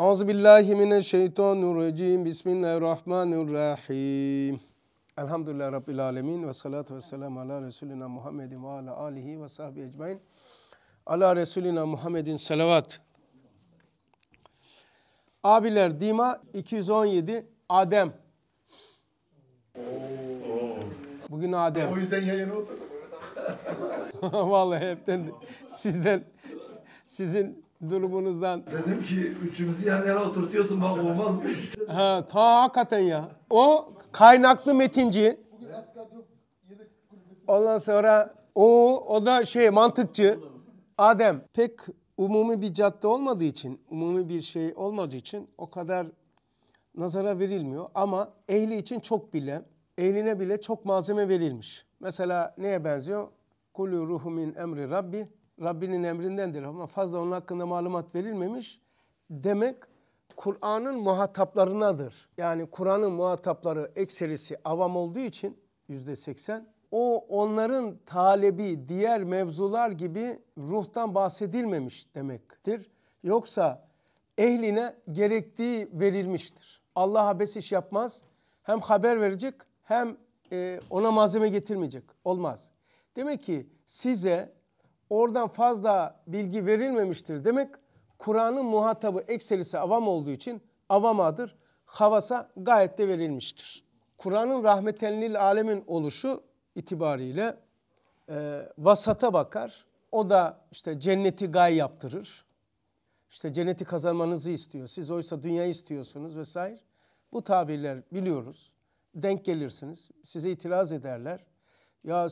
Auzu billahi mineşşeytanirracim. Bismillahirrahmanirrahim. Elhamdülillahi rabbil alamin ve salatu vesselam ala resulina Muhammedin ve ala alihi ve sahbi ecmaîn. Ala resulina Muhammedin salavat. Abiler Dima 217 Adem. Bugün Adem. O yüzden yayına oturduk. Vallahi hepten sizden sizin durumunuzdan. Dedim ki üçümüzü yan yana oturtuyorsun bak olmaz mı işte. Ha, ta hakikaten ya. O kaynaklı metinci. Ondan sonra o o da şey mantıkçı. Adem pek umumi bir cadde olmadığı için, umumi bir şey olmadığı için o kadar nazara verilmiyor ama ehli için çok bile, ehline bile çok malzeme verilmiş. Mesela neye benziyor? Kulü ruhu emri rabbi Rabbinin emrindendir ama fazla onun hakkında malumat verilmemiş demek Kur'an'ın muhataplarınadır. Yani Kur'an'ın muhatapları ekserisi avam olduğu için yüzde seksen o onların talebi diğer mevzular gibi ruhtan bahsedilmemiş demektir. Yoksa ehline gerektiği verilmiştir. Allah habes iş yapmaz. Hem haber verecek hem e, ona malzeme getirmeyecek. Olmaz. Demek ki size oradan fazla bilgi verilmemiştir demek Kur'an'ın muhatabı ekserisi avam olduğu için avamadır. Havasa gayet de verilmiştir. Kur'an'ın rahmetenlil alemin oluşu itibariyle e, vasata bakar. O da işte cenneti gay yaptırır. İşte cenneti kazanmanızı istiyor. Siz oysa dünyayı istiyorsunuz vesaire. Bu tabirler biliyoruz. Denk gelirsiniz. Size itiraz ederler. Ya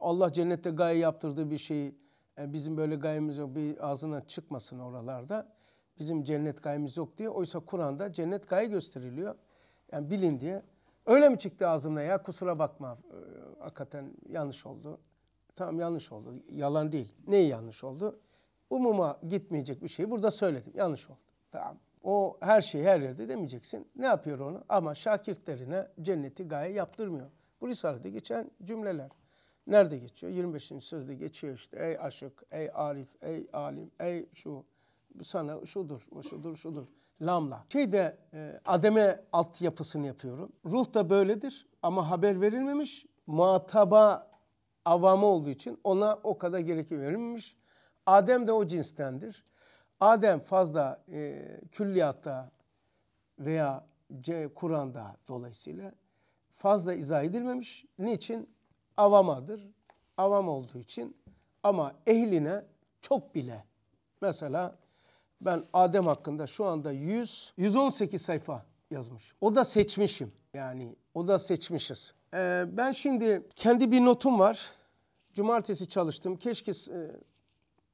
Allah cennette gay yaptırdığı bir şeyi yani e, bizim böyle gayemiz yok, bir ağzına çıkmasın oralarda. Bizim cennet gayemiz yok diye. Oysa Kur'an'da cennet gaye gösteriliyor. Yani bilin diye. Öyle mi çıktı ağzımda ya kusura bakma. Ee, hakikaten yanlış oldu. Tamam yanlış oldu. Yalan değil. Neyi yanlış oldu? Umuma gitmeyecek bir şeyi burada söyledim. Yanlış oldu. Tamam. O her şeyi her yerde demeyeceksin. Ne yapıyor onu? Ama şakirtlerine cenneti gaye yaptırmıyor. Bu Risale'de geçen cümleler. Nerede geçiyor? 25. sözde geçiyor işte. Ey aşık, ey arif, ey alim, ey şu sana şudur, şudur, şudur. Lamla. Şeyde e, ademe altyapısını yapıyorum. Ruh da böyledir ama haber verilmemiş. Muhataba avamı olduğu için ona o kadar gerekli verilmemiş. Adem de o cinstendir. Adem fazla e, külliyatta veya C Kur'an'da dolayısıyla fazla izah edilmemiş. Niçin? avamadır. Avam olduğu için ama ehline çok bile. Mesela ben Adem hakkında şu anda 100 118 sayfa yazmış. O da seçmişim. Yani o da seçmişiz. Ee, ben şimdi kendi bir notum var. Cumartesi çalıştım. Keşke e,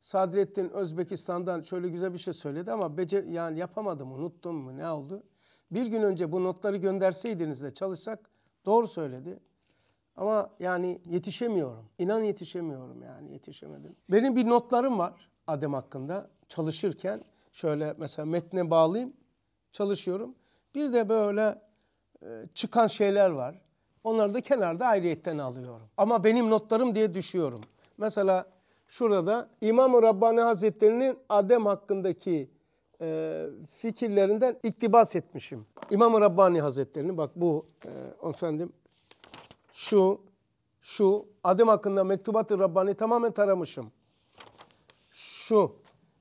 Sadrettin Özbekistan'dan şöyle güzel bir şey söyledi ama becer yani yapamadım, unuttum mu ne oldu? Bir gün önce bu notları gönderseydiniz de çalışsak doğru söyledi. Ama yani yetişemiyorum. İnan yetişemiyorum yani yetişemedim. Benim bir notlarım var Adem hakkında. Çalışırken şöyle mesela metne bağlayayım. Çalışıyorum. Bir de böyle e, çıkan şeyler var. Onları da kenarda ayrıyetten alıyorum. Ama benim notlarım diye düşüyorum. Mesela şurada da İmam-ı Rabbani Hazretleri'nin Adem hakkındaki e, fikirlerinden iktibas etmişim. İmam-ı Rabbani Hazretleri'nin bak bu e, efendim şu, şu adım hakkında mektubat-ı Rabbani tamamen taramışım. Şu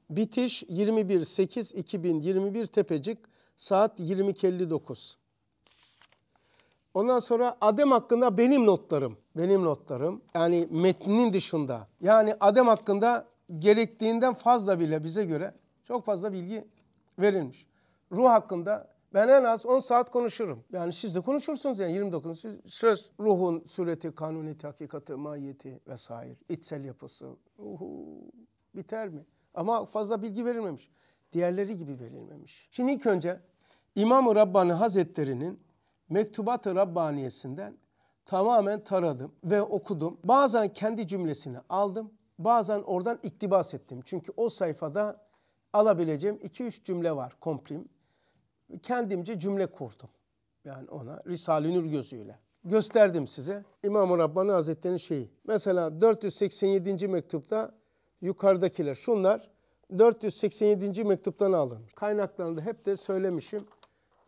bitiş 21 8 2021 Tepecik saat 20.59. Ondan sonra Adem hakkında benim notlarım. Benim notlarım yani metnin dışında. Yani Adem hakkında gerektiğinden fazla bile bize göre çok fazla bilgi verilmiş. Ruh hakkında ben en az 10 saat konuşurum. Yani siz de konuşursunuz yani 29. Söz ruhun sureti, kanuniyeti, hakikati, mahiyeti vesaire. içsel yapısı. Uhu, biter mi? Ama fazla bilgi verilmemiş. Diğerleri gibi verilmemiş. Şimdi ilk önce İmam-ı Rabbani Hazretleri'nin Mektubat-ı Rabbaniyesinden tamamen taradım ve okudum. Bazen kendi cümlesini aldım. Bazen oradan iktibas ettim. Çünkü o sayfada alabileceğim 2-3 cümle var komplim kendimce cümle kurdum. Yani ona Risale-i Nur gözüyle. Gösterdim size İmam-ı Rabbani Hazretleri'nin şeyi. Mesela 487. mektupta yukarıdakiler şunlar 487. mektuptan alınmış. Kaynaklarında hep de söylemişim.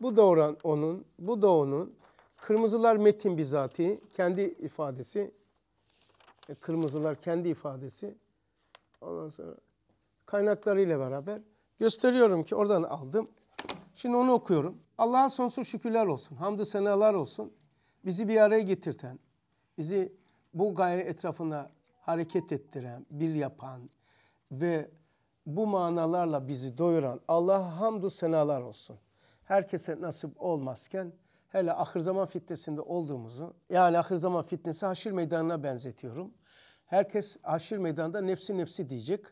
Bu da oran onun, bu da onun. Kırmızılar metin bizatihi, kendi ifadesi. E, kırmızılar kendi ifadesi. Ondan sonra kaynaklarıyla beraber gösteriyorum ki oradan aldım. Şimdi onu okuyorum. Allah'a sonsuz şükürler olsun. Hamdü senalar olsun. Bizi bir araya getirten, bizi bu gaye etrafında hareket ettiren, bir yapan ve bu manalarla bizi doyuran Allah'a hamdü senalar olsun. Herkese nasip olmazken hele ahir zaman fitnesinde olduğumuzu yani ahir zaman fitnesi haşir meydanına benzetiyorum. Herkes haşir meydanda nefsi nefsi diyecek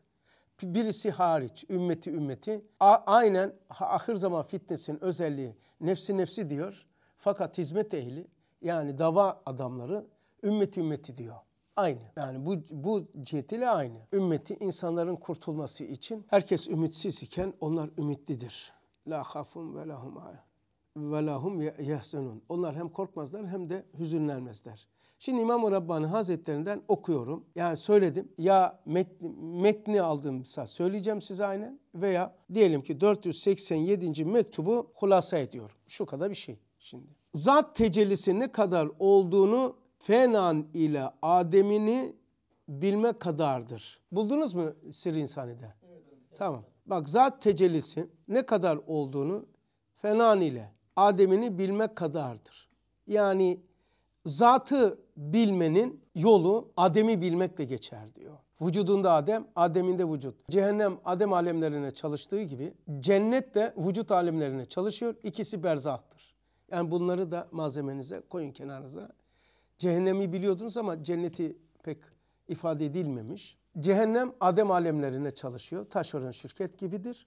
birisi hariç ümmeti ümmeti A aynen ahir zaman fitnesinin özelliği nefsi nefsi diyor. Fakat hizmet ehli yani dava adamları ümmeti ümmeti diyor. Aynı. Yani bu, bu cihetiyle aynı. Ümmeti insanların kurtulması için herkes ümitsiz iken onlar ümitlidir. La hafun ve lahum ve lahum yehzenun. Onlar hem korkmazlar hem de hüzünlenmezler. Şimdi İmam-ı Rabbani Hazretlerinden okuyorum. Yani söyledim. Ya metni, metni aldımsa söyleyeceğim size aynen veya diyelim ki 487. mektubu hulasa ediyorum. Şu kadar bir şey şimdi. Zat tecellisi ne kadar olduğunu fenan ile ademini bilme kadardır. Buldunuz mu sirri insani'de? Tamam. Bak zat tecellisi ne kadar olduğunu fenan ile ademini bilme kadardır. Yani zatı bilmenin yolu Adem'i bilmekle geçer diyor. Vücudunda Adem, Adem'inde vücut. Cehennem Adem alemlerine çalıştığı gibi cennet de vücut alemlerine çalışıyor. İkisi berzahtır. Yani bunları da malzemenize koyun kenarınıza. Cehennemi biliyordunuz ama cenneti pek ifade edilmemiş. Cehennem Adem alemlerine çalışıyor. Taşeron şirket gibidir.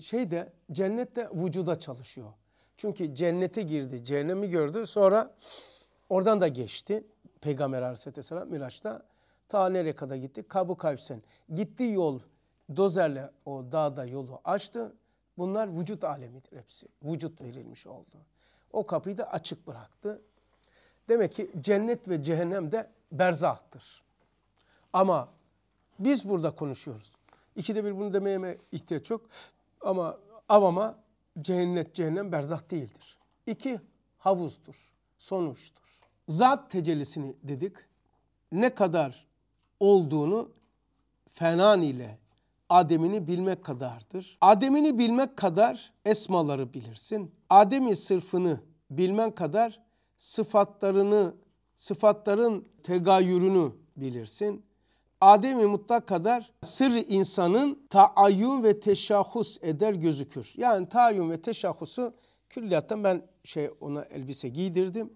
Şey de cennet de vücuda çalışıyor. Çünkü cennete girdi, cehennemi gördü. Sonra Oradan da geçti Peygamber Aleyhisselam Miraç'ta. Ta nereye kadar gitti? Kabu Kayfsen. Gittiği yol dozerle o dağda yolu açtı. Bunlar vücut alemidir hepsi. Vücut verilmiş oldu. O kapıyı da açık bıraktı. Demek ki cennet ve cehennem de berzahtır. Ama biz burada konuşuyoruz. İkide bir bunu demeye ihtiyaç yok. Ama avama cennet, cehennem berzah değildir. İki havuzdur sonuçtur. Zat tecellisini dedik. Ne kadar olduğunu fenan ile Adem'ini bilmek kadardır. Adem'ini bilmek kadar esmaları bilirsin. Adem'i sırfını bilmen kadar sıfatlarını, sıfatların tegayürünü bilirsin. Adem'i mutlak kadar sırrı insanın taayyun ve teşahhus eder gözükür. Yani taayyun ve teşahhusu Külliyattan ben şey ona elbise giydirdim.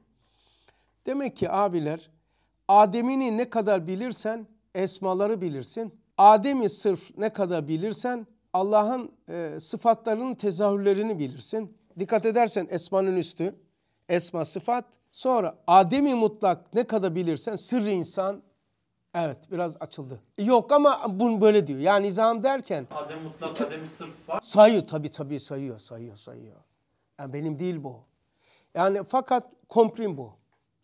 Demek ki abiler Adem'ini ne kadar bilirsen esmaları bilirsin. Adem'i sırf ne kadar bilirsen Allah'ın e, sıfatlarının tezahürlerini bilirsin. Dikkat edersen esmanın üstü esma sıfat. Sonra Adem'i mutlak ne kadar bilirsen sırrı insan Evet biraz açıldı. Yok ama bunu böyle diyor. Yani izam derken. Adem mutlak Adem'i sırf var. Sayıyor tabii tabii sayıyor sayıyor sayıyor. Yani benim değil bu. Yani fakat komprim bu.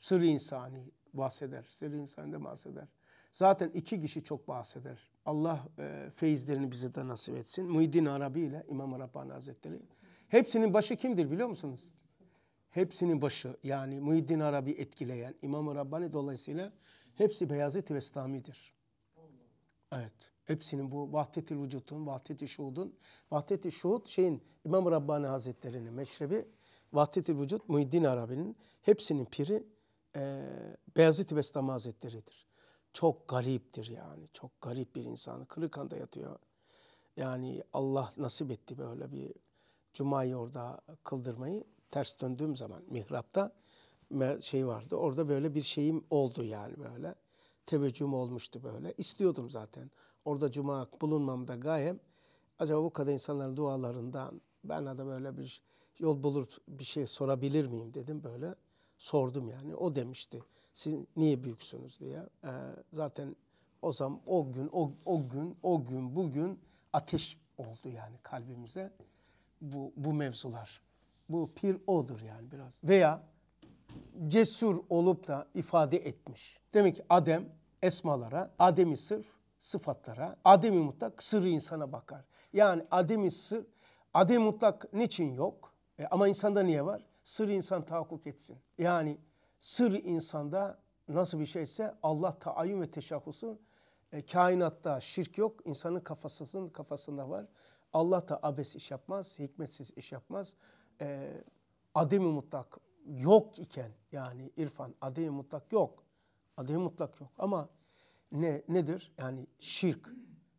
Sırrı insani bahseder. Sırrı insaniden bahseder. Zaten iki kişi çok bahseder. Allah e, feyizlerini bize de nasip etsin. Muhiddin Arabi ile İmam Rabbani Hazretleri. Hepsinin başı kimdir biliyor musunuz? Hepsinin başı yani Muhiddin Arabi etkileyen İmam Rabbani dolayısıyla hepsi Beyazıt ve stamidir. Evet. Hepsinin bu vahdet-i vücutun, vahdet-i şuhudun, vahdet-i şuhud şeyin İmam Rabbani Hazretleri'nin meşrebi, vahdet-i vücut Muhiddin Arabi'nin hepsinin piri e, Beyazıt-ı Bestami Hazretleri'dir. Çok gariptir yani, çok garip bir insanı. Kırıkan'da yatıyor. Yani Allah nasip etti böyle bir cumayı orada kıldırmayı. Ters döndüğüm zaman mihrapta şey vardı. Orada böyle bir şeyim oldu yani böyle teveccühüm olmuştu böyle. İstiyordum zaten. Orada cuma bulunmamda gayem. Acaba bu kadar insanların dualarından ben de böyle bir yol bulup bir şey sorabilir miyim dedim böyle. Sordum yani. O demişti. Siz niye büyüksünüz diye. Ee, zaten o zaman o gün o, o gün o gün bugün ateş oldu yani kalbimize bu bu mevzular. Bu pir odur yani biraz. Veya cesur olup da ifade etmiş. Demek ki Adem esmalara, Adem'i sırf sıfatlara, Adem'i mutlak sırrı insana bakar. Yani Adem'i sır, Adem mutlak niçin yok? E, ama insanda niye var? sırrı insan tahakkuk etsin. Yani sır insanda nasıl bir şeyse Allah taayyün ve teşahhusu e, kainatta şirk yok. İnsanın kafasının kafasında var. Allah da abes iş yapmaz, hikmetsiz iş yapmaz. E, ademi mutlak yok iken yani irfan adı mutlak yok. Adı mutlak yok ama ne nedir? Yani şirk.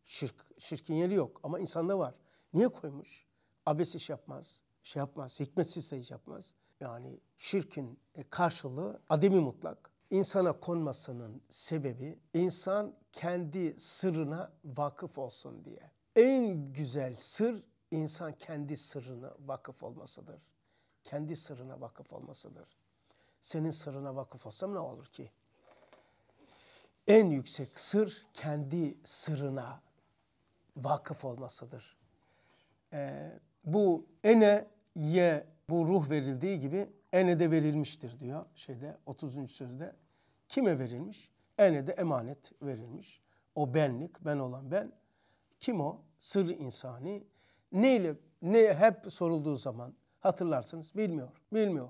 Şirk. Şirkin yeri yok ama insanda var. Niye koymuş? Abes iş yapmaz. Şey yapmaz. Hikmetsiz de şey iş yapmaz. Yani şirkin e, karşılığı ademi mutlak. İnsana konmasının sebebi insan kendi sırrına vakıf olsun diye. En güzel sır insan kendi sırrına vakıf olmasıdır kendi sırrına vakıf olmasıdır. Senin sırrına vakıf olsam ne olur ki? En yüksek sır kendi sırrına vakıf olmasıdır. Ee, bu ye bu ruh verildiği gibi ene de verilmiştir diyor şeyde 30. sözde. Kime verilmiş? Ene de emanet verilmiş. O benlik, ben olan ben. Kim o? Sır insani. Neyle? Ne hep sorulduğu zaman Hatırlarsınız. Bilmiyor. Bilmiyor.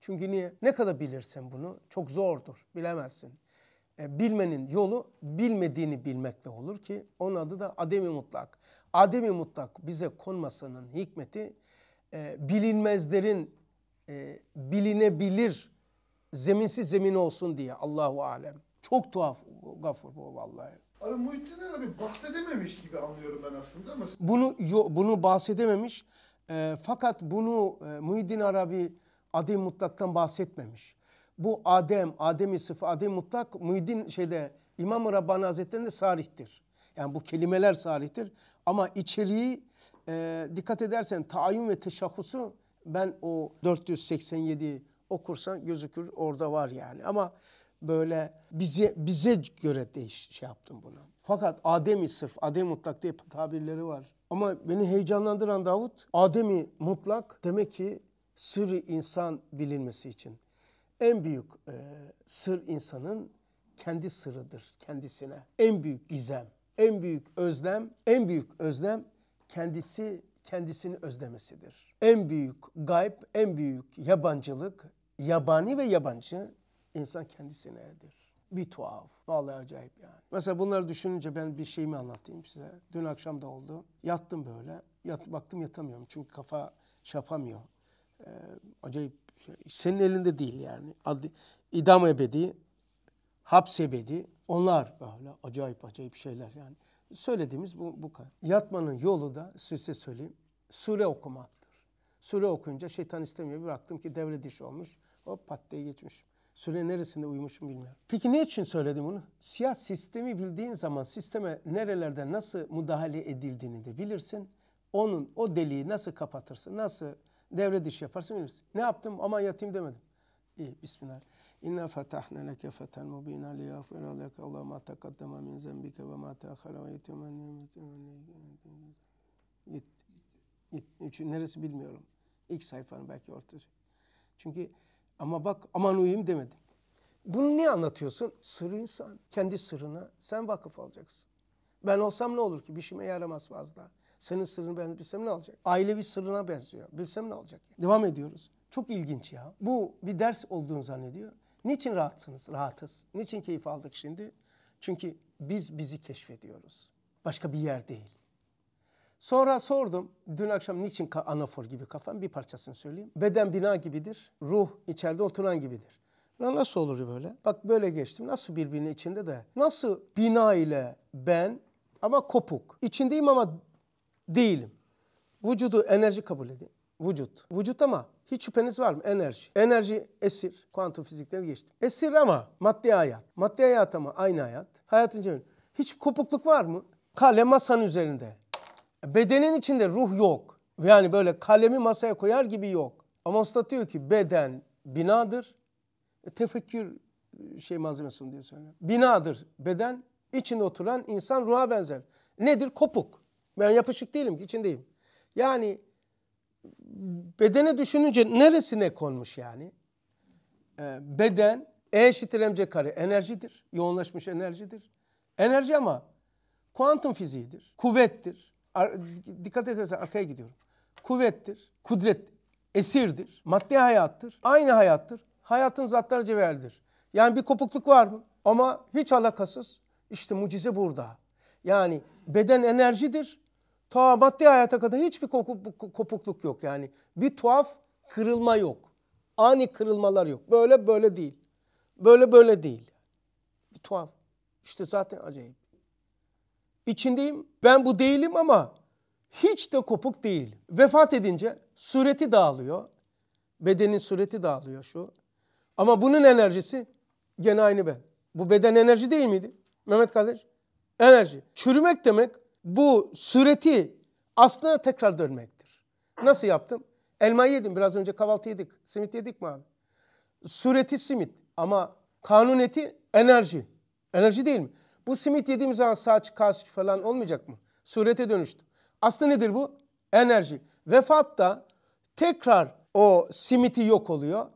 Çünkü niye? Ne kadar bilirsen bunu? Çok zordur. Bilemezsin. E, bilmenin yolu bilmediğini bilmekle olur ki onun adı da adem-i mutlak. Adem-i mutlak bize konmasının hikmeti e, bilinmezlerin e, bilinebilir zeminsiz zemin olsun diye Allahu alem. Çok tuhaf gafur bu vallahi. Abi Muhittin abi bahsedememiş gibi anlıyorum ben aslında ama. Bunu yo, bunu bahsedememiş. E, fakat bunu e, Muhyiddin Arabi adem mutlaktan bahsetmemiş. Bu Adem, Adem-i sıfı, Adem mutlak Muhyiddin şeyde İmam-ı Rabbani Hazretleri'nde sarihtir. Yani bu kelimeler sarihtir. Ama içeriği e, dikkat edersen taayyun ve teşahhusu ben o 487 okursan gözükür orada var yani. Ama böyle bize bize göre değiş şey yaptım bunu. Fakat Adem'i sırf Adem mutlak diye tabirleri var. Ama beni heyecanlandıran Davut, Adem'i mutlak demek ki sırrı insan bilinmesi için. En büyük e, sır insanın kendi sırrıdır kendisine. En büyük gizem, en büyük özlem, en büyük özlem kendisi kendisini özlemesidir. En büyük gayb, en büyük yabancılık, yabani ve yabancı insan kendisine erdir bir tuhaf. Vallahi acayip yani. Mesela bunları düşününce ben bir şeyimi anlatayım size. Dün akşam da oldu. Yattım böyle. Yat, baktım yatamıyorum çünkü kafa şapamıyor. Ee, acayip şey. Senin elinde değil yani. Adi, idam ebedi, haps ebedi. Onlar böyle acayip acayip şeyler yani. Söylediğimiz bu, bu kadar. Yatmanın yolu da size söyleyeyim. Sure okumaktır. Sure okuyunca şeytan istemiyor. Bıraktım ki devre diş olmuş. Hop pat diye geçmiş. Süre neresinde uyumuşum bilmiyorum. Peki ne için söyledim bunu? Siyah sistemi bildiğin zaman sisteme nerelerde nasıl müdahale edildiğini de bilirsin. Onun o deliği nasıl kapatırsın, nasıl devre dışı yaparsın bilirsin. Ne yaptım? Aman yatayım demedim. İyi, bismillah. İnna fatahna leke feten mubina liyafir aleke Allah ma takaddama min zembike ve ma teakhara ve yetemenni Git. Üçün neresi bilmiyorum. İlk sayfanın belki ortası. Çünkü ama bak aman uyuyayım demedim. Bunu niye anlatıyorsun? Sır insan. Kendi sırrına sen vakıf olacaksın. Ben olsam ne olur ki? Bir şeyime yaramaz fazla. Senin sırrını ben bilsem ne olacak? Ailevi sırrına benziyor. Bilsem ne olacak? Devam ediyoruz. Çok ilginç ya. Bu bir ders olduğunu zannediyor. Niçin rahatsınız? Rahatız. Niçin keyif aldık şimdi? Çünkü biz bizi keşfediyoruz. Başka bir yer değil. Sonra sordum dün akşam niçin anafor gibi kafam bir parçasını söyleyeyim. Beden bina gibidir, ruh içeride oturan gibidir. Lan nasıl olur böyle? Bak böyle geçtim. Nasıl birbirinin içinde de? Nasıl bina ile ben ama kopuk. İçindeyim ama değilim. Vücudu enerji kabul edin. Vücut. Vücut ama hiç şüpheniz var mı? Enerji. Enerji esir. Kuantum fizikleri geçtim. Esir ama maddi hayat. Maddi hayat ama aynı hayat. Hayatın cebinde. Hiç kopukluk var mı? Kale masanın üzerinde. Bedenin içinde ruh yok. Yani böyle kalemi masaya koyar gibi yok. Ama usta diyor ki beden binadır. E, tefekkür e, şey malzemesi diye söylüyor. Binadır beden. içinde oturan insan ruha benzer. Nedir? Kopuk. Ben yapışık değilim ki içindeyim. Yani bedene düşününce neresine konmuş yani? Ee, beden E eşittir mc kare enerjidir. Yoğunlaşmış enerjidir. Enerji ama kuantum fiziğidir. Kuvvettir. Ar dikkat edersen arkaya gidiyorum. Kuvvettir, kudret esirdir, maddi hayattır, aynı hayattır. Hayatın zatları cevherdir. Yani bir kopukluk var mı? Ama hiç alakasız. İşte mucize burada. Yani beden enerjidir. Ta maddi hayata kadar hiçbir kopukluk yok yani. Bir tuhaf kırılma yok. Ani kırılmalar yok. Böyle böyle değil. Böyle böyle değil. Bir tuhaf. İşte zaten acayip içindeyim. Ben bu değilim ama hiç de kopuk değil. Vefat edince sureti dağılıyor. Bedenin sureti dağılıyor şu. Ama bunun enerjisi gene aynı ben. Bu beden enerji değil miydi? Mehmet kardeş enerji. Çürümek demek bu sureti aslına tekrar dönmektir. Nasıl yaptım? Elma yedim biraz önce kahvaltı yedik. Simit yedik mi abi? Sureti simit ama kanuneti enerji. Enerji değil mi? Bu simit yediğimiz zaman sağ kas falan olmayacak mı? Surete dönüştü. Aslı nedir bu? Enerji. Vefatta tekrar o simiti yok oluyor.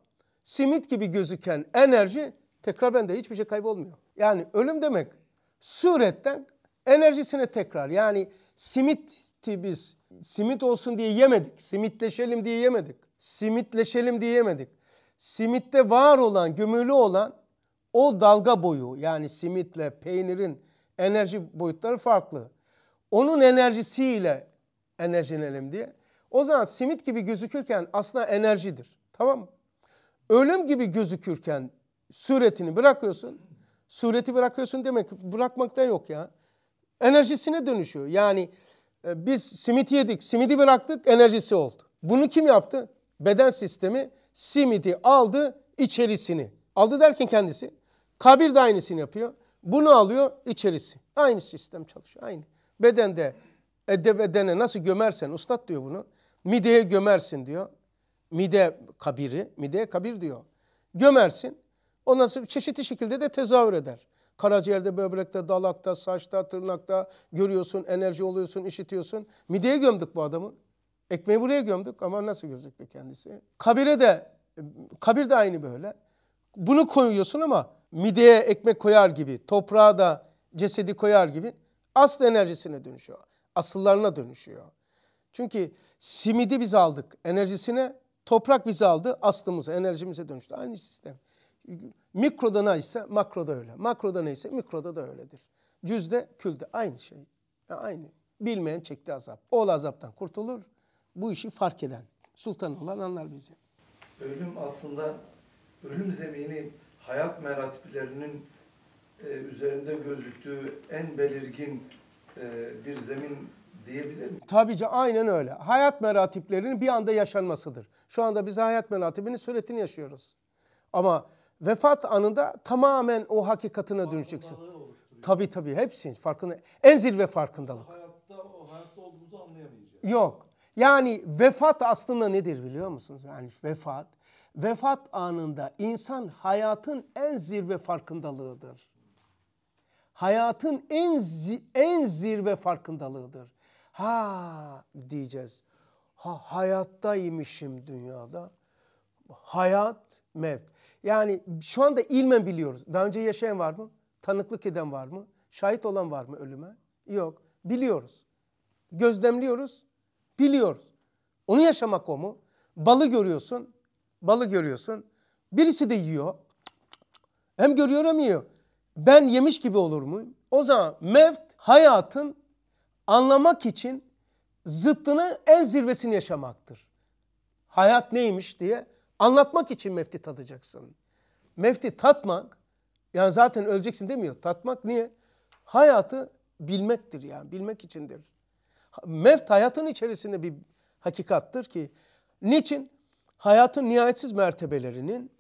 Simit gibi gözüken enerji tekrar bende hiçbir şey kaybolmuyor. Yani ölüm demek suretten enerjisine tekrar. Yani simiti biz simit olsun diye yemedik. Simitleşelim diye yemedik. Simitleşelim diye yemedik. Simitte var olan, gömülü olan o dalga boyu yani simitle peynirin enerji boyutları farklı. Onun enerjisiyle enerjilenelim diye. O zaman simit gibi gözükürken aslında enerjidir. Tamam mı? Ölüm gibi gözükürken suretini bırakıyorsun. Sureti bırakıyorsun demek bırakmakta yok ya. Enerjisine dönüşüyor. Yani e, biz simit yedik, simidi bıraktık, enerjisi oldu. Bunu kim yaptı? Beden sistemi simidi aldı, içerisini. Aldı derken kendisi Kabir de aynısını yapıyor. Bunu alıyor içerisi. Aynı sistem çalışıyor. Aynı. Bedende ede bedene nasıl gömersen ustad diyor bunu. Mideye gömersin diyor. Mide kabiri. Mideye kabir diyor. Gömersin. Ondan nasıl çeşitli şekilde de tezahür eder. Karaciğerde, böbrekte, dalakta, saçta, tırnakta görüyorsun, enerji oluyorsun, işitiyorsun. Mideye gömdük bu adamı. Ekmeği buraya gömdük ama nasıl gözüktü kendisi? Kabire de, e, kabir de aynı böyle. Bunu koyuyorsun ama mideye ekmek koyar gibi, toprağa da cesedi koyar gibi asıl enerjisine dönüşüyor. Asıllarına dönüşüyor. Çünkü simidi biz aldık enerjisine, toprak bizi aldı aslımıza, enerjimize dönüştü. Aynı sistem. Mikroda neyse makroda öyle. Makroda neyse mikroda da öyledir. Cüzde, külde aynı şey. Yani aynı. Bilmeyen çekti azap. Oğul azaptan kurtulur. Bu işi fark eden, sultan olan anlar bizi. Ölüm aslında ölüm zemini hayat meratiplerinin e, üzerinde gözüktüğü en belirgin e, bir zemin diyebilir miyim? Tabii ki aynen öyle. Hayat meratiplerinin bir anda yaşanmasıdır. Şu anda biz hayat meratibinin suretini yaşıyoruz. Ama vefat anında tamamen o hakikatine dönüşeceksin. Tabii tabii hepsinin farkında. En zirve farkındalık. hayatta, o hayatta olduğumuzu anlayamayacağız. Yok. Yani vefat aslında nedir biliyor musunuz? Yani vefat Vefat anında insan hayatın en zirve farkındalığıdır. Hayatın en zi en zirve farkındalığıdır. Ha diyeceğiz. Ha hayattaymışım dünyada. Hayat mevt. Yani şu anda ilmen biliyoruz. Daha önce yaşayan var mı? Tanıklık eden var mı? Şahit olan var mı ölüme? Yok. Biliyoruz. Gözlemliyoruz. Biliyoruz. Onu yaşamak o mu? Balı görüyorsun balı görüyorsun. Birisi de yiyor. Hem görüyor hem yiyor. Ben yemiş gibi olur muyum? O zaman mevt hayatın anlamak için zıttının en zirvesini yaşamaktır. Hayat neymiş diye anlatmak için mefti tadacaksın. Mefti tatmak yani zaten öleceksin demiyor. Tatmak niye? Hayatı bilmektir yani bilmek içindir. Mevt hayatın içerisinde bir hakikattır ki niçin? hayatın nihayetsiz mertebelerinin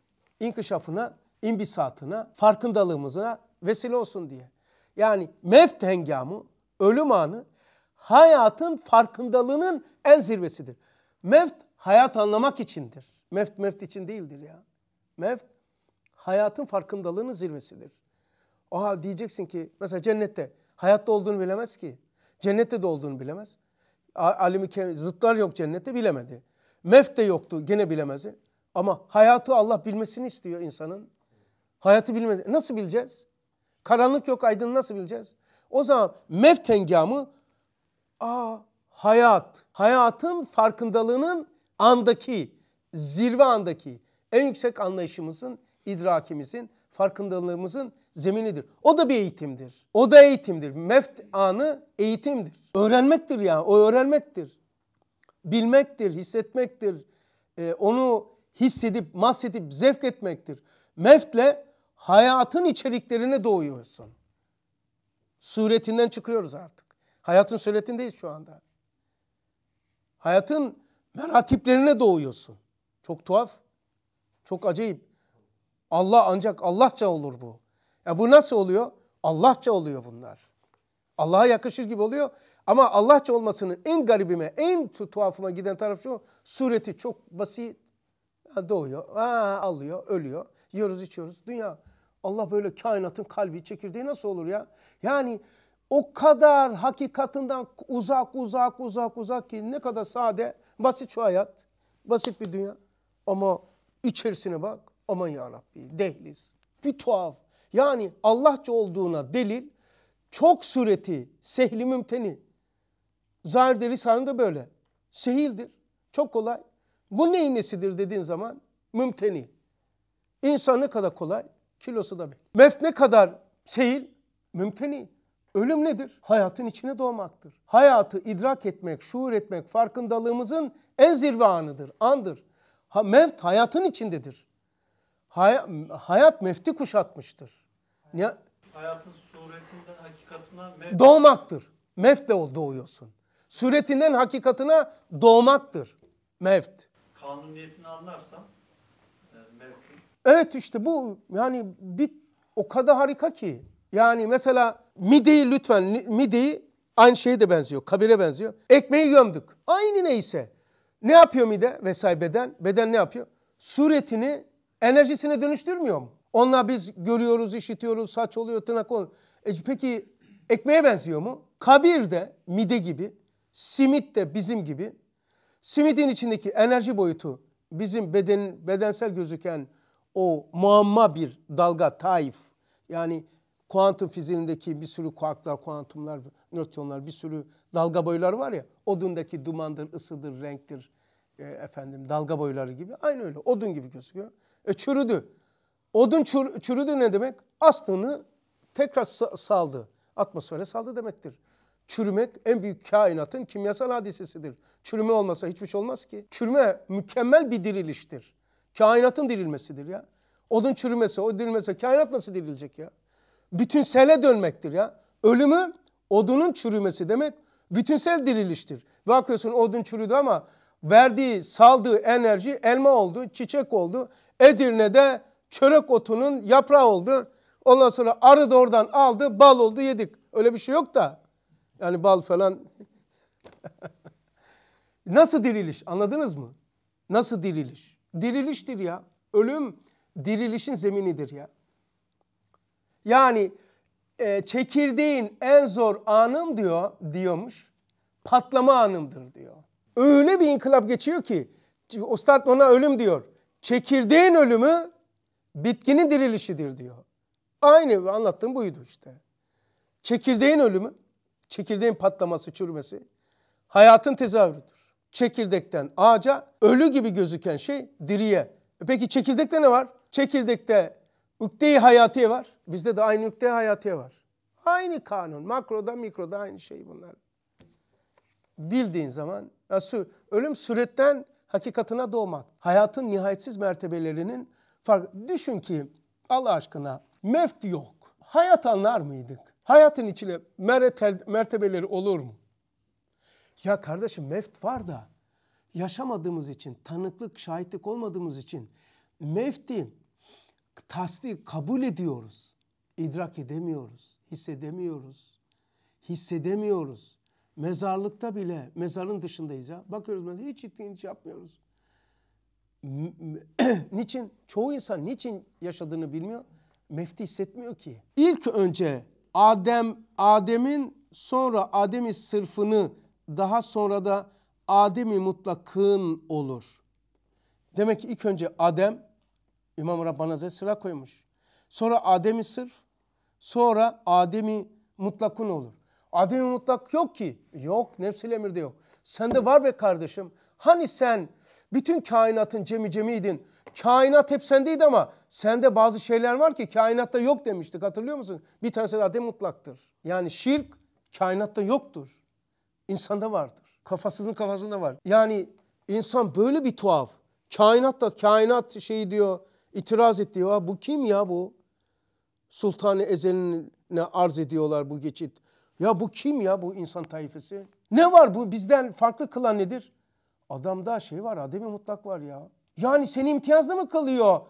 inkişafına, imbisatına, farkındalığımıza vesile olsun diye. Yani mevt hengamı, ölüm anı hayatın farkındalığının en zirvesidir. Mevt hayat anlamak içindir. Mevt mevt için değildir ya. Mevt hayatın farkındalığının zirvesidir. Oha diyeceksin ki mesela cennette hayatta olduğunu bilemez ki. Cennette de olduğunu bilemez. Alimi zıtlar yok cennette bilemedi. Mef de yoktu gene bilemezdi. Ama hayatı Allah bilmesini istiyor insanın. Hayatı bilmez. Nasıl bileceğiz? Karanlık yok aydın nasıl bileceğiz? O zaman mef tengamı aa, hayat. Hayatın farkındalığının andaki, zirve andaki en yüksek anlayışımızın, idrakimizin, farkındalığımızın zeminidir. O da bir eğitimdir. O da eğitimdir. Meft anı eğitimdir. Öğrenmektir yani. O öğrenmektir bilmektir, hissetmektir. E, onu hissedip, mahsedip zevk etmektir. Meftle hayatın içeriklerine doğuyorsun. Suretinden çıkıyoruz artık. Hayatın suretindeyiz şu anda. Hayatın meratiplerine doğuyorsun. Çok tuhaf. Çok acayip. Allah ancak Allahça olur bu. Ya bu nasıl oluyor? Allahça oluyor bunlar. Allah'a yakışır gibi oluyor. Ama Allahça olmasının en garibime, en tuhafıma giden taraf şu. Sureti çok basit. Ha, doğuyor, ha, alıyor, ölüyor. Yiyoruz, içiyoruz. Dünya. Allah böyle kainatın kalbi, çekirdeği nasıl olur ya? Yani o kadar hakikatinden uzak uzak uzak uzak ki ne kadar sade, basit şu hayat. Basit bir dünya. Ama içerisine bak. Aman ya Rabbi dehliz. Bir tuhaf. Yani Allahça olduğuna delil çok sureti, sehli mümteni Zahirde lisanında böyle. Sehildir. Çok kolay. Bu neyin nesidir dediğin zaman mümteni. İnsan ne kadar kolay? Kilosu da bir. Meft ne kadar sehil? Mümteni. Ölüm nedir? Hayatın içine doğmaktır. Hayatı idrak etmek, şuur etmek farkındalığımızın en zirve anıdır, andır. Ha, mevt hayatın içindedir. Hay, hayat mefti kuşatmıştır. Hayat, ya, hayatın suretinden, hakikatinden mevt. Doğmaktır. Mevtle doğuyorsun suretinden hakikatına doğmaktır mevt. Kanuniyetini anlarsan e, mevkin. Evet işte bu yani bir o kadar harika ki. Yani mesela mideyi lütfen mideyi aynı şeye de benziyor kabire benziyor. Ekmeği gömdük. Aynı neyse. Ne yapıyor mide vesaire beden? Beden ne yapıyor? Suretini enerjisine dönüştürmüyor mu? Onunla biz görüyoruz, işitiyoruz, saç oluyor, tırnak oluyor. E peki ekmeğe benziyor mu? Kabir de mide gibi Simit de bizim gibi. Simidin içindeki enerji boyutu bizim beden, bedensel gözüken o muamma bir dalga taif. Yani kuantum fiziğindeki bir sürü kuarklar, kuantumlar, nötronlar, bir sürü dalga boyları var ya. Odundaki dumandır, ısıdır, renktir, e, efendim dalga boyları gibi. Aynı öyle odun gibi gözüküyor. E, çürüdü. Odun çür, çürüdü ne demek? Astığını tekrar saldı. Atmosfere saldı demektir. Çürümek en büyük kainatın kimyasal hadisesidir. Çürüme olmasa hiçbir şey olmaz ki. Çürüme mükemmel bir diriliştir. Kainatın dirilmesidir ya. Odun çürümesi, o dirilmesi kainat nasıl dirilecek ya? Bütünsele dönmektir ya. Ölümü odunun çürümesi demek bütünsel diriliştir. Bakıyorsun odun çürüdü ama verdiği, saldığı enerji elma oldu, çiçek oldu. Edirne'de çörek otunun yaprağı oldu. Ondan sonra arı da oradan aldı, bal oldu, yedik. Öyle bir şey yok da. Yani bal falan. Nasıl diriliş anladınız mı? Nasıl diriliş? Diriliştir ya. Ölüm dirilişin zeminidir ya. Yani e, çekirdeğin en zor anım diyor diyormuş. Patlama anımdır diyor. Öyle bir inkılap geçiyor ki Ustad ona ölüm diyor. Çekirdeğin ölümü bitkinin dirilişidir diyor. Aynı anlattığım buydu işte. Çekirdeğin ölümü Çekirdeğin patlaması, çürümesi hayatın tezahürüdür. Çekirdekten ağaca ölü gibi gözüken şey diriye. E peki çekirdekte ne var? Çekirdekte ukde-i var. Bizde de aynı ukde-i var. Aynı kanun. Makroda mikroda aynı şey bunlar. Bildiğin zaman ölüm süretten hakikatına doğmak. Hayatın nihayetsiz mertebelerinin farkı. Düşün ki Allah aşkına meft yok. Hayat anlar mıydık? Hayatın içine mertebeleri olur mu? Ya kardeşim meft var da yaşamadığımız için, tanıklık, şahitlik olmadığımız için mefti tasdik kabul ediyoruz. İdrak edemiyoruz, hissedemiyoruz. Hissedemiyoruz. Mezarlıkta bile, mezarın dışındayız ya. Bakıyoruz hiç hiç yapmıyoruz. niçin? Çoğu insan niçin yaşadığını bilmiyor. Mefti hissetmiyor ki. İlk önce Adem Adem'in sonra Adem'i sırfını daha sonra da Adem'i mutlakın olur. Demek ki ilk önce Adem İmam Rabbani Hazretleri sıra koymuş. Sonra Adem'i sırf sonra Adem'i mutlakın olur. Adem'i mutlak yok ki. Yok nefsil emirde yok. Sende var be kardeşim. Hani sen bütün kainatın cemi cemiydin. Kainat hep sendeydi ama sende bazı şeyler var ki kainatta yok demiştik hatırlıyor musun? Bir tanesi de mutlaktır. Yani şirk kainatta yoktur. İnsanda vardır. Kafasızın kafasında var. Yani insan böyle bir tuhaf. Kainatta kainat şey diyor itiraz et diyor. bu kim ya bu? Sultanı Ezeli'ne arz ediyorlar bu geçit. Ya bu kim ya bu insan tayfesi? Ne var bu bizden farklı kılan nedir? Adamda şey var ademi mutlak var ya. Yani seni imtiyazda mı kalıyor?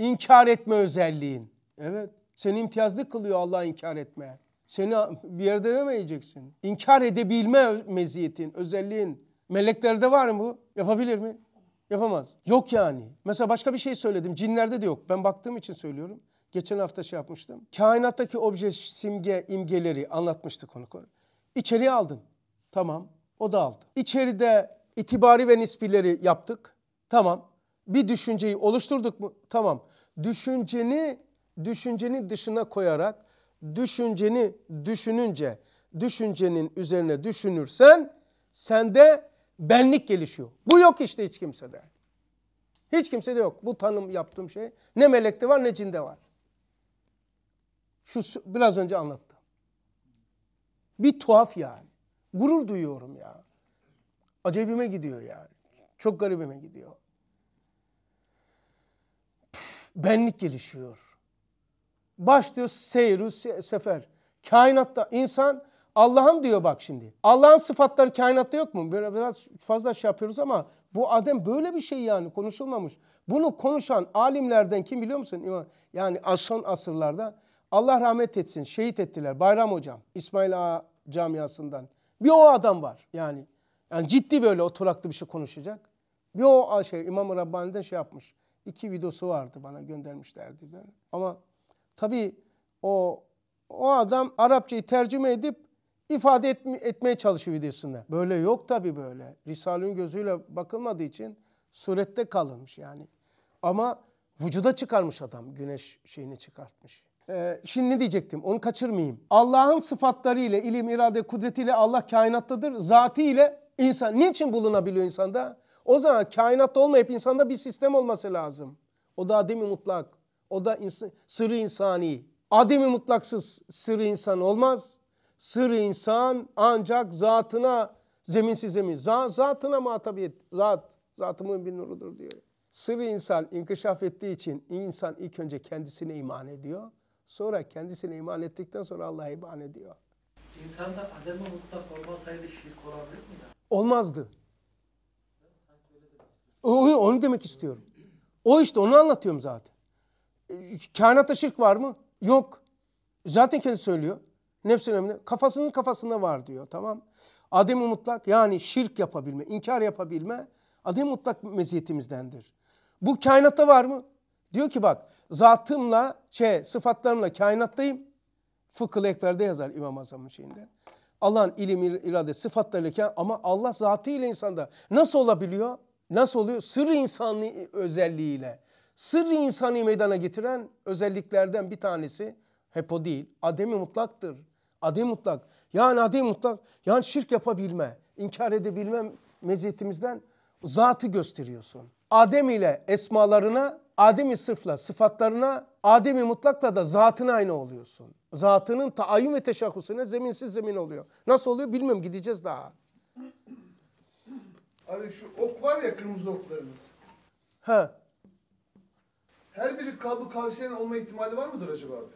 İnkar etme özelliğin. Evet. Seni imtiyazlı kılıyor Allah inkar etme, Seni bir yerde edemeyeceksin. İnkar edebilme meziyetin, özelliğin. Meleklerde var mı bu? Yapabilir mi? Yapamaz. Yok yani. Mesela başka bir şey söyledim. Cinlerde de yok. Ben baktığım için söylüyorum. Geçen hafta şey yapmıştım. Kainattaki obje, simge, imgeleri anlatmıştık onu. İçeriye aldın. Tamam. O da aldı. İçeride itibari ve nispileri yaptık. Tamam bir düşünceyi oluşturduk mu? Tamam. Düşünceni düşüncenin dışına koyarak düşünceni düşününce düşüncenin üzerine düşünürsen sende benlik gelişiyor. Bu yok işte hiç kimsede. Hiç kimsede yok. Bu tanım yaptığım şey ne melekte var ne cinde var. Şu biraz önce anlattım. Bir tuhaf yani. Gurur duyuyorum ya. Acebime gidiyor yani. Çok garibime gidiyor benlik gelişiyor. başlıyor diyor seyru sefer. Kainatta insan Allah'ın diyor bak şimdi. Allah'ın sıfatları kainatta yok mu? Böyle biraz fazla şey yapıyoruz ama bu Adem böyle bir şey yani konuşulmamış. Bunu konuşan alimlerden kim biliyor musun? Yani son asırlarda Allah rahmet etsin şehit ettiler Bayram Hocam İsmail Ağa camiasından. Bir o adam var yani. Yani ciddi böyle oturaklı bir şey konuşacak. Bir o şey İmam-ı Rabbani'den şey yapmış iki videosu vardı bana göndermişlerdi. Ben. Ama tabii o o adam Arapçayı tercüme edip ifade etme, etmeye çalışıyor videosunda. Böyle yok tabii böyle. Risale'nin gözüyle bakılmadığı için surette kalınmış yani. Ama vücuda çıkarmış adam. Güneş şeyini çıkartmış. Ee, şimdi ne diyecektim? Onu kaçırmayayım. Allah'ın sıfatlarıyla, ilim, irade, kudretiyle Allah kainattadır. Zatiyle insan. Niçin bulunabiliyor insanda? O zaman kainatta olmayıp insanda bir sistem olması lazım. O da ademi mutlak. O da ins sırrı insani. Ademi mutlaksız sırrı insan olmaz. Sırrı insan ancak zatına zeminsiz zemin. Za zatına muhatabiyet. Zat. Zatımın bir nurudur diyor. Sırrı insan inkişaf ettiği için insan ilk önce kendisine iman ediyor. Sonra kendisine iman ettikten sonra Allah'a iman ediyor. İnsan da ademi mutlak olmasaydı şirk olabilir mi? Olmazdı. Onu, onu demek istiyorum. O işte onu anlatıyorum zaten. E, kainatta şirk var mı? Yok. Zaten kendi söylüyor. Nefsin önemli. Kafasının kafasında var diyor. Tamam. adem mutlak yani şirk yapabilme, inkar yapabilme adem mutlak meziyetimizdendir. Bu kainatta var mı? Diyor ki bak zatımla, şey, sıfatlarımla kainattayım. Fıkıl Ekber'de yazar İmam Azam'ın şeyinde. Allah'ın ilim, irade, sıfatlarıyla ama Allah zatıyla ile insanda nasıl olabiliyor? Nasıl oluyor? Sır insanı özelliğiyle. Sır insanı meydana getiren özelliklerden bir tanesi hep o değil. Ademi mutlaktır. Ademi mutlak. Yani ademi mutlak. Yani şirk yapabilme, inkar edebilme meziyetimizden zatı gösteriyorsun. Adem ile esmalarına, Adem'i sıfla sıfatlarına, Adem'i mutlakla da zatına aynı oluyorsun. Zatının taayyün ve teşakküsüne zeminsiz zemin oluyor. Nasıl oluyor bilmiyorum gideceğiz daha. Abi şu ok var ya kırmızı oklarımız. He. Her biri kabı kavsenin olma ihtimali var mıdır acaba abi?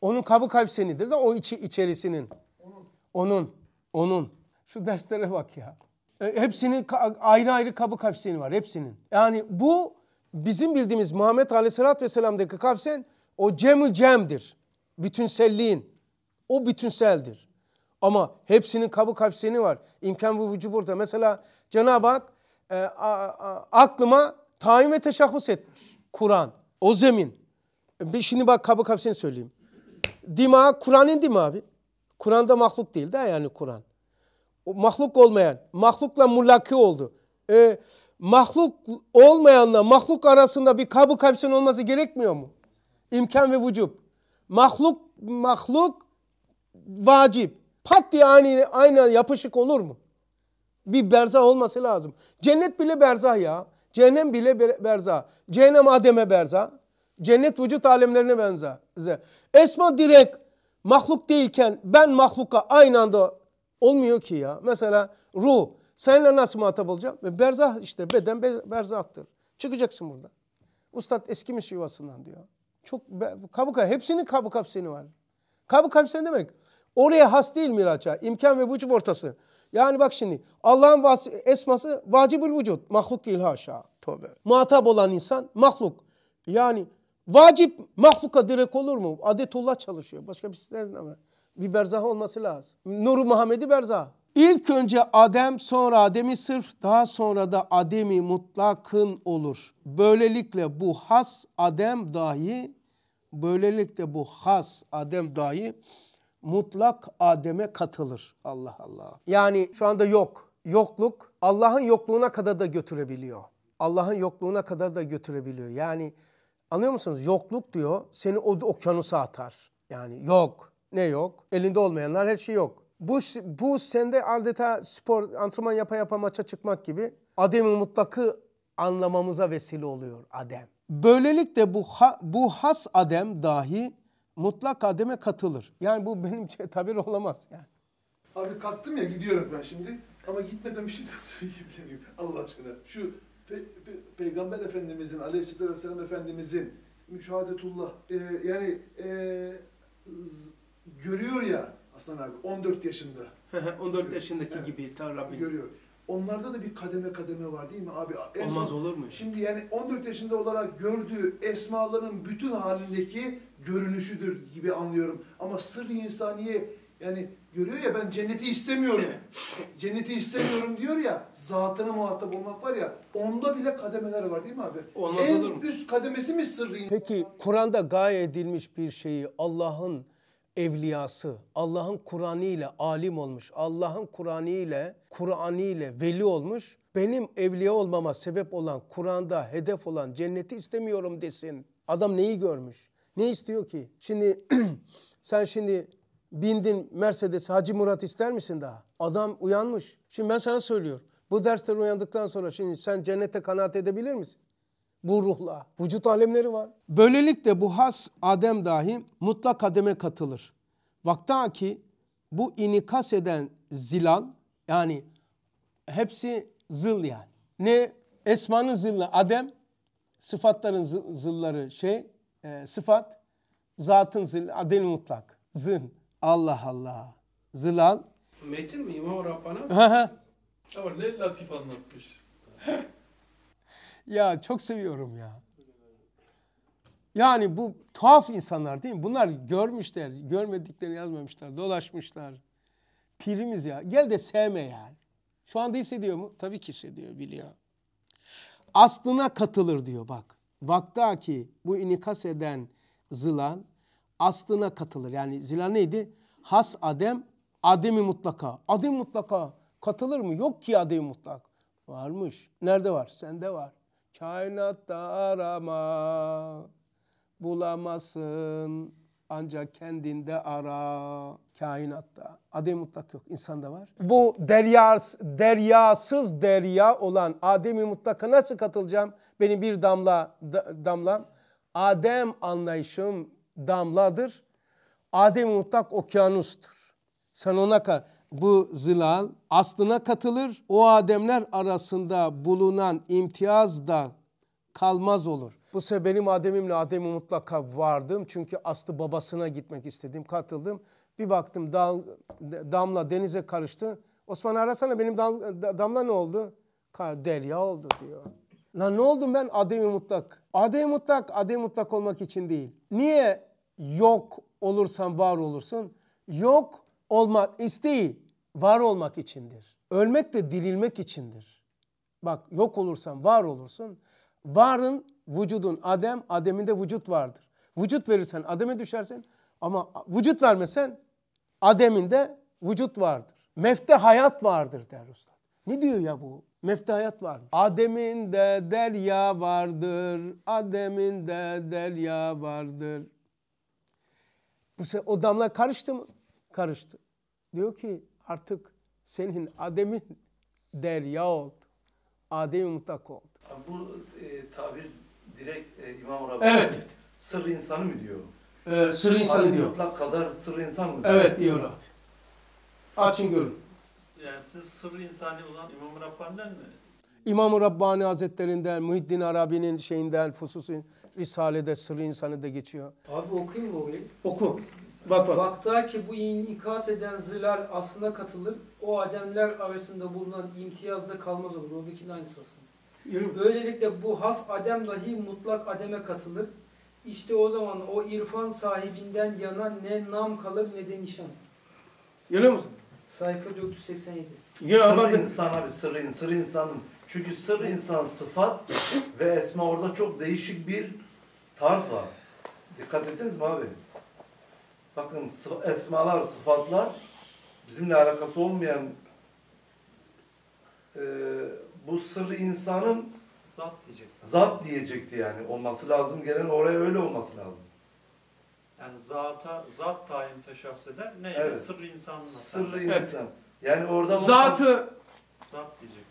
Onun kabı kavsenidir de o içi içerisinin. Onun. Onun. Onun. Şu derslere bak ya. E, hepsinin ayrı ayrı kabı kavseni var hepsinin. Yani bu bizim bildiğimiz Muhammed Aleyhisselatü Vesselam'daki kavsen o cemül cemdir. Bütünselliğin. O bütünseldir. Ama hepsinin kabı kapseni var. İmkan ve vücub burada. Mesela Cenab-ı Hak e, a, a, aklıma tayin ve teşahhus etmiş. Kur'an, o zemin. E, şimdi bak kabı kapseni söyleyeyim. Dima, Kur'an'ın dima abi. Kur'an'da mahluk değil de yani Kur'an. Mahluk olmayan, mahlukla mullaki oldu. E, mahluk olmayanla mahluk arasında bir kabı kapsen olması gerekmiyor mu? İmkan ve vücub. Mahluk, mahluk vacip. Pat diye aynı, aynı yapışık olur mu? Bir berzah olması lazım. Cennet bile berzah ya. Cehennem bile berzah. Cehennem Adem'e berzah. Cennet vücut alemlerine benzer. Esma direkt mahluk değilken ben mahluka aynı anda olmuyor ki ya. Mesela ruh. Seninle nasıl muhatap olacağım? E, berzah işte beden berzahtır. Çıkacaksın burada. Ustad eski yuvasından diyor. Çok kabuka hepsinin kabuk hapsini var. Kabuk hapsini demek Oraya has değil miraca, İmkan ve vücub ortası. Yani bak şimdi Allah'ın esması vacibül vücut. Mahluk değil haşa. Tövbe. Muhatap olan insan mahluk. Yani vacip mahluka direkt olur mu? Adetullah çalışıyor. Başka bir şey sizlerden ama. Bir berzah olması lazım. Nuru Muhammed'i berzah. İlk önce Adem sonra Adem'i sırf daha sonra da Adem'i mutlakın olur. Böylelikle bu has Adem dahi böylelikle bu has Adem dahi mutlak Adem'e katılır. Allah Allah. Yani şu anda yok. Yokluk Allah'ın yokluğuna kadar da götürebiliyor. Allah'ın yokluğuna kadar da götürebiliyor. Yani anlıyor musunuz? Yokluk diyor seni o okyanusa atar. Yani yok. Ne yok? Elinde olmayanlar her şey yok. Bu, bu sende adeta spor, antrenman yapa yapa maça çıkmak gibi Adem'i mutlakı anlamamıza vesile oluyor Adem. Böylelikle bu, bu has Adem dahi mutlak kademe katılır. Yani bu benim tabir olamaz yani. Abi kattım ya gidiyorum ben şimdi. Ama gitmeden bir şey daha söyleyebilir miyim? Allah aşkına. Şu pe pe Peygamber Efendimizin, Aleyhisselatü Vesselam Efendimizin müşahadetullah e, yani e, görüyor ya Hasan abi 14 yaşında. 14 yaşındaki yani, gibi Rabbim. Görüyor. Onlarda da bir kademe kademe var değil mi abi? En Olmaz son, olur mu? Şimdi yani 14 yaşında olarak gördüğü esmaların bütün halindeki görünüşüdür gibi anlıyorum. Ama sırrı insaniye yani görüyor ya ben cenneti istemiyorum. cenneti istemiyorum diyor ya zatına muhatap olmak var ya onda bile kademeler var değil mi abi? Olmaz en olur mu? üst kademesi mi sırrı Peki Kur'an'da gaye edilmiş bir şeyi Allah'ın evliyası, Allah'ın Kur'an'ı ile alim olmuş, Allah'ın Kur'an'ı ile Kur'an'ı ile veli olmuş. Benim evliya olmama sebep olan Kur'an'da hedef olan cenneti istemiyorum desin. Adam neyi görmüş? Ne istiyor ki? Şimdi sen şimdi bindin Mercedes Hacı Murat ister misin daha? Adam uyanmış. Şimdi ben sana söylüyorum. Bu dersten uyandıktan sonra şimdi sen cennete kanaat edebilir misin? Bu ruhla. Vücut alemleri var. Böylelikle bu has Adem dahi mutlak kademe katılır. Vakta ki bu inikas eden zilal yani hepsi zıl yani. Ne Esmanın zilli Adem, sıfatların zılları şey, e, sıfat zatın zil adil mutlak. Zın. Allah Allah. Zılal. Metin mi? İmam Rabbana Ama ne latif anlatmış. ya çok seviyorum ya. Yani bu tuhaf insanlar değil mi? Bunlar görmüşler, görmediklerini yazmamışlar, dolaşmışlar. Pirimiz ya. Gel de sevme yani. Şu anda hissediyor mu? Tabii ki hissediyor, biliyor. Aslına katılır diyor bak vaktaki bu inikas eden zilan aslına katılır. Yani zilan neydi? Has adem, ademi mutlaka. Adem mutlaka katılır mı? Yok ki Adem mutlak. Varmış. Nerede var? Sende var. Kainatta arama, bulamazsın ancak kendinde ara. Kainatta. Adem mutlak yok. İnsanda var. Bu deryas, deryasız derya olan Adem'i mutlaka nasıl katılacağım? benim bir damla da, damlam Adem anlayışım damladır. Adem mutlak okyanustur. Sen ona bu zilal aslına katılır. O Ademler arasında bulunan imtiyaz da kalmaz olur. Bu sefer benim Adem'imle Adem'i mutlaka vardım. Çünkü aslı babasına gitmek istedim, katıldım. Bir baktım dal, damla denize karıştı. Osman arasana benim dal, damla ne oldu? Derya oldu diyor. Lan ne oldum ben? Adem-i mutlak. Adem-i mutlak, adem mutlak olmak için değil. Niye yok olursan var olursun? Yok olmak isteği var olmak içindir. Ölmek de dirilmek içindir. Bak yok olursan var olursun. Varın vücudun Adem, Adem'inde vücut vardır. Vücut verirsen Adem'e düşersin ama vücut vermesen Adem'inde vücut vardır. Mefte hayat vardır der usta. Ne diyor ya bu? Meftahiyat var. Adem'in de derya vardır. Adem'in de derya vardır. Bu se o damla karıştı mı? Karıştı. Diyor ki artık senin Adem'in derya oldu. Adem'i mutlak oldu. Abi bu e, tabir direkt e, İmam Rabbi. Evet. Sır insanı mı diyor? Ee, sır insanı Adem diyor. Mutlak kadar sır insan mı? Evet diyorlar. Açın görün. Yani siz sırrı insani olan İmam-ı Rabbani'den mi? İmam-ı Rabbani Hazretlerinden, Muhiddin Arabi'nin şeyinden, Fusus'un Risale'de, Sırrı da geçiyor. Abi okuyayım mı orayı? Oku. Bak bak. Vakta ki bu inikas eden zilal aslına katılır, o ademler arasında bulunan imtiyazda kalmaz olur. Oradakinin aynısı aslında. Böylelikle bu has adem dahi mutlak ademe katılır. İşte o zaman o irfan sahibinden yana ne nam kalır ne de nişan. Görüyor musun? Sayfa 487. Ya, sırrı ben... insan abi sırrı, insan, sırrı insanın. Çünkü sır insan sıfat ve esma orada çok değişik bir tarz var. Dikkat ettiniz mi abi? Bakın esmalar, sıfatlar bizimle alakası olmayan e, bu sır insanın zat diyecekti. Zat diyecekti yani. Olması lazım. Gelen oraya öyle olması lazım. Yani zata, zat tayin teşahhüs eder. Ne? Evet. Sırrı mı? Sırrı insan. Evet. Yani orada Zatı. Zat diyecek.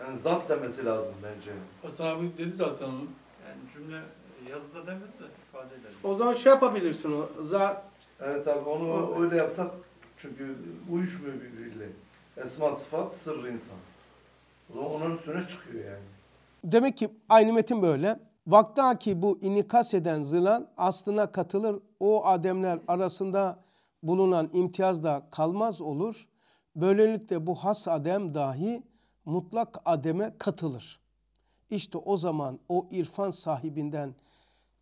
Yani zat demesi lazım bence. Hasan abi dedi zaten onu. Yani cümle e, yazıda demedi de ifade edelim. O zaman şey yapabilirsin o zat. Evet abi onu öyle yapsak çünkü uyuşmuyor birbiriyle. Esma sıfat sırrı insan. O zaman onun üstüne çıkıyor yani. Demek ki aynı metin böyle. Vaktaki bu inikas eden zilal aslına katılır. O ademler arasında bulunan imtiyaz da kalmaz olur. Böylelikle bu has adem dahi mutlak ademe katılır. İşte o zaman o irfan sahibinden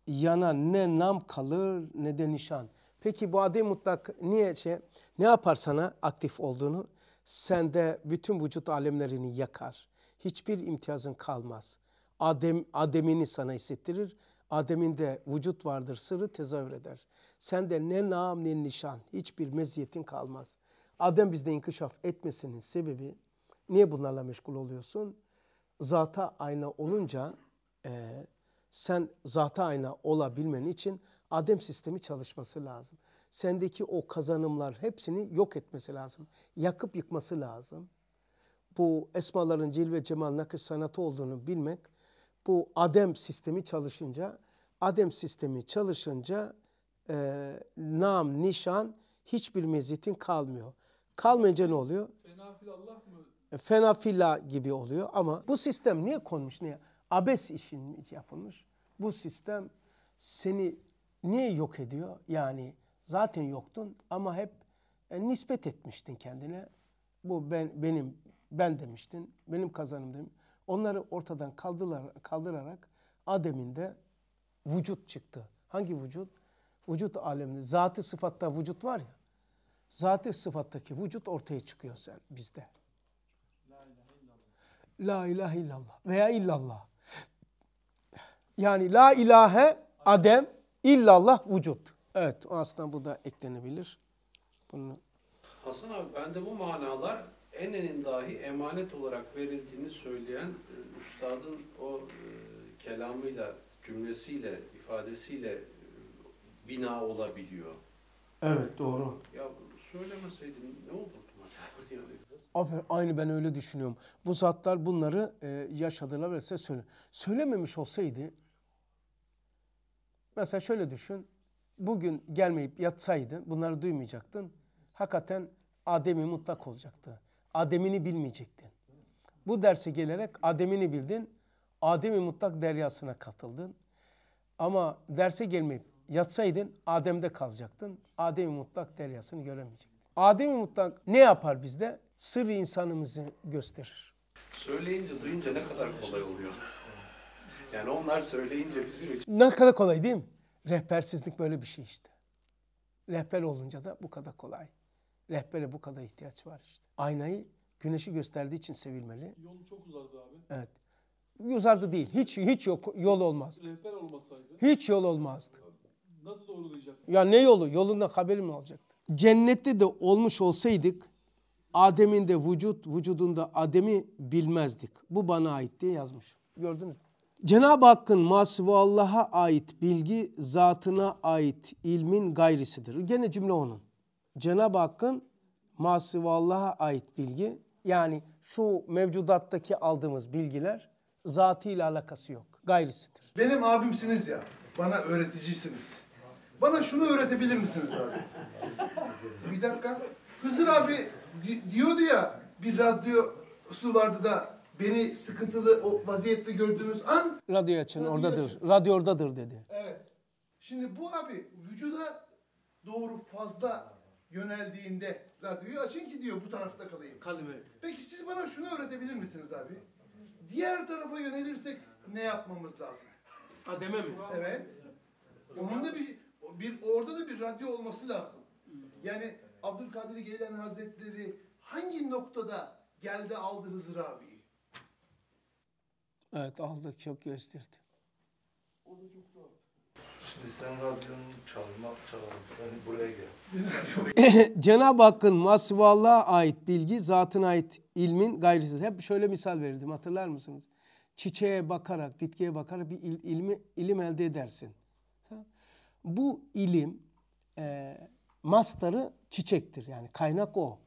yana ne nam kalır ne de nişan. Peki bu adem mutlak niye şey, ne yapar sana aktif olduğunu? Sende bütün vücut alemlerini yakar. Hiçbir imtiyazın kalmaz.'' Adem, Adem'ini sana hissettirir. Ademin de vücut vardır, sırrı tezahür eder. Sende ne nam ne nişan, hiçbir meziyetin kalmaz. Adem bizde inkişaf etmesinin sebebi, niye bunlarla meşgul oluyorsun? Zata ayna olunca, e, sen zata ayna olabilmen için Adem sistemi çalışması lazım. Sendeki o kazanımlar hepsini yok etmesi lazım. Yakıp yıkması lazım. Bu esmaların ve cemal nakış sanatı olduğunu bilmek, bu adem sistemi çalışınca, adem sistemi çalışınca e, nam, nişan hiçbir mezitin kalmıyor. Kalmayınca ne oluyor? Fena mı? E, gibi oluyor ama bu sistem niye konmuş? Niye? Abes işin yapılmış. Bu sistem seni niye yok ediyor? Yani zaten yoktun ama hep e, nispet etmiştin kendine. Bu ben benim ben demiştin. Benim kazanım demiştin Onları ortadan kaldılar, kaldırarak Adem'in de vücut çıktı. Hangi vücut? Vücut alemini Zati sıfatta vücut var ya. Zati sıfattaki vücut ortaya çıkıyor sen, bizde. La ilahe illallah. La ilahe illallah veya illallah. Yani la ilahe Adem, illallah vücut. Evet aslında bu da eklenebilir. Bunu... Hasan abi bende bu manalar enenin dahi emanet olarak verildiğini söyleyen e, üstadın o e, kelamıyla, cümlesiyle, ifadesiyle e, bina olabiliyor. Evet doğru. Ya söylemeseydin ne olurdu? Aferin aynı ben öyle düşünüyorum. Bu zatlar bunları e, yaşadılar ve size söyle. Söylememiş olsaydı mesela şöyle düşün. Bugün gelmeyip yatsaydın, bunları duymayacaktın. Hakikaten Adem'i mutlak olacaktı. Adem'ini bilmeyecektin. Bu derse gelerek Adem'ini bildin. Adem'i mutlak deryasına katıldın. Ama derse gelmeyip yatsaydın Adem'de kalacaktın. Adem'i mutlak deryasını göremeyecektin. Adem'i mutlak ne yapar bizde? Sırrı insanımızı gösterir. Söyleyince, duyunca ne kadar kolay oluyor. Yani onlar söyleyince bizim için... Ne kadar kolay değil mi? Rehbersizlik böyle bir şey işte. Rehber olunca da bu kadar kolay. Rehbere bu kadar ihtiyaç var işte. Aynayı güneşi gösterdiği için sevilmeli. Yol çok uzardı abi. Evet. Uzardı değil. Hiç hiç yok, yol olmazdı. Rehber olmasaydı. Hiç yol olmazdı. Nasıl doğrulayacaktı? Ya ne yolu? Yolundan haberim mi olacaktı? Cennette de olmuş olsaydık Adem'in de vücut, vücudunda Adem'i bilmezdik. Bu bana ait diye yazmış. Gördünüz mü? Cenab-ı Hakk'ın masvu Allah'a ait bilgi zatına ait ilmin gayrisidir. Gene cümle onun. Cenab-ı Hakk'ın masivallah'a ait bilgi yani şu mevcudattaki aldığımız bilgiler zatıyla alakası yok. Gayrısıdır. Benim abimsiniz ya. Bana öğreticisiniz. Bana şunu öğretebilir misiniz abi? Bir dakika. Hızır abi di diyordu ya bir radyosu vardı da beni sıkıntılı o vaziyette gördüğünüz an radyo açın radyo oradadır. Açın. Radyo oradadır dedi. Evet. Şimdi bu abi vücuda doğru fazla yöneldiğinde radyoyu açın ki diyor bu tarafta kalayım. Kalayım evet. Peki siz bana şunu öğretebilir misiniz abi? Diğer tarafa yönelirsek ne yapmamız lazım? Ademe mi? Evet. Onun da bir, bir orada da bir radyo olması lazım. Yani Abdülkadir Gelen Hazretleri hangi noktada geldi aldı Hızır abiyi? Evet aldı çok gösterdi. O da çok doğru. Şimdi sen radyonu çalmak çalalım. Sen buraya gel. Cenab-ı Hakk'ın masvallığa ait bilgi, zatına ait ilmin gayrısı. Hep şöyle misal verirdim hatırlar mısınız? Çiçeğe bakarak, bitkiye bakarak bir il, ilmi, ilim elde edersin. Bu ilim e, mastarı çiçektir. Yani kaynak o.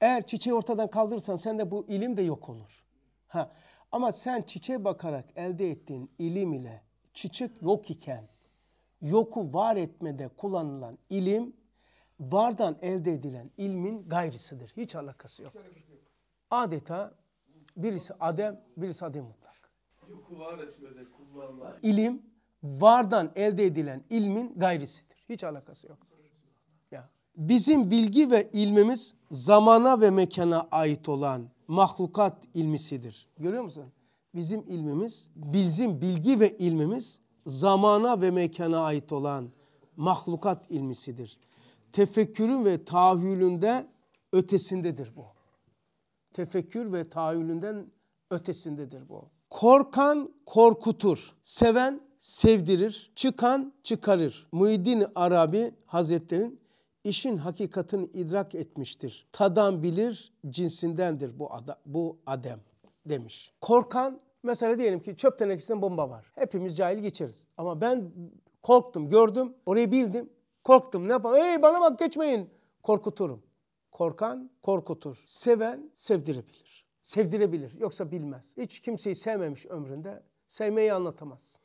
Eğer çiçeği ortadan kaldırırsan sen de bu ilim de yok olur. Ha. Ama sen çiçeğe bakarak elde ettiğin ilim ile Çiçek yok iken yoku var etmede kullanılan ilim vardan elde edilen ilmin gayrisidir. Hiç alakası yoktur. Adeta birisi adem, birisi adem mutlak. Yoku var etmede kullanılan ilim vardan elde edilen ilmin gayrisidir. Hiç alakası yoktur. Ya. Bizim bilgi ve ilmimiz zamana ve mekana ait olan mahlukat ilmisidir. Görüyor musun? bizim ilmimiz, bizim bilgi ve ilmimiz zamana ve mekana ait olan mahlukat ilmisidir. Tefekkürün ve tahayyülünde ötesindedir bu. Tefekkür ve tahayyülünden ötesindedir bu. Korkan korkutur, seven sevdirir, çıkan çıkarır. Muhiddin Arabi Hazretleri'nin işin hakikatini idrak etmiştir. Tadan bilir, cinsindendir bu, ad bu adem demiş. Korkan mesela diyelim ki çöp tenekesinde bomba var. Hepimiz cahil geçeriz. Ama ben korktum, gördüm, orayı bildim. Korktum ne yapalım? Ey bana bak geçmeyin. Korkuturum. Korkan korkutur. Seven sevdirebilir. Sevdirebilir. Yoksa bilmez. Hiç kimseyi sevmemiş ömründe. Sevmeyi anlatamaz.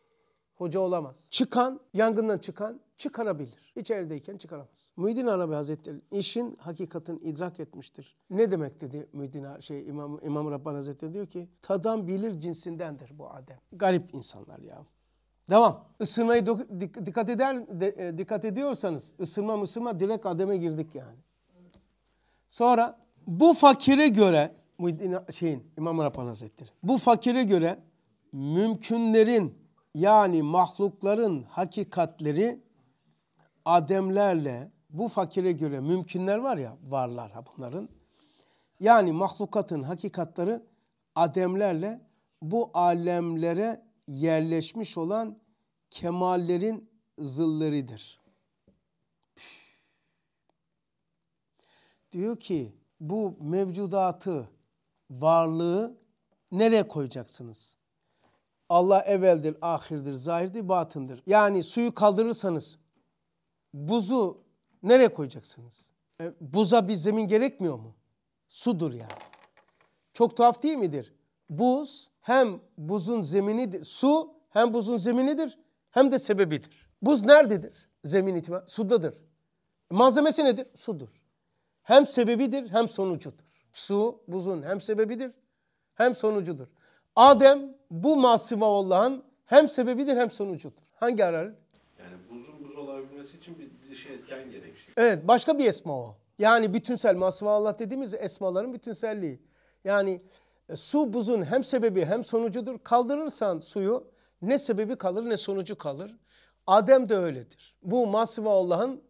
Hoca olamaz. Çıkan, yangından çıkan çıkarabilir. İçerideyken çıkaramaz. Muhyiddin Arabi Hazretleri işin hakikatini idrak etmiştir. Ne demek dedi Muhyiddin şey İmam, İmam Rabbani Hazretleri diyor ki tadan bilir cinsindendir bu Adem. Garip insanlar ya. Devam. Isınmayı dikkat eder de, e, dikkat ediyorsanız ısınma ısınma direkt Adem'e girdik yani. Sonra bu fakire göre Muhyiddin şeyin İmam Rabbani Hazretleri. Bu fakire göre mümkünlerin yani mahlukların hakikatleri ademlerle bu fakire göre mümkünler var ya varlar ha bunların. Yani mahlukatın hakikatları ademlerle bu alemlere yerleşmiş olan kemallerin zılleridir. Diyor ki bu mevcudatı, varlığı nereye koyacaksınız? Allah evveldir, ahirdir, zahirdir, batındır. Yani suyu kaldırırsanız buzu nereye koyacaksınız? E, buza bir zemin gerekmiyor mu? Sudur yani. Çok tuhaf değil midir? Buz hem buzun zemini su hem buzun zeminidir hem de sebebidir. Buz nerededir? Zemin itibariyle sudadır. Malzemesi nedir? Sudur. Hem sebebidir hem sonucudur. Su buzun hem sebebidir hem sonucudur. Adem bu masiva olan hem sebebidir hem sonucudur. Hangi hararet? olabilmesi için bir dişi etken gerekecek. Evet başka bir esma o. Yani bütünsel masvallah dediğimiz esmaların bütünselliği. Yani e, su buzun hem sebebi hem sonucudur. Kaldırırsan suyu ne sebebi kalır ne sonucu kalır. Adem de öyledir. Bu masvallahın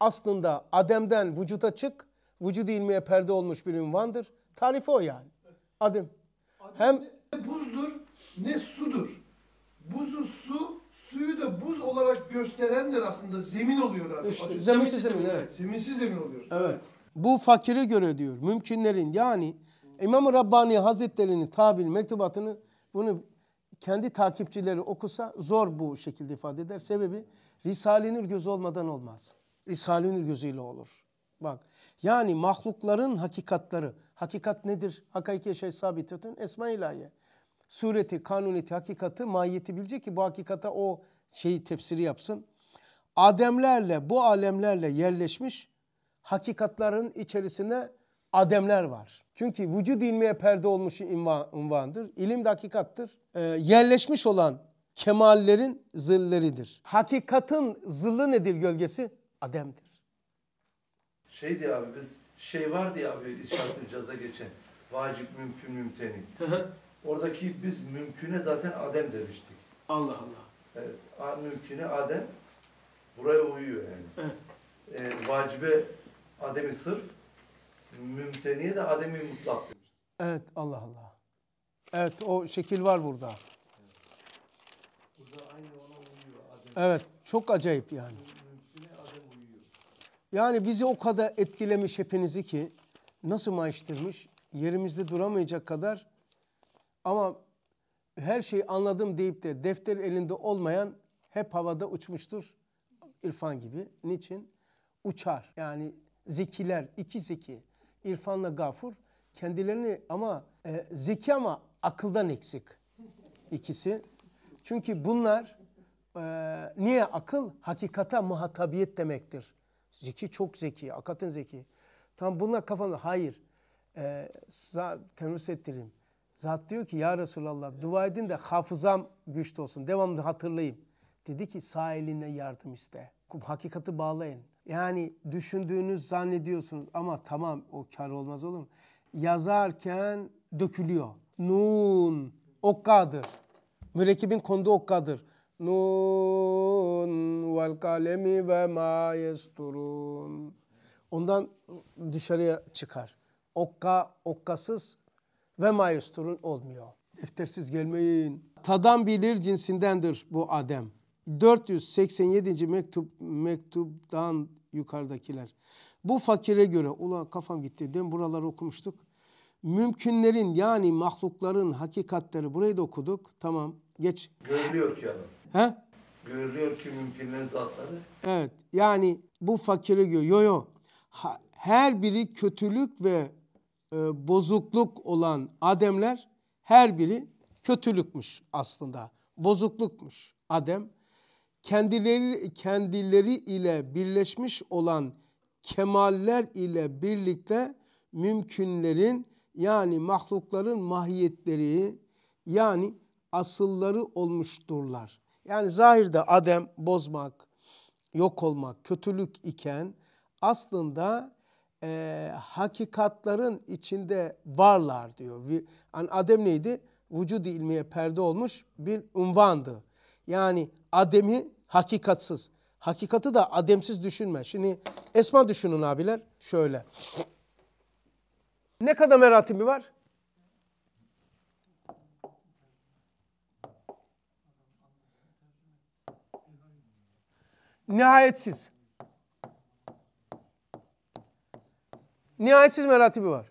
aslında Adem'den vücuda çık, vücud ilmiye perde olmuş bir ünvandır. Tarifi o yani. Adem. Adem hem ne buzdur ne sudur. Buzu su suyu da buz olarak gösterenler aslında zemin oluyorlar. İşte, zeminsiz, zeminsiz zemin, zemin, evet. Zeminsiz zemin oluyor. Evet. Bu fakire göre diyor mümkünlerin yani İmam-ı Rabbani Hazretleri'nin tabir mektubatını bunu kendi takipçileri okusa zor bu şekilde ifade eder. Sebebi Risale-i gözü olmadan olmaz. Risale-i gözüyle olur. Bak yani mahlukların hakikatları. Hakikat nedir? Hakiki şey sabit sabitütün esma ilahiye sureti, kanuneti, hakikati, mahiyeti bilecek ki bu hakikata o şeyi tefsiri yapsın. Ademlerle, bu alemlerle yerleşmiş hakikatların içerisine ademler var. Çünkü vücud ilmiye perde olmuş invan, unvandır. İlim de hakikattır. E, ee, yerleşmiş olan kemallerin zilleridir. Hakikatın zilli nedir gölgesi? Adem'dir. Şey diye abi biz şey var diye abi işaret da geçen. Vacip, mümkün, mümteni. Oradaki biz mümküne zaten Adem demiştik. Allah Allah. Evet, mümküne Adem buraya uyuyor yani. Evet. E, vacibe Adem'i sırf, mümteniye de Adem'i mutlak demiştik. Evet Allah Allah. Evet o şekil var burada. Burada aynı ona uyuyor Adem. Evet çok acayip yani. Yani bizi o kadar etkilemiş hepinizi ki nasıl maaştırmış? Yerimizde duramayacak kadar ama her şeyi anladım deyip de defter elinde olmayan hep havada uçmuştur. İrfan gibi. Niçin? Uçar. Yani zekiler, iki zeki. İrfanla gafur. Kendilerini ama e, zeki ama akıldan eksik ikisi. Çünkü bunlar e, niye akıl? Hakikata muhatabiyet demektir. Zeki çok zeki, Akatın zeki. Tam bunlar kafamda. Hayır. E, size temsil ettireyim. Zat diyor ki ya Resulallah dua edin de hafızam güçlü olsun. Devamlı hatırlayayım. Dedi ki sağ eline yardım iste. Hakikati bağlayın. Yani düşündüğünüz zannediyorsunuz ama tamam o kar olmaz oğlum. Yazarken dökülüyor. Nun okkadır. Mürekibin konduğu okkadır. Nun vel kalemi ve ma Ondan dışarıya çıkar. Okka, okkasız ve mayusturun olmuyor. Deftersiz gelmeyin. Tadan bilir cinsindendir bu Adem. 487. mektup mektuptan yukarıdakiler. Bu fakire göre, ulan kafam gitti Dün Buraları okumuştuk. Mümkünlerin yani mahlukların hakikatleri burayı da okuduk. Tamam geç. Görülüyor ki adam. He? Görülüyor ki mümkünlerin zatları. Evet yani bu fakire göre. Yo yo. her biri kötülük ve e, bozukluk olan ademler her biri kötülükmüş aslında. Bozuklukmuş adem. Kendileri, kendileri ile birleşmiş olan kemaller ile birlikte mümkünlerin yani mahlukların mahiyetleri yani asılları olmuşturlar. Yani zahirde Adem bozmak, yok olmak, kötülük iken aslında e, hakikatların içinde varlar diyor. Yani Adem neydi? Vücud ilmiye perde olmuş bir unvandı. Yani Adem'i hakikatsız. Hakikatı da ademsiz düşünme. Şimdi esma düşünün abiler. Şöyle. Ne kadar meratibi var? Nihayetsiz. Nihayetsiz meratibi var.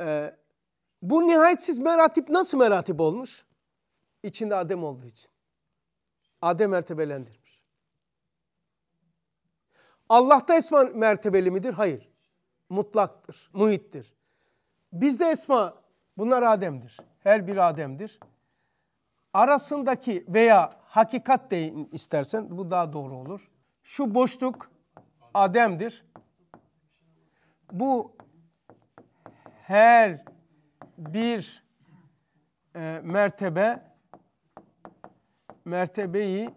Ee, bu nihayetsiz meratip nasıl meratip olmuş? İçinde Adem olduğu için. Adem mertebelendirmiş. Allah'ta esma mertebeli midir? Hayır. Mutlaktır, muhittir. Bizde esma, bunlar Adem'dir. Her bir Adem'dir. Arasındaki veya hakikat de istersen bu daha doğru olur. Şu boşluk Adem'dir bu her bir e, mertebe mertebeyi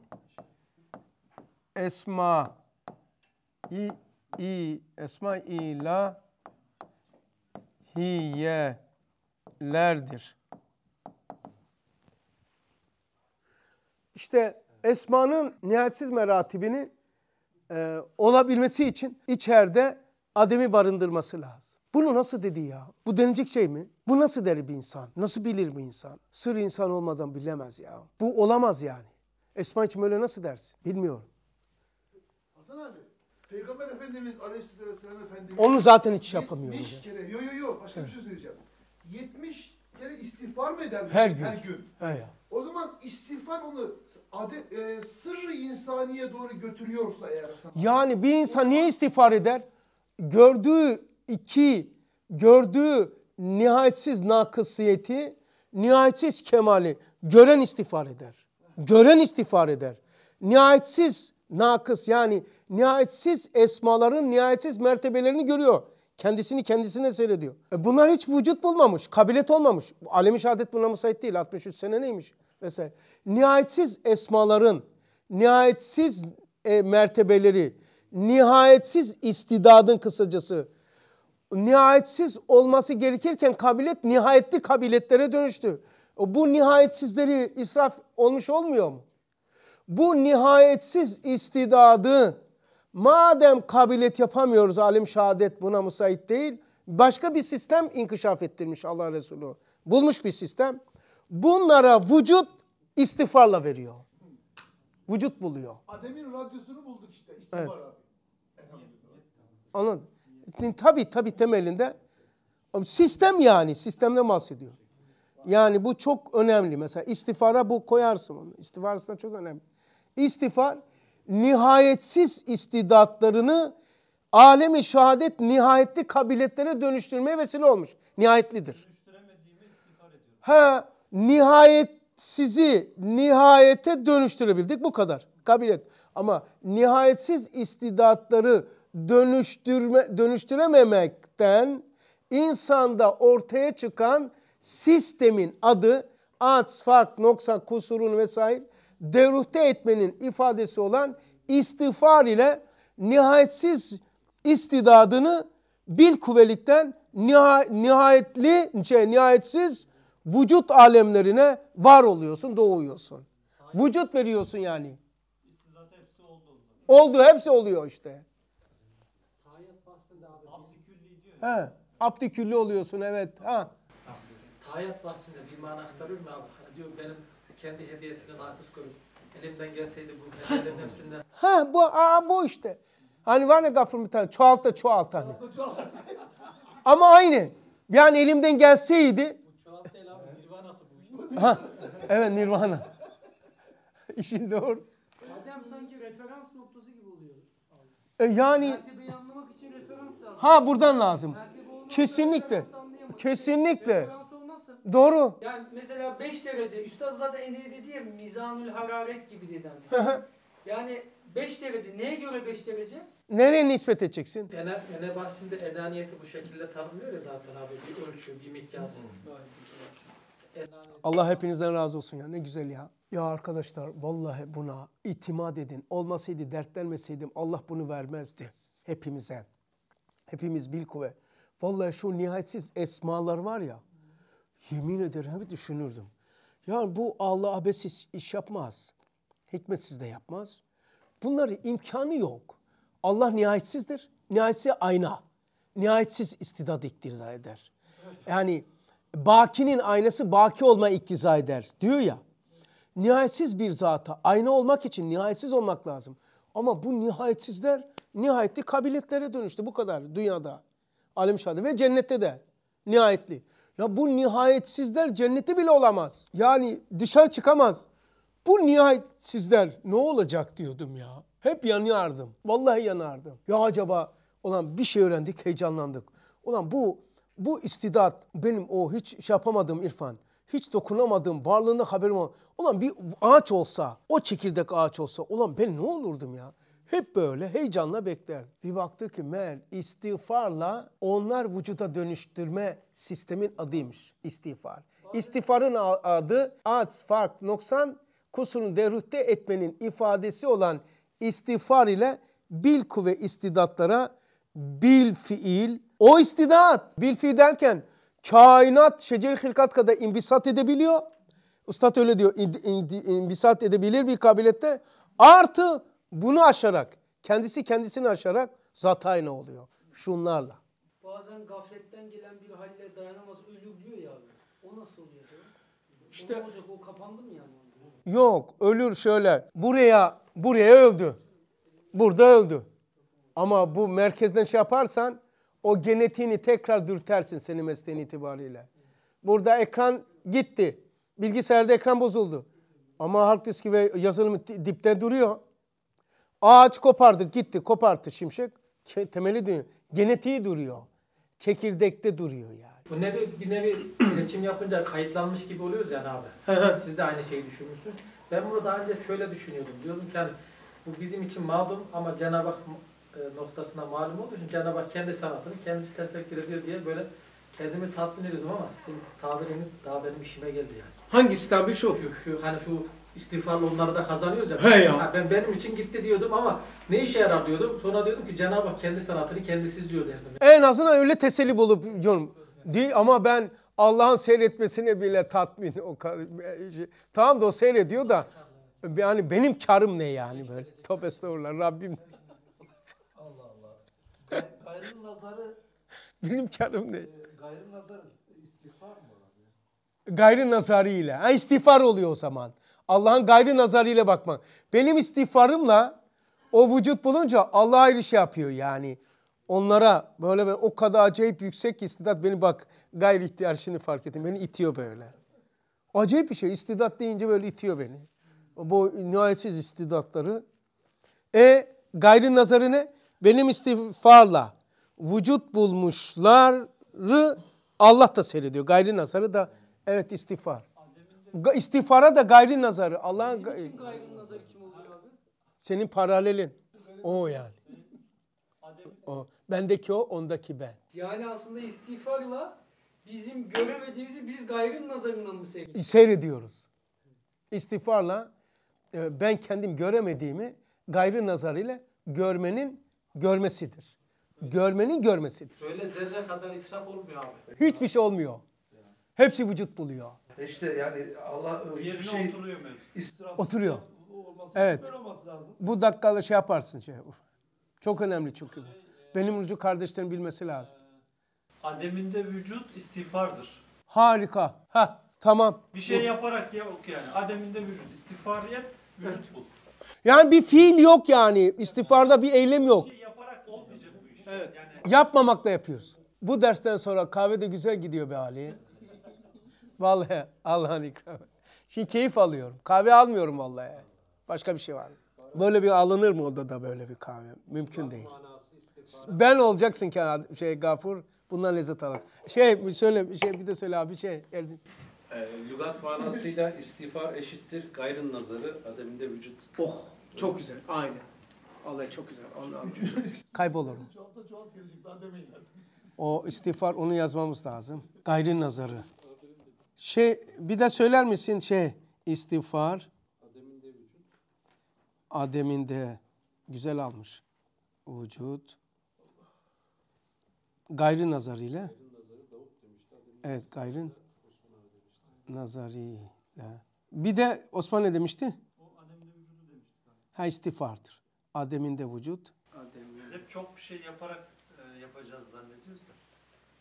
esma i i esma ila lerdir İşte esmanın nihayetsiz meratibini e, olabilmesi için içeride Adem'i barındırması lazım. Bunu nasıl dedi ya? Bu denecek şey mi? Bu nasıl der bir insan? Nasıl bilir bu insan? Sır insan olmadan bilemez ya. Bu olamaz yani. Esma için öyle nasıl dersin? Bilmiyorum. Hasan abi, Peygamber Efendimiz Aleyhisselam Efendimiz... Onu zaten hiç yapamıyor. 70 kere, yo yo yo başka evet. bir şey söyleyeceğim. 70 kere istiğfar mı eder? Her gün. Her gün. He O zaman istiğfar onu ade, e, sırrı insaniye doğru götürüyorsa eğer... Sana, yani bir insan niye istiğfar eder? gördüğü iki, gördüğü nihayetsiz nakısiyeti, nihayetsiz kemali gören istiğfar eder. Gören istiğfar eder. Nihayetsiz nakıs yani nihayetsiz esmaların nihayetsiz mertebelerini görüyor. Kendisini kendisine seyrediyor. E bunlar hiç vücut bulmamış, kabilet olmamış. Alemi şehadet buna müsait değil. 63 sene neymiş? Mesela nihayetsiz esmaların, nihayetsiz e, mertebeleri, nihayetsiz istidadın kısacası. Nihayetsiz olması gerekirken kabilet nihayetli kabiletlere dönüştü. Bu nihayetsizleri israf olmuş olmuyor mu? Bu nihayetsiz istidadı madem kabilet yapamıyoruz alim şehadet buna müsait değil. Başka bir sistem inkişaf ettirmiş Allah Resulü. Bulmuş bir sistem. Bunlara vücut istifarla veriyor. Vücut buluyor. Ademin radyosunu bulduk işte istifar evet. Anladın? Tabi tabi temelinde sistem yani sistemden bahsediyor. Yani bu çok önemli. Mesela istifara bu koyarsın onu. İstifar arasında çok önemli. İstifar nihayetsiz istidatlarını alemi şehadet nihayetli kabiletlere dönüştürmeye vesile olmuş. Nihayetlidir. Ha, nihayetsizi nihayete dönüştürebildik bu kadar. Kabilet. Ama nihayetsiz istidatları dönüştürme, dönüştürememekten insanda ortaya çıkan sistemin adı aç, fark, noksa, kusurun vesaire deruhte etmenin ifadesi olan istiğfar ile nihayetsiz istidadını bil kuvvelikten nihayetli, şey, nihayetsiz vücut alemlerine var oluyorsun, doğuyorsun. Vücut veriyorsun yani. Oldu, hepsi oluyor işte. He. Abdiküllü oluyorsun evet. Ha. Tayyat bahsinde bir mana aktarır mı abi? Hani diyor benim kendi hediyesini nakıs koyup elimden gelseydi bu hediyelerin hepsinden. Ha bu aa, bu işte. Hani var ne gafur bir tane çoğalt da çoğalt hani. Ama aynı. Yani elimden gelseydi. Bu çoğalt değil abi nirvanası bu. Ha. Evet nirvana. İşin doğru. Adem sanki referans noktası gibi oluyor. E yani. Ha buradan lazım. Kesinlikle. Kesinlikle. Doğru. Yani mesela 5 derece. Üstad zaten en dedi ya mizanül hararet gibi dedi. yani 5 derece. Neye göre 5 derece? Nereye nispet edeceksin? Ene, ene bahsinde enaniyeti bu şekilde tanımlıyor ya zaten abi. Bir ölçü, bir mikyas. Allah hepinizden razı olsun ya. Ne güzel ya. Ya arkadaşlar vallahi buna itimat edin. Olmasaydı dertlenmeseydim Allah bunu vermezdi hepimize. Hepimiz bil kuvve. Vallahi şu nihayetsiz esmalar var ya. Yemin ederim hep düşünürdüm. Yani bu Allah abesiz iş yapmaz. Hikmetsiz de yapmaz. Bunları imkanı yok. Allah nihayetsizdir. Nihayetsiz ayna. Nihayetsiz istidad iktiza eder. Yani bakinin aynası baki olma iktiza eder diyor ya. Nihayetsiz bir zata ayna olmak için nihayetsiz olmak lazım. Ama bu nihayetsizler nihayetli kabiliyetlere dönüştü. Bu kadar dünyada. Alim şadı ve cennette de nihayetli. Ya bu nihayetsizler cenneti bile olamaz. Yani dışarı çıkamaz. Bu nihayetsizler ne olacak diyordum ya. Hep yanardım. Vallahi yanardım. Ya acaba olan bir şey öğrendik, heyecanlandık. Ulan bu bu istidat benim o hiç şey yapamadığım irfan Hiç dokunamadığım, varlığında haberim olmadı. Ulan bir ağaç olsa, o çekirdek ağaç olsa, ulan ben ne olurdum ya? Hep böyle heyecanla beklerdim. Bir baktı ki meğer istiğfarla onlar vücuda dönüştürme sistemin adıymış istiğfar. İstiğfarın adı aç, fark, noksan, kusurunu derühte etmenin ifadesi olan istiğfar ile bil ve istidatlara bil fiil o istidat bil fiil derken kainat şeceri hilkat kadar imbisat edebiliyor. Ustad öyle diyor imbisat edebilir bir kabiliyette artı bunu aşarak, kendisi kendisini aşarak zatayna oluyor. Şunlarla. Bazen gafletten gelen bir halle dayanamaz ölüyor ya abi. O nasıl oluyor? İşte, o olacak o kapandı mı yani? Yok ölür şöyle. Buraya buraya öldü. Burada öldü. Ama bu merkezden şey yaparsan o genetiğini tekrar dürtersin senin mesleğin itibariyle. Burada ekran gitti. Bilgisayarda ekran bozuldu. Ama hard diski ve yazılım dipte duruyor. Ağaç kopardı, gitti koparttı şimşek. Temeli duruyor. Genetiği duruyor. Çekirdekte duruyor yani. Bu nevi, bir nevi seçim yapınca kayıtlanmış gibi oluyoruz yani abi. Siz de aynı şeyi düşünmüşsünüz. Ben bunu daha önce şöyle düşünüyordum. Diyordum ki hani bu bizim için malum ama Cenab-ı Hak e, noktasına malum olduğu için Cenab-ı Hak kendi sanatını kendisi tefekkür ediyor diye böyle kendimi tatmin ediyordum ama sizin tabiriniz daha benim işime geldi yani. Hangisi tabi şu? şu, şu hani şu istiğfarla onları da kazanıyoruz ya. He ya. Ha, ben benim için gitti diyordum ama ne işe yarar diyordum. Sonra diyordum ki Cenab-ı Hak kendi sanatını kendisiz diyor derdim. En azından öyle teselli bulup diyorum. Değil ama ben Allah'ın seyretmesine bile tatmin o Tamam da o seyrediyor da yani benim karım ne yani böyle? Tövbe estağfurullah Rabbim. Allah Allah. Gayrın nazarı benim karım ne? Ee, gayrın nazarı istiğfar mı? Gayrı nazarıyla. Ha, istiğfar oluyor o zaman. Allah'ın gayri nazarıyla bakmak. Benim istiğfarımla o vücut bulunca Allah ayrı şey yapıyor yani. Onlara böyle ben, o kadar acayip yüksek istidat beni bak gayri ihtiyar şimdi fark ettim. Beni itiyor böyle. Acayip bir şey. istidat deyince böyle itiyor beni. Bu nihayetsiz istidatları. E gayri nazarı ne? Benim istiğfarla vücut bulmuşları Allah da seyrediyor. Gayri nazarı da evet istiğfar istifara da gayri nazarı. Allah'ın gayri nazarı kim oluyor abi? Senin paralelin. O yani. O. Bendeki o, ondaki ben. Yani aslında istiğfarla bizim göremediğimizi biz gayrın nazarından mı seyrediyoruz? E, seyrediyoruz. İstiğfarla e, ben kendim göremediğimi gayrı nazarıyla görmenin görmesidir. Görmenin görmesidir. Böyle zerre kadar israf olmuyor abi. Hiçbir şey olmuyor. Hepsi vücut buluyor. E işte yani Allah e, bir şey oturuyor mevzu. oturuyor. Olması evet. lazım. Bu dakikada şey yaparsın şey. Çok önemli çünkü. Şey, Benim ucu kardeşlerin bilmesi lazım. Ee, ademinde vücut istiğfardır. Harika. Ha tamam. Bir şey bu. yaparak ya ok yani. Ademinde vücut istiğfariyet vücut evet. bul. Yani bir fiil yok yani. İstiğfarda bir eylem yok. Bir şey yaparak olmayacak bu iş. Evet. Yani... Yapmamakla yapıyoruz. Bu dersten sonra kahve de güzel gidiyor be Ali. Vallahi Allah'ın ikramı. Şimdi keyif alıyorum. Kahve almıyorum vallahi. Yani. Başka bir şey var mı? Böyle bir alınır mı odada böyle bir kahve? Mümkün değil. Ben olacaksın ki şey Gafur. Bundan lezzet alasın. Şey söyle bir şey bir de söyle abi şey Erdin. E, lügat manasıyla istiğfar eşittir gayrın nazarı ademinde vücut. Oh çok güzel aynen. Vallahi çok güzel. Allah'ım. Kaybolurum. O istiğfar onu yazmamız lazım. Gayrın nazarı. Şey bir de söyler misin şey istiğfar? Ademinde vücut. Ademinde güzel almış. Vücut. Gayri nazarıyla. Evet gayrın nazarıyla. Bir de Osman ne demişti? O Adem'in vücudu Ha istiğfardır. Adem'in de vücut. Adem'in. Biz hep çok bir şey yaparak e, yapacağız zannediyoruz da.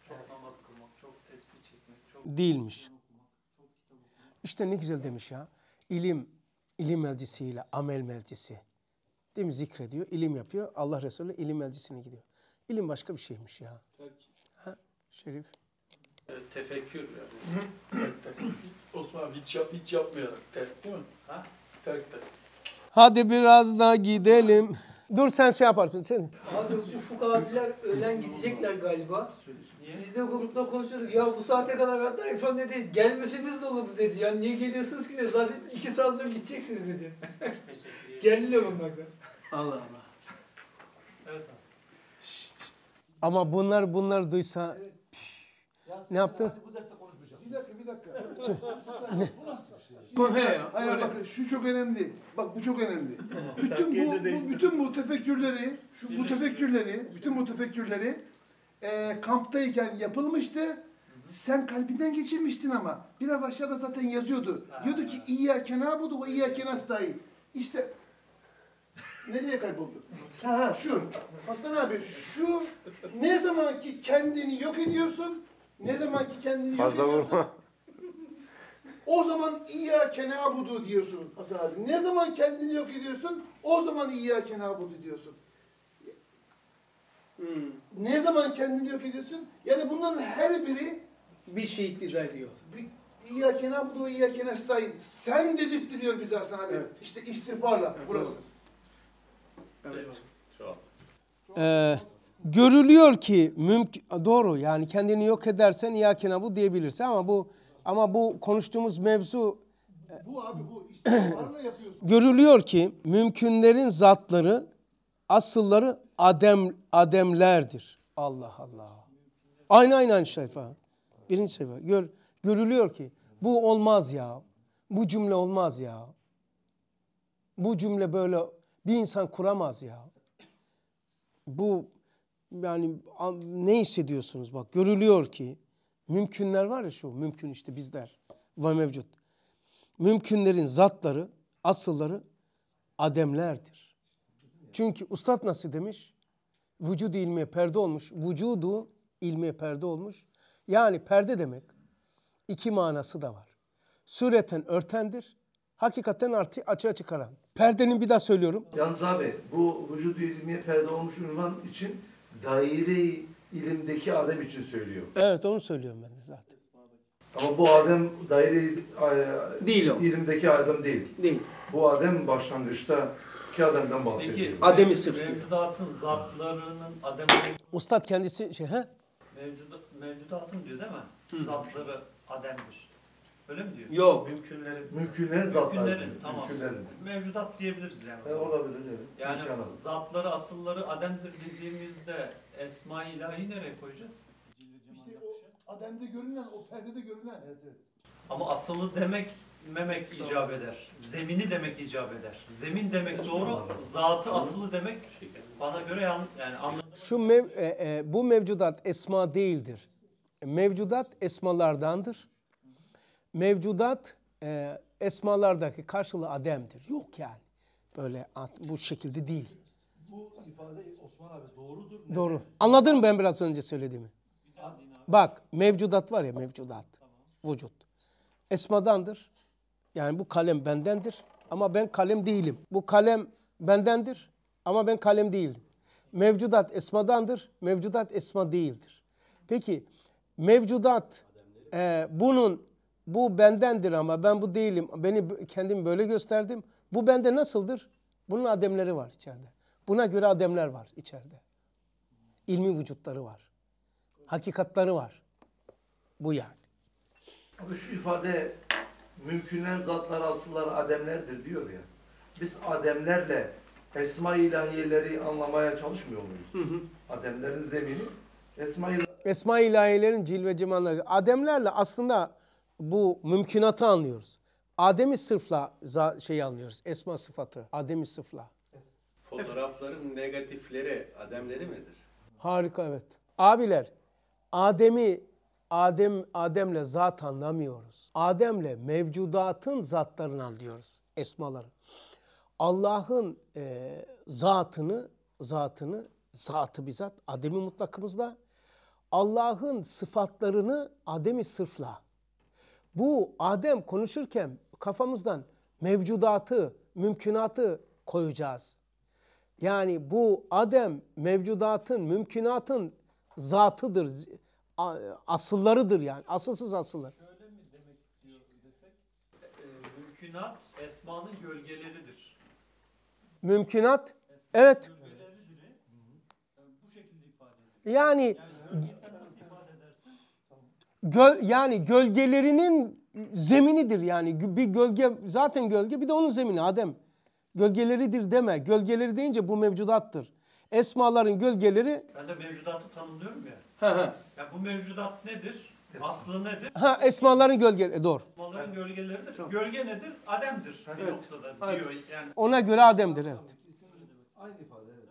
Çok evet. namaz kılmak, çok tesbih çekmek, çok... Değilmiş. İşte ne güzel demiş ya. İlim, ilim elcisiyle amel melcisi. Değil mi? Zikrediyor, ilim yapıyor. Allah Resulü ilim elcisine gidiyor. İlim başka bir şeymiş ya. Ha? Şerif. Tefekkür yani. Osman hiç, yap, hiç yapmayarak terk değil mi? Ha? Terk terk. Hadi biraz daha gidelim. Dur sen şey yaparsın. Sen. Abi bu fukaralar öğlen gidecekler galiba. Niye? Biz de grupta konuşuyorduk. Ya bu saate kadar hatta Efron dedi gelmeseniz de olurdu dedi. Ya niye geliyorsunuz ki de zaten iki saat sonra gideceksiniz dedi. Gelmiyor bunlar da. Allah Allah. Evet abi. Ama bunlar bunlar duysa evet. ya ne yaptın? Bu derste konuşmayacağım. Bir dakika bir dakika. bu nasıl bir şey? Bu ne şey? ya. Hayır bak şu çok önemli. Bak bu çok önemli. bütün bu, bu bütün bu tefekkürleri, şu bu tefekkürleri, bütün bu tefekkürleri e, kamptayken yapılmıştı. Sen kalbinden geçirmiştin ama. Biraz aşağıda zaten yazıyordu. Ha. Diyordu ki İyyâke budu ve İyyâke nestaîn. İşte nereye kayboldu? ha, ha şu. Hasan abi şu ne zaman ki kendini yok ediyorsun, ne zaman ki kendini Fazla yok ediyorsun. O zaman İyyâke budu diyorsun Hasan abi. Ne zaman kendini yok ediyorsun, o zaman İyyâke budu diyorsun. Hmm. Ne zaman kendini yok ediyorsun? Yani bunların her biri bir şey iktiza ediyor. İyyâke nâbudu ve iyyâke nestaîn. Sen dedirttiriyor bize Hasan abi. Evet. İşte istiğfarla evet, burası. Evet. evet. Ee, görülüyor ki mümkün doğru yani kendini yok edersen iyyâke nâbudu diyebilirsin ama bu ama bu konuştuğumuz mevzu e, bu abi bu istiğfarla yapıyorsun. Görülüyor ki mümkünlerin zatları asılları adem ademlerdir. Allah Allah. Aynı aynı aynı sayfa. Birinci sayfa. Gör, görülüyor ki bu olmaz ya. Bu cümle olmaz ya. Bu cümle böyle bir insan kuramaz ya. Bu yani ne hissediyorsunuz bak görülüyor ki mümkünler var ya şu mümkün işte bizler ve mevcut. Mümkünlerin zatları, asılları ademlerdir. Çünkü ustad nasıl demiş? Vücudu ilmiye perde olmuş. Vücudu ilmiye perde olmuş. Yani perde demek iki manası da var. Sureten örtendir. Hakikaten artı açığa çıkaran. Perdenin bir daha söylüyorum. Yalnız abi bu vücudu ilmiye perde olmuş ünvan için daire ilimdeki Adem için söylüyor. Evet onu söylüyorum ben de zaten. Ama bu Adem daire e, değil o. ilimdeki Adem değil. Değil. Bu Adem başlangıçta iki Adem'den bahsediyor. Adem'i sıfır. Mevcudatın zatlarının Adem Ustad kendisi şey he? Mevcuda, mevcudatın diyor değil mi? Hı. Zatları Adem'dir. Öyle mi diyor? Yok. Mümkünlerin. Mümkünlerin zatları. Mümkünlerin tamam. Mümkünlerin. Mevcudat diyebiliriz yani. E, olabilir evet. Yani İmkanımız. zatları asılları Adem'dir dediğimizde Esma-i İlahi nereye koyacağız? İşte o Adem'de görünen, o perdede görünen. Evet, evet. Ama asılı demek memek icap eder. Zemini demek icap eder. Zemin demek doğru, zatı aslı demek bana göre yani anladım. Şu mev, e, e, bu mevcudat esma değildir. E, mevcudat esmalardandır. Mevcudat e, esmalardaki karşılığı ademdir. Yok yani. Böyle bu şekilde değil. Bu ifade Osman abi doğrudur. Ne? Doğru. Anladın mı ben biraz önce söylediğimi? Bak mevcudat var ya mevcudat. Vücut. Esmadandır. Yani bu kalem bendendir ama ben kalem değilim. Bu kalem bendendir ama ben kalem değilim. Mevcudat esmadandır, mevcudat esma değildir. Peki mevcudat e, bunun bu bendendir ama ben bu değilim. Beni kendim böyle gösterdim. Bu bende nasıldır? Bunun ademleri var içeride. Buna göre ademler var içeride. İlmi vücutları var. Hakikatları var. Bu yani. Abi şu ifade mümkünen zatlar asıllar ademlerdir diyor ya. Biz ademlerle esma ilahiyeleri anlamaya çalışmıyor muyuz? Hı hı. Ademlerin zemini esma Esma ilahiyelerin cilve cemalları. Ademlerle aslında bu mümkünatı anlıyoruz. Ademi sırfla şey anlıyoruz. Esma sıfatı. Ademi sırfla. Fotoğrafların negatifleri Ademleri midir? Harika evet. Abiler Adem'i Adem Adem'le zat anlamıyoruz. Adem'le mevcudatın zatlarını anlıyoruz. Esmaları. Allah'ın e, zatını zatını zatı bizzat Adem'i mutlakımızla Allah'ın sıfatlarını Adem'i sırfla. Bu Adem konuşurken kafamızdan mevcudatı, mümkünatı koyacağız. Yani bu Adem mevcudatın, mümkünatın zatıdır, e, asıllarıdır yani. Asılsız asıllar. Şöyle mi demek istiyor desek? E, e, mümkünat esmanın gölgeleridir. Mümkünat? Esmanın evet. Yani bu şekilde ifade edilir. Yani, yani göl, yani gölgelerinin zeminidir yani. Bir gölge zaten gölge bir de onun zemini Adem. Gölgeleridir deme. Gölgeleri deyince bu mevcudattır. Esmaların gölgeleri... Ben de mevcudatı tanımlıyorum ya. Ya bu mevcudat nedir? Aslı nedir? Ha esmaların gölgeleri doğru. Esmaların gölgeleridir. Tamam. Gölge nedir? Adem'dir bir Evet. noktada Evet. diyor. Yani Ona göre Adem'dir evet. Aynı ifade evet.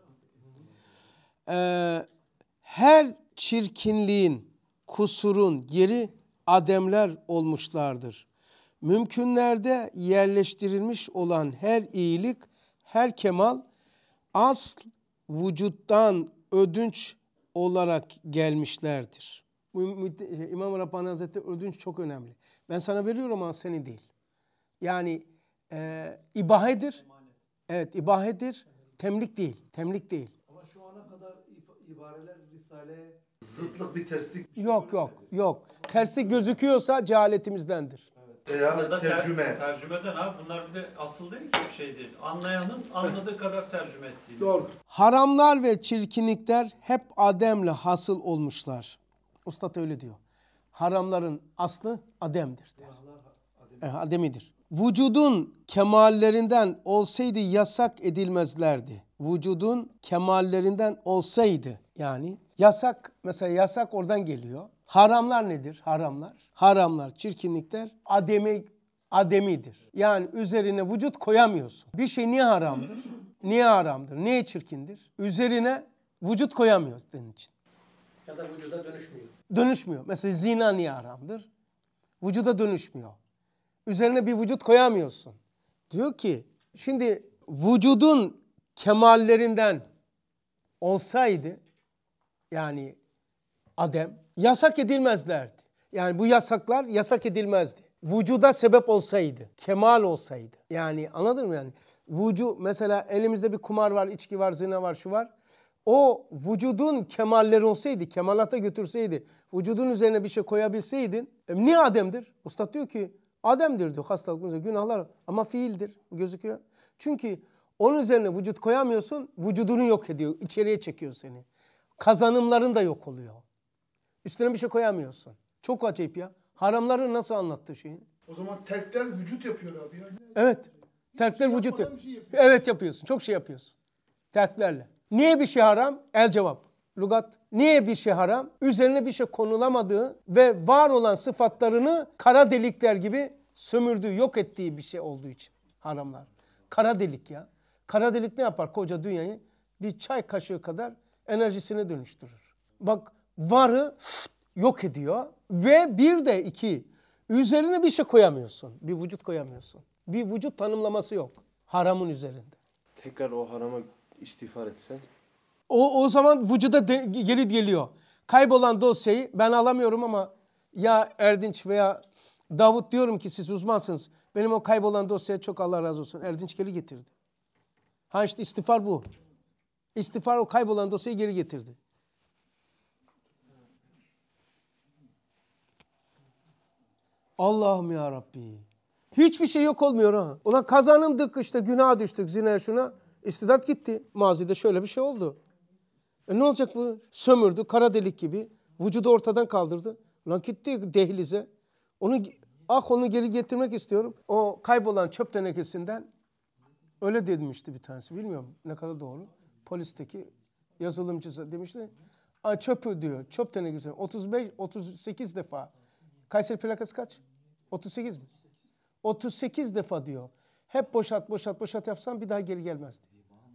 Ee, her çirkinliğin, kusurun yeri Ademler olmuşlardır. Mümkünlerde yerleştirilmiş olan her iyilik, her kemal asl vücuttan ödünç olarak gelmişlerdir. Şey, İmam Rabbani Hazretleri ödünç çok önemli. Ben sana veriyorum ama seni değil. Yani e, ibahedir. Evet ibahedir. Temlik değil. Temlik değil. Ama şu ana kadar ibareler Risale zıtlık bir terslik. Yok yok yok. Terslik gözüküyorsa cehaletimizdendir. Veya ya da tercüme. Ter, tercümeden abi bunlar bir de asıl değil ki bir şey değil. Anlayanın anladığı kadar tercüme ettiğini. Doğru. Haramlar ve çirkinlikler hep Adem'le hasıl olmuşlar. Ustad öyle diyor. Haramların aslı Adem'dir der. Adem'i. Eh, Ademidir. Vücudun kemallerinden olsaydı yasak edilmezlerdi. Vücudun kemallerinden olsaydı yani Yasak mesela yasak oradan geliyor. Haramlar nedir? Haramlar. Haramlar, çirkinlikler ademi ademidir. Yani üzerine vücut koyamıyorsun. Bir şey niye haramdır? Niye haramdır? Niye çirkindir? Üzerine vücut koyamıyor senin için. Ya da vücuda dönüşmüyor. Dönüşmüyor. Mesela zina niye haramdır? Vücuda dönüşmüyor. Üzerine bir vücut koyamıyorsun. Diyor ki şimdi vücudun kemallerinden olsaydı yani Adem yasak edilmezlerdi. Yani bu yasaklar yasak edilmezdi. Vücuda sebep olsaydı, kemal olsaydı. Yani anladın mı yani? Vücu mesela elimizde bir kumar var, içki var, zina var, şu var. O vücudun kemalleri olsaydı, kemalata götürseydi, vücudun üzerine bir şey koyabilseydin, e, niye Adem'dir? Ustad diyor ki Adem'dir diyor hastalıklarımızda günahlar ama fiildir gözüküyor. Çünkü onun üzerine vücut koyamıyorsun, vücudunu yok ediyor, içeriye çekiyor seni. Kazanımların da yok oluyor. Üstüne bir şey koyamıyorsun. Çok acayip ya. Haramları nasıl anlattı şeyin? O zaman terkler vücut yapıyor abi. Yani. Evet. Terkler şey vücut yap. Şey yapıyor. evet yapıyorsun. Çok şey yapıyorsun. Terklerle. Niye bir şey haram? El cevap. Lugat. Niye bir şey haram? Üzerine bir şey konulamadığı ve var olan sıfatlarını kara delikler gibi sömürdüğü, yok ettiği bir şey olduğu için haramlar. Kara delik ya. Kara delik ne yapar? Koca dünyayı bir çay kaşığı kadar enerjisine dönüştürür. Bak varı yok ediyor ve bir de iki üzerine bir şey koyamıyorsun. Bir vücut koyamıyorsun. Bir vücut tanımlaması yok haramın üzerinde. Tekrar o harama istiğfar etsen? O, o zaman vücuda de, geri geliyor. Kaybolan dosyayı ben alamıyorum ama ya Erdinç veya Davut diyorum ki siz uzmansınız. Benim o kaybolan dosyaya çok Allah razı olsun. Erdinç geri getirdi. Ha işte istiğfar bu. İstiğfar o kaybolan dosyayı geri getirdi. Allah'ım ya Rabbi. Hiçbir şey yok olmuyor ha. Ulan kazanımdık işte günah düştük zine şuna. İstidat gitti. Mazide şöyle bir şey oldu. E ne olacak bu? Sömürdü kara delik gibi. Vücudu ortadan kaldırdı. Ulan gitti dehlize. Onu ah onu geri getirmek istiyorum. O kaybolan çöp tenekesinden öyle demişti bir tanesi. Bilmiyorum ne kadar doğru polisteki yazılımcısı demişti. A, çöpü diyor. Çöp tenekesi. 35 38 defa. Kayseri plakası kaç? 38 mi? 38 defa diyor. Hep boşalt boşalt boşalt yapsan bir daha geri gelmez.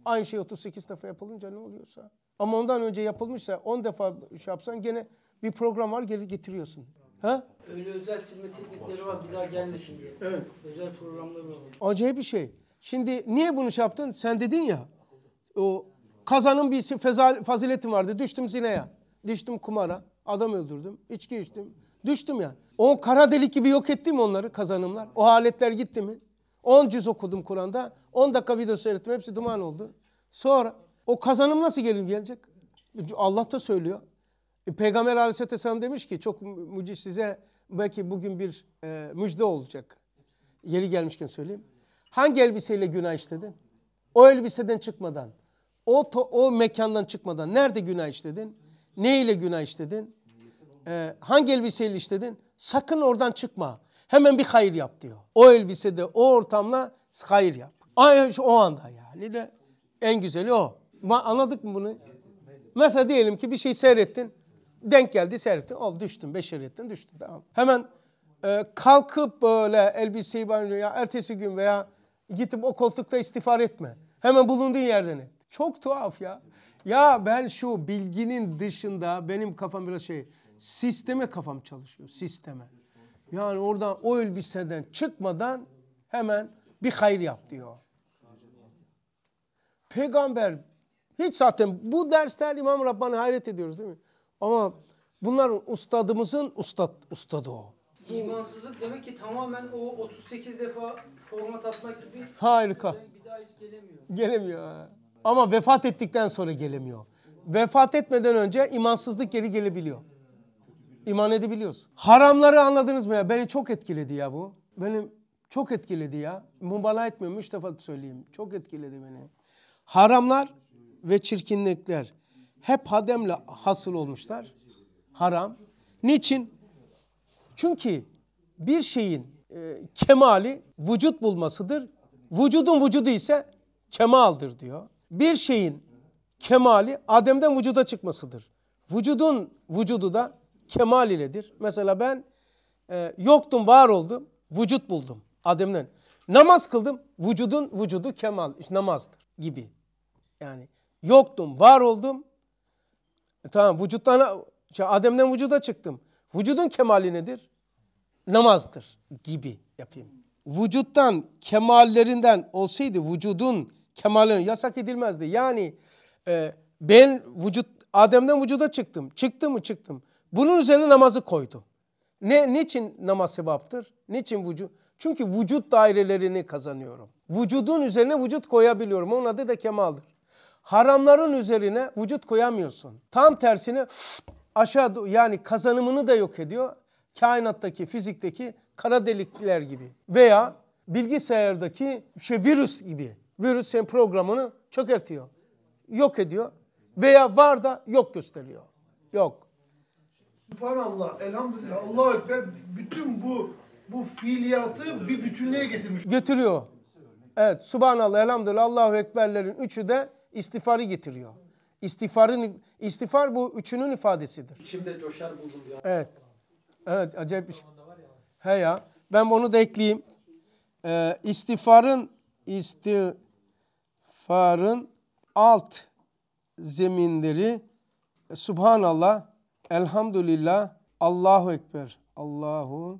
Aynı şey 38 defa yapılınca ne oluyorsa. Ama ondan önce yapılmışsa 10 defa şey yapsan gene bir program var geri getiriyorsun. Ha? Öyle özel silme teknikleri var bir daha gelmesin diye. Evet. Özel programları var. Acayip bir şey. Şimdi niye bunu şey yaptın? Sen dedin ya o Kazanın bir faziletim vardı. Düştüm zineye. Düştüm kumara. Adam öldürdüm. içki içtim. Düştüm ya. O kara delik gibi yok ettim onları kazanımlar. O aletler gitti mi? 10 cüz okudum Kur'an'da. 10 dakika video seyrettim. Hepsi duman oldu. Sonra o kazanım nasıl gelin gelecek? Allah da söylüyor. E, Peygamber aleyhisselam demiş ki çok muciz size belki bugün bir e, müjde olacak. Yeri gelmişken söyleyeyim. Hangi elbiseyle günah işledin? O elbiseden çıkmadan. O, to, o mekandan çıkmadan nerede günah işledin? Ne ile günah işledin? Ee, hangi elbiseyle işledin? Sakın oradan çıkma. Hemen bir hayır yap diyor. O elbisede, o ortamla hayır yap. Ay, o anda yani de en güzeli o. Anladık mı bunu? Mesela diyelim ki bir şey seyrettin. Denk geldi seyrettin. Ol düştün, beşer ettin, düştün. Tamam. Hemen e, kalkıp böyle elbiseyi banyo ya ertesi gün veya gitip o koltukta istiğfar etme. Hemen bulunduğun yerden et. Çok tuhaf ya. Ya ben şu bilginin dışında benim kafam biraz şey sisteme kafam çalışıyor sisteme. Yani oradan o elbiseden çıkmadan hemen bir hayır yap diyor. Peygamber hiç zaten bu dersler İmam Rabbani hayret ediyoruz değil mi? Ama bunlar ustadımızın ustad, ustadı o. İmansızlık demek ki tamamen o 38 defa format atmak gibi. Harika. Bir daha hiç gelemiyor. Gelemiyor. Ama vefat ettikten sonra gelemiyor. Vefat etmeden önce imansızlık geri gelebiliyor. İman edebiliyoruz. Haramları anladınız mı ya? Beni çok etkiledi ya bu. Benim çok etkiledi ya. Mubala etmiyorum. Üç defa söyleyeyim. Çok etkiledi beni. Haramlar ve çirkinlikler hep hademle hasıl olmuşlar. Haram. Niçin? Çünkü bir şeyin e, kemali vücut bulmasıdır. Vücudun vücudu ise kemaldir diyor. Bir şeyin kemali Adem'den vücuda çıkmasıdır. Vücudun vücudu da kemal iledir. Mesela ben e, yoktum var oldum vücut buldum Adem'den. Namaz kıldım vücudun vücudu kemal işte namazdır gibi. Yani yoktum var oldum e, tamam vücuttan şey, Adem'den vücuda çıktım. Vücudun kemali nedir? Namazdır gibi yapayım. Vücuttan kemallerinden olsaydı vücudun Kemal'in yasak edilmezdi. Yani e, ben vücut Adem'den vücuda çıktım. Çıktı mı çıktım. Bunun üzerine namazı koydum. Ne niçin namaz sebaptır? Niçin vücut? Çünkü vücut dairelerini kazanıyorum. Vücudun üzerine vücut koyabiliyorum. Onun adı da kemaldır. Haramların üzerine vücut koyamıyorsun. Tam tersine aşağı yani kazanımını da yok ediyor. Kainattaki, fizikteki kara delikler gibi veya bilgisayardaki şey virüs gibi virüs senin programını çökertiyor. Yok ediyor. Veya var da yok gösteriyor. Yok. Subhanallah, elhamdülillah, Allah-u Ekber bütün bu bu fiiliyatı bir bütünlüğe getirmiş. Getiriyor. Evet, subhanallah, elhamdülillah, Allahu Ekberlerin üçü de istiğfarı getiriyor. İstifarın, istifar bu üçünün ifadesidir. İçimde coşar buldum ya. Evet. Evet, acayip bir şey. He ya, ben onu da ekleyeyim. Ee, istiğfarın, isti, farın alt zeminleri e, Subhanallah, Elhamdülillah, Allahu Ekber, Allahu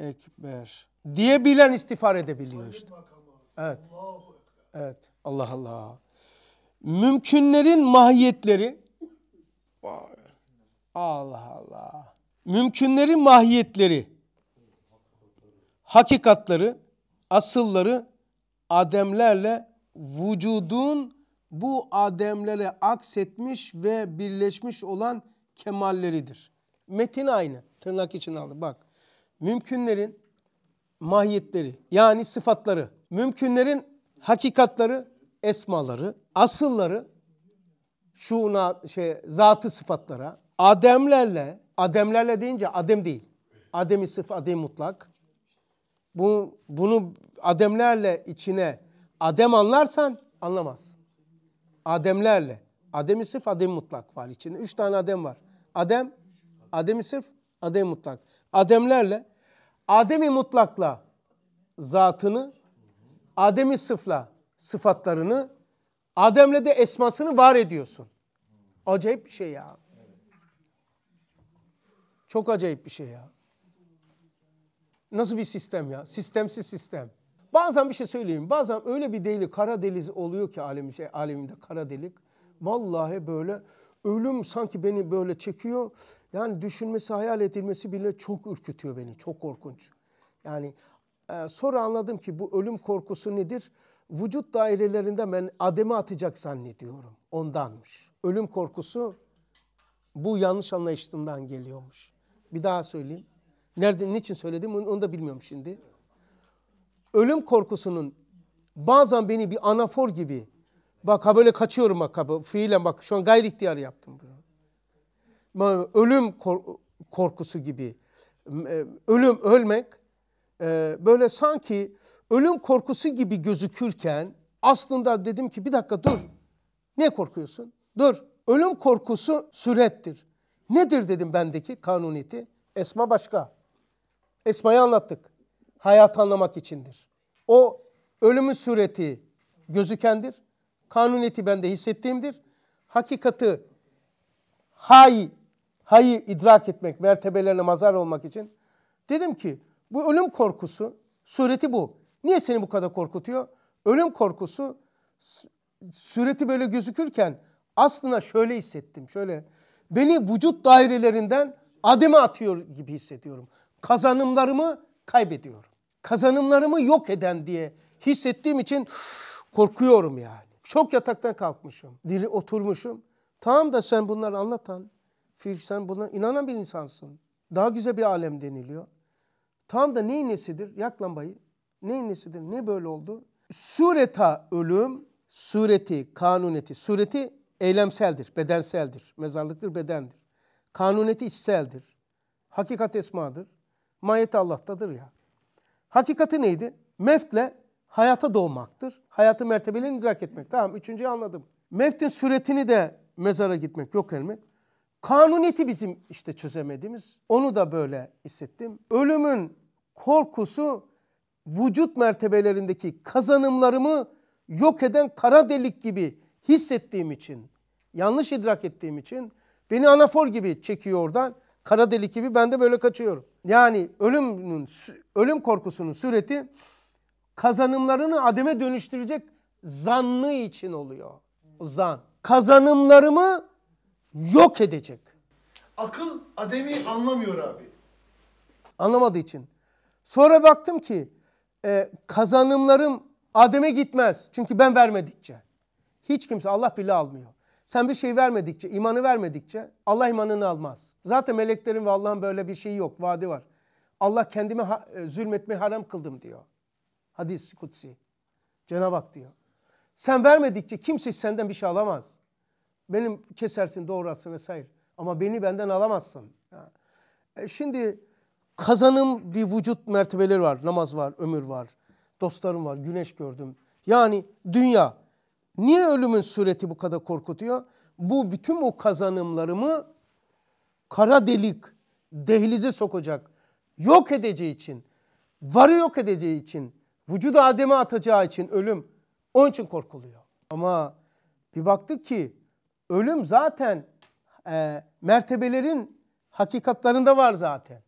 Ekber diyebilen istiğfar edebiliyor işte. Evet. Evet. Allah Allah. Mümkünlerin mahiyetleri Allah Allah. Mümkünlerin mahiyetleri, hakikatları, asılları ademlerle vücudun bu ademlere aksetmiş ve birleşmiş olan kemalleridir. Metin aynı. Tırnak için aldı. Bak. Mümkünlerin mahiyetleri yani sıfatları. Mümkünlerin hakikatları, esmaları, asılları şuna şey zatı sıfatlara. Ademlerle, ademlerle deyince adem değil. Ademi sıf, adem mutlak bu, bunu ademlerle içine adem anlarsan anlamazsın. Ademlerle. Ademi sırf adem mutlak var içinde. Üç tane adem var. Adem, ademi sırf adem mutlak. Ademlerle, ademi mutlakla zatını, ademi sıfla sıfatlarını, ademle de esmasını var ediyorsun. Acayip bir şey ya. Çok acayip bir şey ya. Nasıl bir sistem ya? Sistemsiz sistem. Bazen bir şey söyleyeyim. Bazen öyle bir deli, kara deliz oluyor ki alemi, şey, aleminde kara delik. Vallahi böyle ölüm sanki beni böyle çekiyor. Yani düşünmesi, hayal edilmesi bile çok ürkütüyor beni. Çok korkunç. Yani e, sonra anladım ki bu ölüm korkusu nedir? Vücut dairelerinde ben ademi atacak zannediyorum. Ondanmış. Ölüm korkusu bu yanlış anlayışından geliyormuş. Bir daha söyleyeyim. Nerede, niçin söyledim onu da bilmiyorum şimdi. Ölüm korkusunun bazen beni bir anafor gibi bak ha böyle kaçıyorum bak ha fiilen bak şu an gayri ihtiyar yaptım bunu. Ölüm korkusu gibi e, ölüm ölmek e, böyle sanki ölüm korkusu gibi gözükürken aslında dedim ki bir dakika dur. Ne korkuyorsun? Dur. Ölüm korkusu sürettir. Nedir dedim bendeki kanuniyeti? Esma başka. Esma'yı anlattık. Hayat anlamak içindir. O ölümün sureti gözükendir. Kanuniyeti de hissettiğimdir. Hakikati hay, hayı idrak etmek, mertebelerine mazar olmak için. Dedim ki bu ölüm korkusu, sureti bu. Niye seni bu kadar korkutuyor? Ölüm korkusu sureti böyle gözükürken aslında şöyle hissettim. Şöyle beni vücut dairelerinden ademe atıyor gibi hissediyorum kazanımlarımı kaybediyorum. Kazanımlarımı yok eden diye hissettiğim için korkuyorum yani. Çok yataktan kalkmışım, diri oturmuşum. Tamam da sen bunları anlatan, sen buna inanan bir insansın. Daha güzel bir alem deniliyor. Tam da neyin nesidir? Yak lambayı. Neyin nesidir? Ne böyle oldu? Sureta ölüm, sureti, kanuneti. Sureti eylemseldir, bedenseldir. Mezarlıktır, bedendir. Kanuneti içseldir. Hakikat esmadır mahiyeti Allah'tadır ya. Hakikati neydi? Meftle hayata doğmaktır. Hayatı mertebelerini idrak etmek. Tamam üçüncüyü anladım. Meftin suretini de mezara gitmek yok ermek. Kanuniyeti bizim işte çözemediğimiz. Onu da böyle hissettim. Ölümün korkusu vücut mertebelerindeki kazanımlarımı yok eden kara delik gibi hissettiğim için, yanlış idrak ettiğim için beni anafor gibi çekiyor oradan. Kara delik gibi ben de böyle kaçıyorum yani ölümün ölüm korkusunun sureti kazanımlarını ademe dönüştürecek zannı için oluyor. Zan. Kazanımlarımı yok edecek. Akıl ademi anlamıyor abi. Anlamadığı için. Sonra baktım ki e, kazanımlarım ademe gitmez. Çünkü ben vermedikçe. Hiç kimse Allah bile almıyor. Sen bir şey vermedikçe, imanı vermedikçe Allah imanını almaz. Zaten meleklerin ve Allah'ın böyle bir şeyi yok, vaadi var. Allah kendimi ha e, zulmetmeyi haram kıldım diyor. Hadis kutsi. Cenab-ı Hak diyor. Sen vermedikçe kimse senden bir şey alamaz. Benim kesersin, doğrarsın vesaire. Ama beni benden alamazsın. E şimdi kazanım bir vücut mertebeleri var. Namaz var, ömür var, dostlarım var, güneş gördüm. Yani dünya Niye ölümün sureti bu kadar korkutuyor? Bu bütün o kazanımlarımı kara delik dehlize sokacak. Yok edeceği için, varı yok edeceği için, vücudu Adem'e atacağı için ölüm. Onun için korkuluyor. Ama bir baktık ki ölüm zaten e, mertebelerin hakikatlarında var zaten.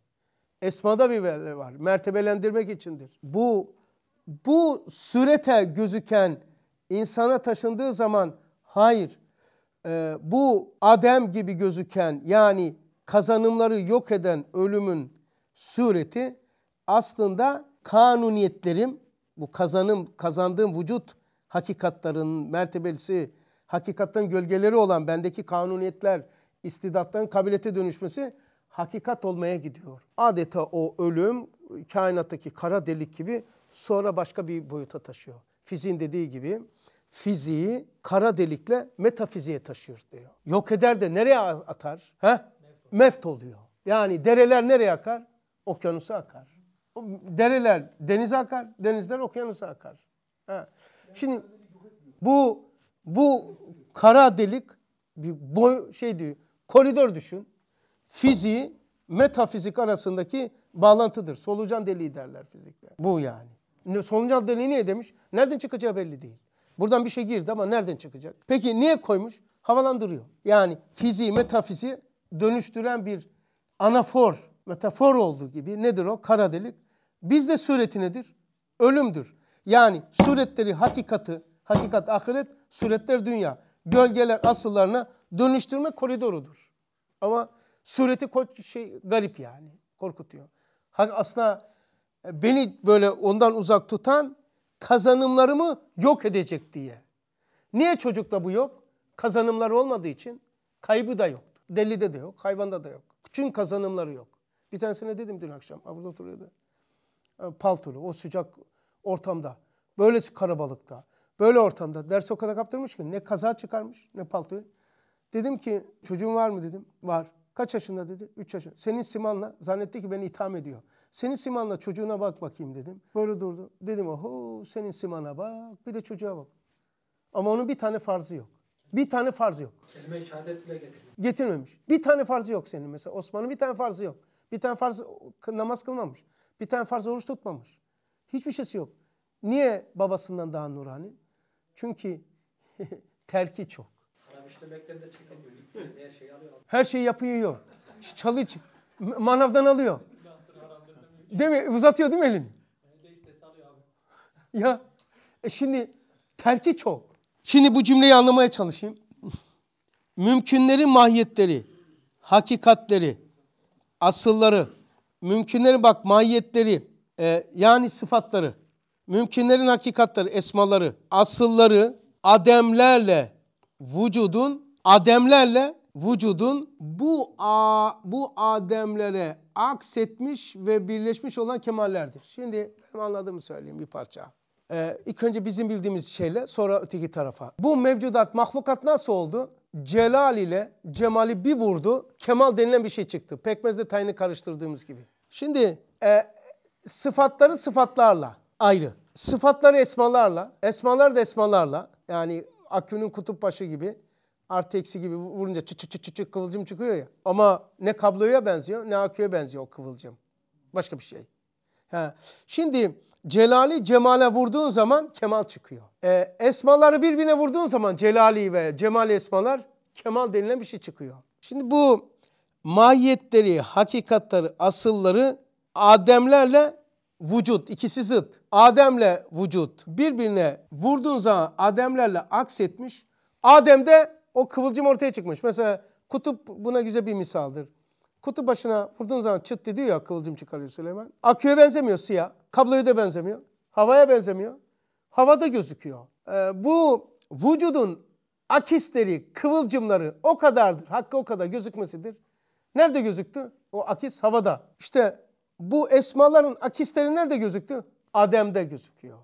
Esma'da bir var. Mertebelendirmek içindir. Bu bu surete gözüken insana taşındığı zaman hayır e, bu Adem gibi gözüken yani kazanımları yok eden ölümün sureti aslında kanuniyetlerim bu kazanım kazandığım vücut hakikatlarının mertebesi, hakikatten gölgeleri olan bendeki kanuniyetler istidattan kabiliyete dönüşmesi hakikat olmaya gidiyor. Adeta o ölüm kainattaki kara delik gibi sonra başka bir boyuta taşıyor. Fizin dediği gibi fiziği kara delikle metafiziğe taşıyor diyor. Yok eder de nereye atar? He? Meft oluyor. Yani dereler nereye akar? Okyanusa akar. Dereler denize akar, denizler okyanusa akar. He. Şimdi bu bu kara delik bir boy şey diyor. Koridor düşün. Fiziği metafizik arasındaki bağlantıdır. Solucan deliği derler fizikte. Bu yani. Solucan deliği niye demiş? Nereden çıkacağı belli değil. Buradan bir şey girdi ama nereden çıkacak? Peki niye koymuş? Havalandırıyor. Yani fiziği, metafizi dönüştüren bir anafor, metafor olduğu gibi nedir o? Kara delik. Bizde sureti nedir? Ölümdür. Yani suretleri hakikati, hakikat ahiret, suretler dünya. Gölgeler asıllarına dönüştürme koridorudur. Ama sureti şey garip yani. Korkutuyor. Aslında e, beni böyle ondan uzak tutan kazanımlarımı yok edecek diye. Niye çocukta bu yok? Kazanımlar olmadığı için kaybı da yok. Delide de yok, hayvanda da yok. Çünkü kazanımları yok. Bir tanesine dedim dün akşam, burada oturuyordu. E, Paltolu, o sıcak ortamda, böyle karabalıkta, böyle ortamda. Ders o kadar kaptırmış ki ne kaza çıkarmış ne paltoyu. Dedim ki çocuğun var mı dedim. Var. Kaç yaşında dedi. üç yaşında. Senin simanla zannetti ki beni itham ediyor. Senin simanla çocuğuna bak bakayım dedim. Böyle durdu. Dedim oho senin simana bak bir de çocuğa bak. Ama onun bir tane farzı yok. Bir tane farzı yok. Kelime-i şehadet bile getirmemiş. Getirmemiş. Bir tane farzı yok senin mesela. Osman'ın bir tane farzı yok. Bir tane farz namaz kılmamış. Bir tane farz oruç tutmamış. Hiçbir şeysi yok. Niye babasından daha nurani? Çünkü terki çok. Haram işlemekten de çekemiyor. Her şeyi alıyor. Her şeyi yapıyor. Çalı manavdan alıyor. Değil mi? Uzatıyor değil mi elini? ya e şimdi terki çok. Şimdi bu cümleyi anlamaya çalışayım. Mümkünlerin mahiyetleri, hakikatleri, asılları, mümkünleri bak mahiyetleri, e, yani sıfatları, mümkünlerin hakikatleri, esmaları, asılları, ademlerle vücudun ademlerle vücudun bu a, bu ademlere aksetmiş ve birleşmiş olan kemallerdir. Şimdi benim anladığımı söyleyeyim bir parça. Ee, ilk önce bizim bildiğimiz şeyle sonra öteki tarafa. Bu mevcudat, mahlukat nasıl oldu? Celal ile cemali bir vurdu. Kemal denilen bir şey çıktı. Pekmezle tayını karıştırdığımız gibi. Şimdi e, sıfatları sıfatlarla ayrı. Sıfatları esmalarla, esmalar da esmalarla. Yani Akün'ün kutup başı gibi artı eksi gibi vurunca çı çı çı çı çıt kıvılcım çıkıyor ya. Ama ne kabloya benziyor ne aküye benziyor o kıvılcım. Başka bir şey. ha Şimdi Celali Cemal'e vurduğun zaman Kemal çıkıyor. E, esmaları birbirine vurduğun zaman Celali ve Cemal esmalar Kemal denilen bir şey çıkıyor. Şimdi bu mahiyetleri, hakikatları, asılları Ademlerle vücut ikisi zıt. Ademle vücut birbirine vurduğun zaman Ademlerle aksetmiş. Adem'de o kıvılcım ortaya çıkmış. Mesela kutup buna güzel bir misaldır. Kutu başına vurduğun zaman çıt diyor ya kıvılcım çıkarıyor Süleyman. Aküye benzemiyor siyah. Kabloya da benzemiyor. Havaya benzemiyor. Havada gözüküyor. Ee, bu vücudun akisleri, kıvılcımları o kadardır. Hakkı o kadar gözükmesidir. Nerede gözüktü? O akis havada. İşte bu esmaların akisleri nerede gözüktü? Adem'de gözüküyor.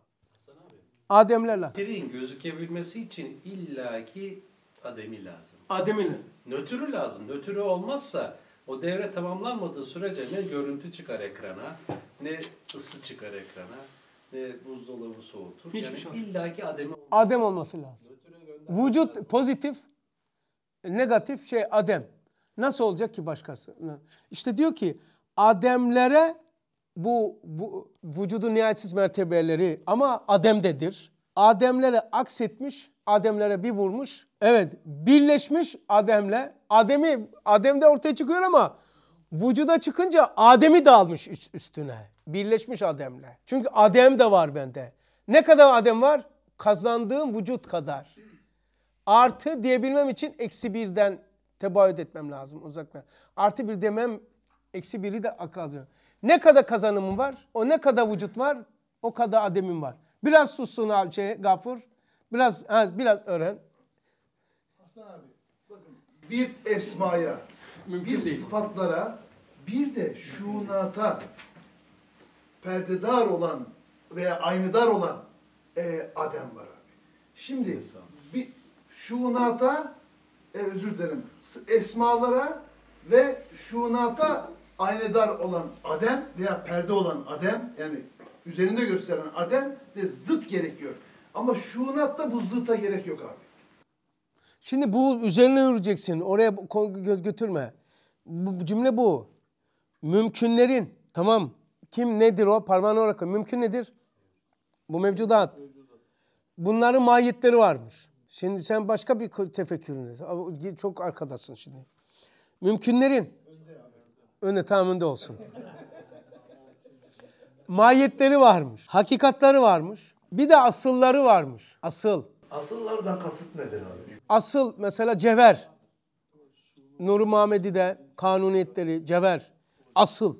Ademlerle. Tirin gözükebilmesi için illaki Ademi lazım. Ademini. Nötrü lazım. Nötrü olmazsa o devre tamamlanmadığı sürece ne görüntü çıkar ekrana, ne ısı çıkar ekrana, ne buzdolabı soğutur. Hiçbir yani şey yok. ki ademi olması Adem olması lazım. Vücut pozitif, e, negatif şey Adem. Nasıl olacak ki başkası? İşte diyor ki Ademlere bu, bu vücudun nihayetsiz mertebeleri ama Adem'dedir. Ademlere aksetmiş, Ademlere bir vurmuş, Evet birleşmiş Adem'le. Adem'i Adem'de ortaya çıkıyor ama vücuda çıkınca Adem'i de üstüne. Birleşmiş Adem'le. Çünkü Adem de var bende. Ne kadar Adem var? Kazandığım vücut kadar. Artı diyebilmem için eksi birden tebayüt etmem lazım uzakta. Artı bir demem eksi biri de akılıyor. Ne kadar kazanımım var? O ne kadar vücut var? O kadar ademim var. Biraz sussun şey, gafur. Biraz ha, biraz öğren. Aslan abi bakın bir esmaya, Mümkün bir değil. sıfatlara, bir de şunata perdedar olan veya aynadar olan e, Adem var abi. Şimdi bir şunata e, özür dilerim esmalara ve şunata aynadar olan Adem veya perde olan Adem yani üzerinde gösteren Adem de zıt gerekiyor. Ama şunatta bu zıta gerek yok abi. Şimdi bu üzerine yürüyeceksin. Oraya götürme. Bu cümle bu. Mümkünlerin. Tamam. Kim nedir o? Parmağını oraya Mümkün nedir? Bu mevcudat. Bunların mahiyetleri varmış. Şimdi sen başka bir tefekkürün. Çok arkadasın şimdi. Mümkünlerin. Önde tamam önde olsun. mahiyetleri varmış. Hakikatları varmış. Bir de asılları varmış. Asıl. Asıllardan kasıt nedir abi? Asıl mesela cever, cevher. Nuri de kanuniyetleri cever, Asıl.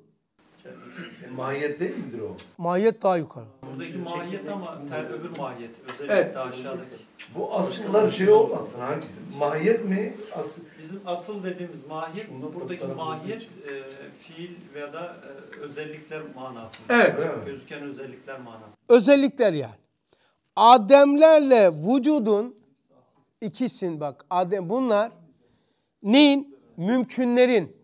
E, mahiyet değil midir o? Mahiyet daha yukarı. Buradaki mahiyet ama ter öbür mahiyet. Özellikle evet. aşağıdaki. Bu asıllar şey olmasın hangisi? Mahiyet mi? Asıl. Bizim asıl dediğimiz mahiyet, Şunu buradaki mahiyet e, fiil veya da e, özellikler manasında. Evet. Gözüken özellikler manasında. Özellikler yani. Ademlerle vücudun ikisin bak Adem bunlar neyin? Mümkünlerin.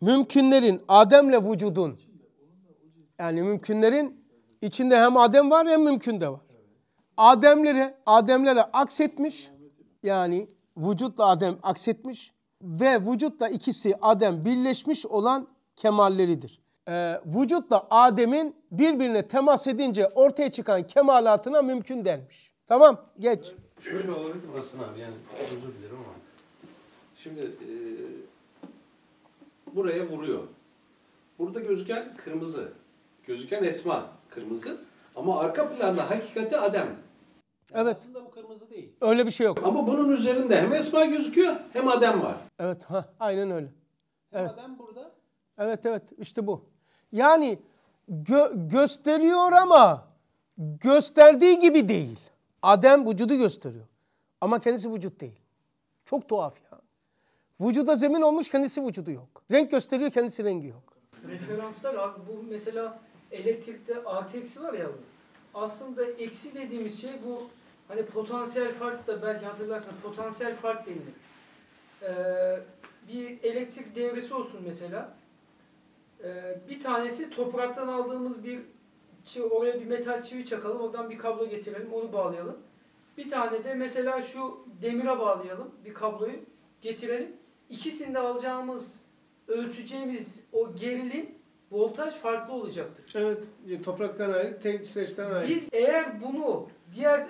Mümkünlerin Adem'le vücudun. Yani mümkünlerin içinde hem Adem var hem mümkün de var. Ademleri Ademlere aksetmiş. Yani vücutla Adem aksetmiş ve vücutla ikisi Adem birleşmiş olan kemalleridir. Ee, vücutla Adem'in birbirine temas edince ortaya çıkan kemalatına mümkün denmiş. Tamam geç. Şöyle olabilir mi Hasan abi yani özür dilerim ama. Şimdi e, buraya vuruyor. Burada gözüken kırmızı. Gözüken esma kırmızı. Ama arka planda hakikati Adem. evet. Aslında bu kırmızı değil. Öyle bir şey yok. Ama bunun üzerinde hem esma gözüküyor hem Adem var. Evet ha aynen öyle. Hem Adem burada. Evet evet işte bu. Yani gö- gösteriyor ama gösterdiği gibi değil. Adem vücudu gösteriyor ama kendisi vücut değil. Çok tuhaf ya. Vücuda zemin olmuş kendisi vücudu yok. Renk gösteriyor kendisi rengi yok. Referanslar abi bu mesela elektrikte artı eksi var ya aslında eksi dediğimiz şey bu hani potansiyel fark da belki hatırlarsın potansiyel fark denilir. Ee, bir elektrik devresi olsun mesela. Ee, bir tanesi topraktan aldığımız bir çivi, oraya bir metal çivi çakalım, oradan bir kablo getirelim, onu bağlayalım. Bir tane de mesela şu demire bağlayalım, bir kabloyu getirelim. İkisinde alacağımız, ölçeceğimiz o gerilim, voltaj farklı olacaktır. Evet, e, topraktan ayrı, tek seçten ayrı. Biz eğer bunu diğer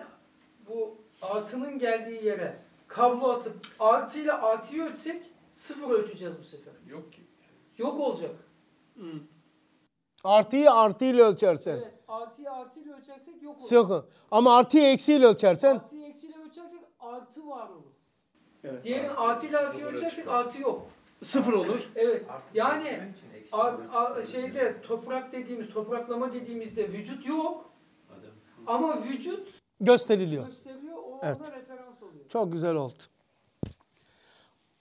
bu artının geldiği yere kablo atıp artıyla artıyı ölçsek sıfır ölçeceğiz bu sefer. Yok ki. Yok olacak. Hı. Artıyı artıyla ölçersen. Evet, artıyı artıyla ölçersek yok olur. Yok. Ama artıyı eksiyle ölçersen. Artıyı eksiyle ölçersek artı var olur. Evet. Diğerinin artıyla artıyı ölçersek artı yok. Sıfır olur. Evet. Yani a, a, şeyde toprak dediğimiz, topraklama dediğimizde vücut yok. Ama vücut gösteriliyor. Gösteriliyor. O evet. referans oluyor. Çok güzel oldu.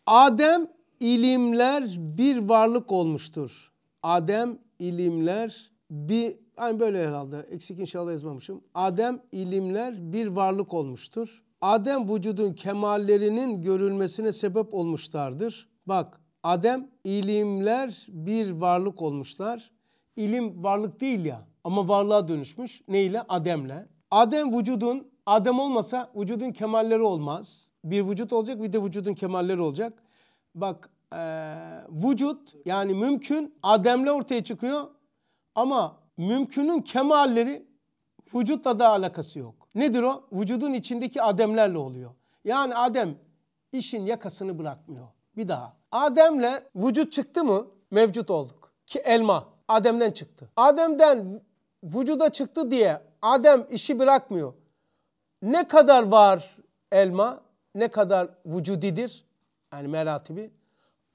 Adem ilimler bir varlık olmuştur. Adem ilimler bir hani böyle herhalde eksik inşallah yazmamışım. Adem ilimler bir varlık olmuştur. Adem vücudun kemallerinin görülmesine sebep olmuşlardır. Bak Adem ilimler bir varlık olmuşlar. İlim varlık değil ya ama varlığa dönüşmüş. Neyle? Adem'le. Adem vücudun, Adem olmasa vücudun kemalleri olmaz. Bir vücut olacak bir de vücudun kemalleri olacak. Bak e, vücut yani mümkün ademle ortaya çıkıyor ama mümkünün kemalleri vücutla da alakası yok. Nedir o? Vücudun içindeki ademlerle oluyor. Yani adem işin yakasını bırakmıyor. Bir daha. Ademle vücut çıktı mı mevcut olduk. Ki elma Adem'den çıktı. Adem'den vücuda çıktı diye Adem işi bırakmıyor. Ne kadar var elma ne kadar vücudidir yani meratibi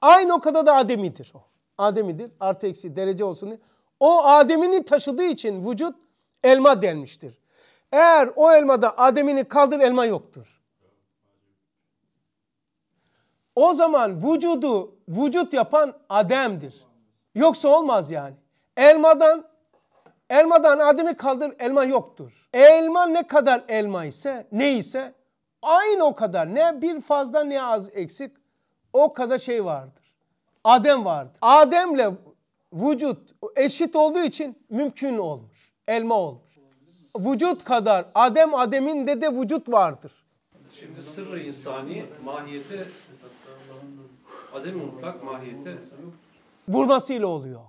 Aynı o kadar da ademidir o. Ademidir. Artı eksi derece olsun diye. O Adem'ini taşıdığı için vücut elma denmiştir. Eğer o elmada Adem'ini kaldır elma yoktur. O zaman vücudu vücut yapan Adem'dir. Yoksa olmaz yani. Elmadan elmadan Adem'i kaldır elma yoktur. Elma ne kadar elma ise ne ise aynı o kadar ne bir fazla ne az eksik o kadar şey vardır. Adem vardır. Adem'le vücut eşit olduğu için mümkün olmuş. Elma olmuş. Vücut kadar Adem Ademin de de vücut vardır. Şimdi sırrı insani mahiyeti. Adem'in mutlak mahiyete vurmasıyla oluyor.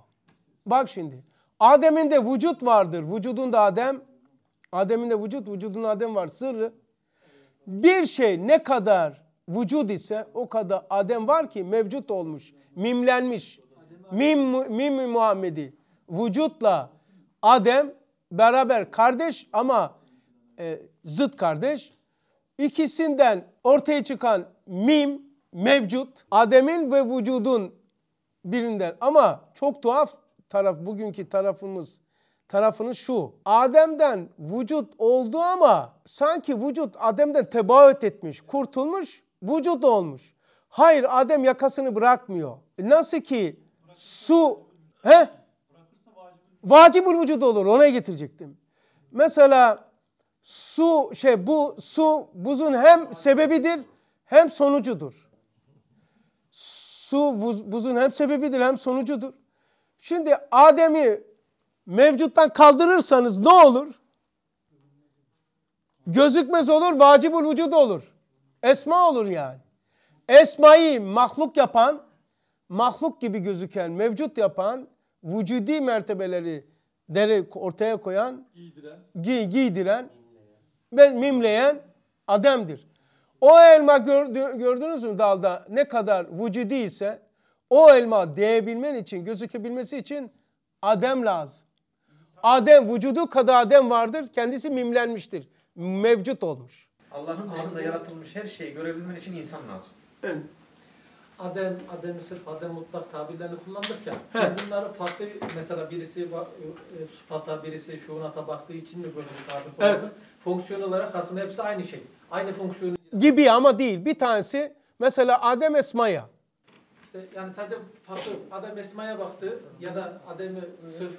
Bak şimdi. Adem'in de vücut vardır. Vücudunda Adem. Adem'in de vücut, vücudunda Adem var. Sırrı. Bir şey ne kadar vücud ise o kadar Adem var ki mevcut olmuş, mimlenmiş. Mim, mim Muhammedi. Vücutla Adem beraber kardeş ama e, zıt kardeş. İkisinden ortaya çıkan mim mevcut. Adem'in ve vücudun birinden ama çok tuhaf taraf bugünkü tarafımız tarafının şu. Adem'den vücut oldu ama sanki vücut Adem'den tebaüt etmiş, kurtulmuş vücut olmuş. Hayır Adem yakasını bırakmıyor. E, nasıl ki su he? Vacibül vücut olur. Ona getirecektim. Mesela su şey bu su buzun hem sebebidir hem sonucudur. Su buzun hem sebebidir hem sonucudur. Şimdi Adem'i mevcuttan kaldırırsanız ne olur? Gözükmez olur, vacibul vücud olur. Esma olur yani. Esmayı mahluk yapan, mahluk gibi gözüken, mevcut yapan, vücudi mertebeleri ortaya koyan, giydiren, gi, giydiren ve mimleyen ademdir. O elma gördü, gördünüz mü dalda ne kadar vücudi ise o elma değebilmen için, gözükebilmesi için adem lazım. Adem, vücudu kadar adem vardır, kendisi mimlenmiştir, mevcut olmuş. Allah'ın dışında yaratılmış her şeyi görebilmen için insan lazım. Evet. Adem, Adem'i sırf Adem mutlak tabirlerini kullandık ya. He. Bunları farklı mesela birisi e, sıfata, birisi şuunata baktığı için mi böyle bir tabir kullandı? Evet. Fonksiyon olarak aslında hepsi aynı şey. Aynı fonksiyonu gibi ama değil. Bir tanesi mesela Adem Esma'ya işte yani sadece farklı adam esmaya baktı ya da ademi e, sırf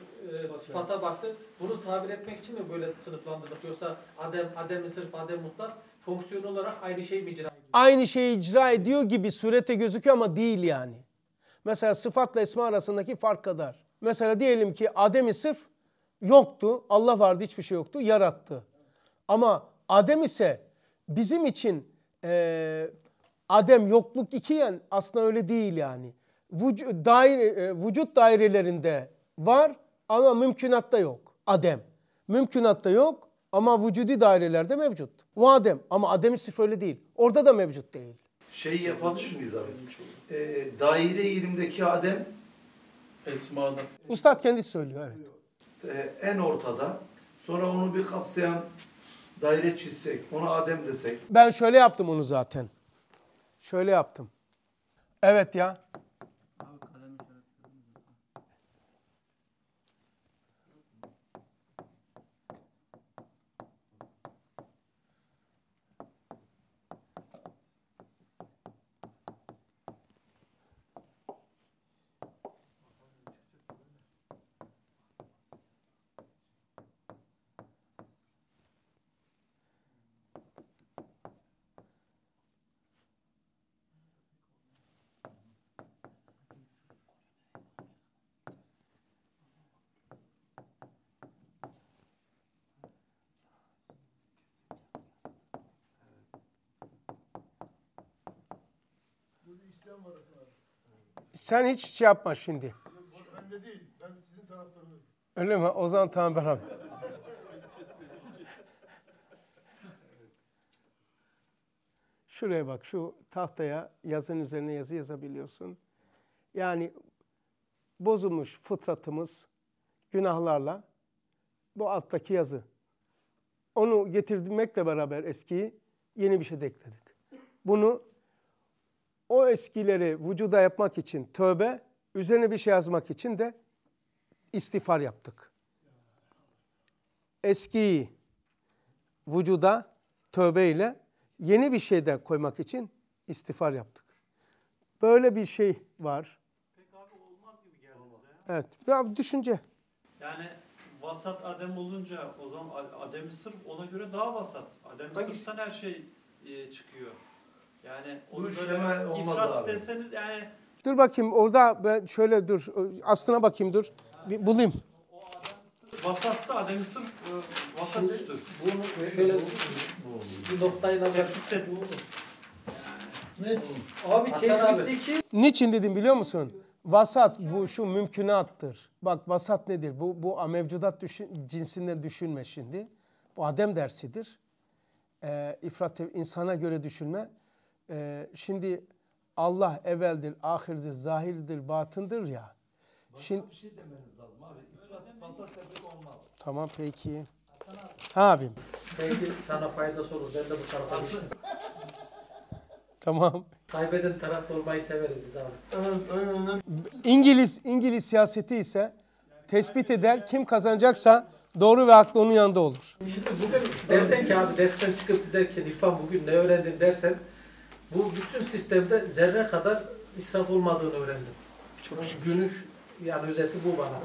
e, sıfata baktı. Bunu tabir etmek için mi böyle sınıflandırdık? Yoksa adem, ademi sırf adem mutlak fonksiyon olarak aynı şeyi mi icra ediyor? Aynı şeyi icra ediyor gibi surete gözüküyor ama değil yani. Mesela sıfatla esma arasındaki fark kadar. Mesela diyelim ki ademi sırf yoktu. Allah vardı hiçbir şey yoktu. Yarattı. Ama Adem ise bizim için e, adem yokluk ikiyen aslında öyle değil yani. Vüc daire, e, vücut dairelerinde var ama mümkünatta yok. Adem. Mümkünatta yok ama vücudi dairelerde mevcut. O adem ama Adem sıfır öyle değil. Orada da mevcut değil. Şeyi yapabilir mıyız abi? E, daire ilimdeki adem Esma'da. Ustad kendisi söylüyor evet. E, en ortada. Sonra onu bir kapsayan daire çizsek, ona adem desek. Ben şöyle yaptım onu zaten. Şöyle yaptım. Evet ya. Sen hiç şey yapma şimdi. Ben de değil. Ben sizin taraftarınız. Öyle mi? Ozan zaman abi. Şuraya bak. Şu tahtaya yazın üzerine yazı yazabiliyorsun. Yani bozulmuş fıtratımız günahlarla bu alttaki yazı. Onu getirmekle beraber eskiyi yeni bir şey de ekledik. Bunu o eskileri vücuda yapmak için tövbe, üzerine bir şey yazmak için de istifar yaptık. Eskiyi vücuda tövbeyle yeni bir şey de koymak için istifar yaptık. Böyle bir şey var. Pek abi olmaz gibi geldi Evet. Ya düşünce. Yani vasat Adem olunca o zaman Adem sırf ona göre daha vasat. Adem Hangi? sırftan her şey e, çıkıyor. Yani onu böyle ifrat abi. deseniz yani. Dur bakayım orada ben şöyle dur aslına bakayım dur. Bir bulayım. Vasatsa Adem Sırf e, vasat üstü. Bunu şöyle bir noktayla bırakıp Ne? Abi ki? Niçin dedim biliyor musun? Vasat bu şu mümkünattır. Bak vasat nedir? Bu, bu mevcudat düşün, cinsinden düşünme şimdi. Bu Adem dersidir. Ee, ifrat insana göre düşünme e, şimdi Allah evveldir, ahirdir, zahirdir, batındır ya. şimdi bir şey demeniz lazım abi. İfrat fazla tebrik olmaz. Tamam peki. Ha abim. Peki sana faydası olur. Ben de bu tarafa Tamam. Kaybeden taraf olmayı severiz biz abi. İngiliz İngiliz siyaseti ise tespit eder kim kazanacaksa doğru ve haklı onun yanında olur. Şimdi bugün dersen ki abi dersten çıkıp giderken İrfan bugün ne öğrendin dersen bu bütün sistemde zerre kadar israf olmadığını öğrendim. Çok şükür. Günün yani özeti bu bana. Hı.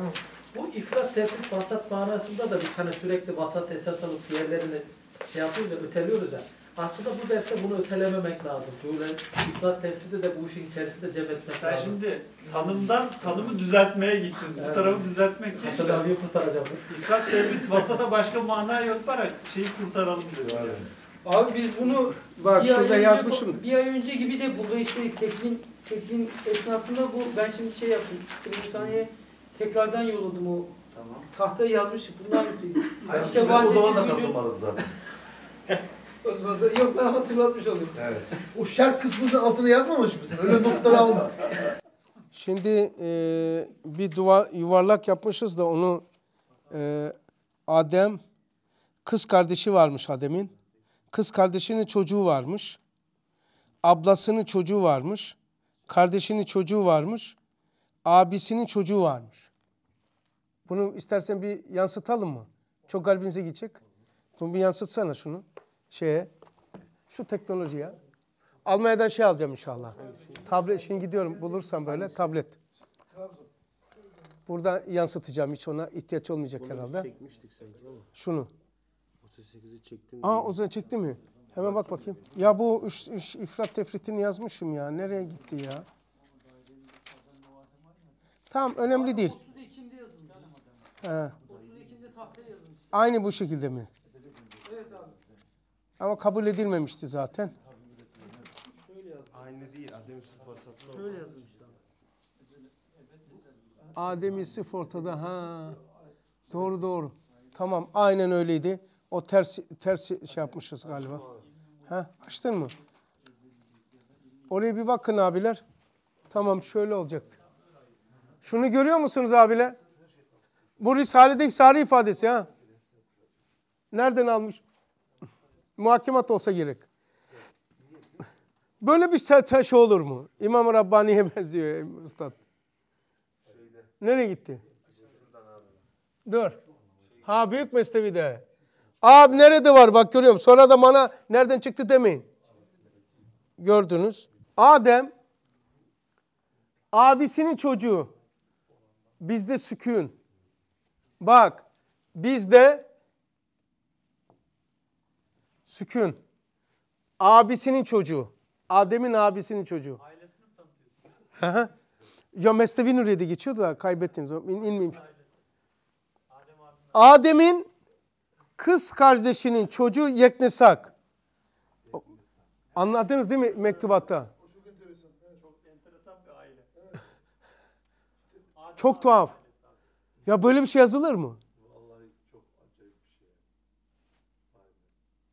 Bu ifrat, tefrit, vasat manasında da biz hani sürekli vasat esas alıp diğerlerini şey yapıyoruz ya, öteliyoruz ya. Aslında bu derste bunu ötelememek lazım. Böyle ifrat tefriti de bu işin içerisinde cem etmek Sen lazım. şimdi tanımdan tanımı düzeltmeye gittin. Evet. Bu tarafı düzeltmek değil. Hasan bir kurtaracağım. İfrat tefrit vasata başka mana yok para şeyi kurtaralım diyor. Evet. Abi biz bunu Bak bir şurada ay yazmışım. Önce, bir ay önce gibi de bulduk işte tekmin tekmin esnasında bu ben şimdi şey yaptım. Sivil saniye tekrardan yolladım o Tamam. Tahtaya yazmıştık. bunlar aynısıydı. Hayır, işte o zaman da katılmadık zaten. o yok ben hatırlatmış oldum. Evet. O şark kısmının altına yazmamış mısın? Öyle noktalar alma. Şimdi e, bir duvar, yuvarlak yapmışız da onu e, Adem, kız kardeşi varmış Adem'in. Kız kardeşinin çocuğu varmış. Ablasının çocuğu varmış. Kardeşinin çocuğu varmış. Abisinin çocuğu varmış. Bunu istersen bir yansıtalım mı? Çok kalbinize gidecek. Bunu bir yansıtsana şunu. Şeye. Şu teknolojiye. Almanya'dan şey alacağım inşallah. Tablet şimdi gidiyorum bulursam böyle tablet. Burada yansıtacağım hiç ona ihtiyaç olmayacak herhalde. Şunu. 38'i çektim. Aa o zaman çekti mi? Hemen bak bakayım. Ya bu üç, üç ifrat tefritini yazmışım ya. Nereye gitti ya? Tamam önemli değil. 30 Ekim'de yazılmış. He. 30 Ekim'de tahtaya yazılmış. Aynı bu şekilde mi? Evet abi. Ama kabul edilmemişti zaten. Aynı değil. Adem Yusuf Fasat'ta. Şöyle yazmışlar. Adem Yusuf ortada. Ha. Doğru doğru. Tamam aynen öyleydi. O ters ters şey yapmışız galiba. Ha, açtın mı? Oraya bir bakın abiler. Tamam şöyle olacaktı. Şunu görüyor musunuz abiler? Bu Risale'deki sarı ifadesi ha. Nereden almış? Muhakimat olsa gerek. Böyle bir taş olur mu? İmam Rabbani'ye benziyor Üstad. Nereye gitti? Dur. Ha büyük mesnevi de. Abi nerede var bak görüyorum. Sonra da bana nereden çıktı demeyin. Gördünüz. Adem abisinin çocuğu. Bizde sükün Bak bizde sükün Abisinin çocuğu. Adem'in abisinin çocuğu. Ailesini tanıtıyor. ya Mesnevi Nuriye'de geçiyordu da kaybettiğimiz zaman. İn, inmeyeyim. Adem'in kız kardeşinin çocuğu Yeknesak. Anladınız değil mi mektubatta? Çok tuhaf. Ya böyle bir şey yazılır mı?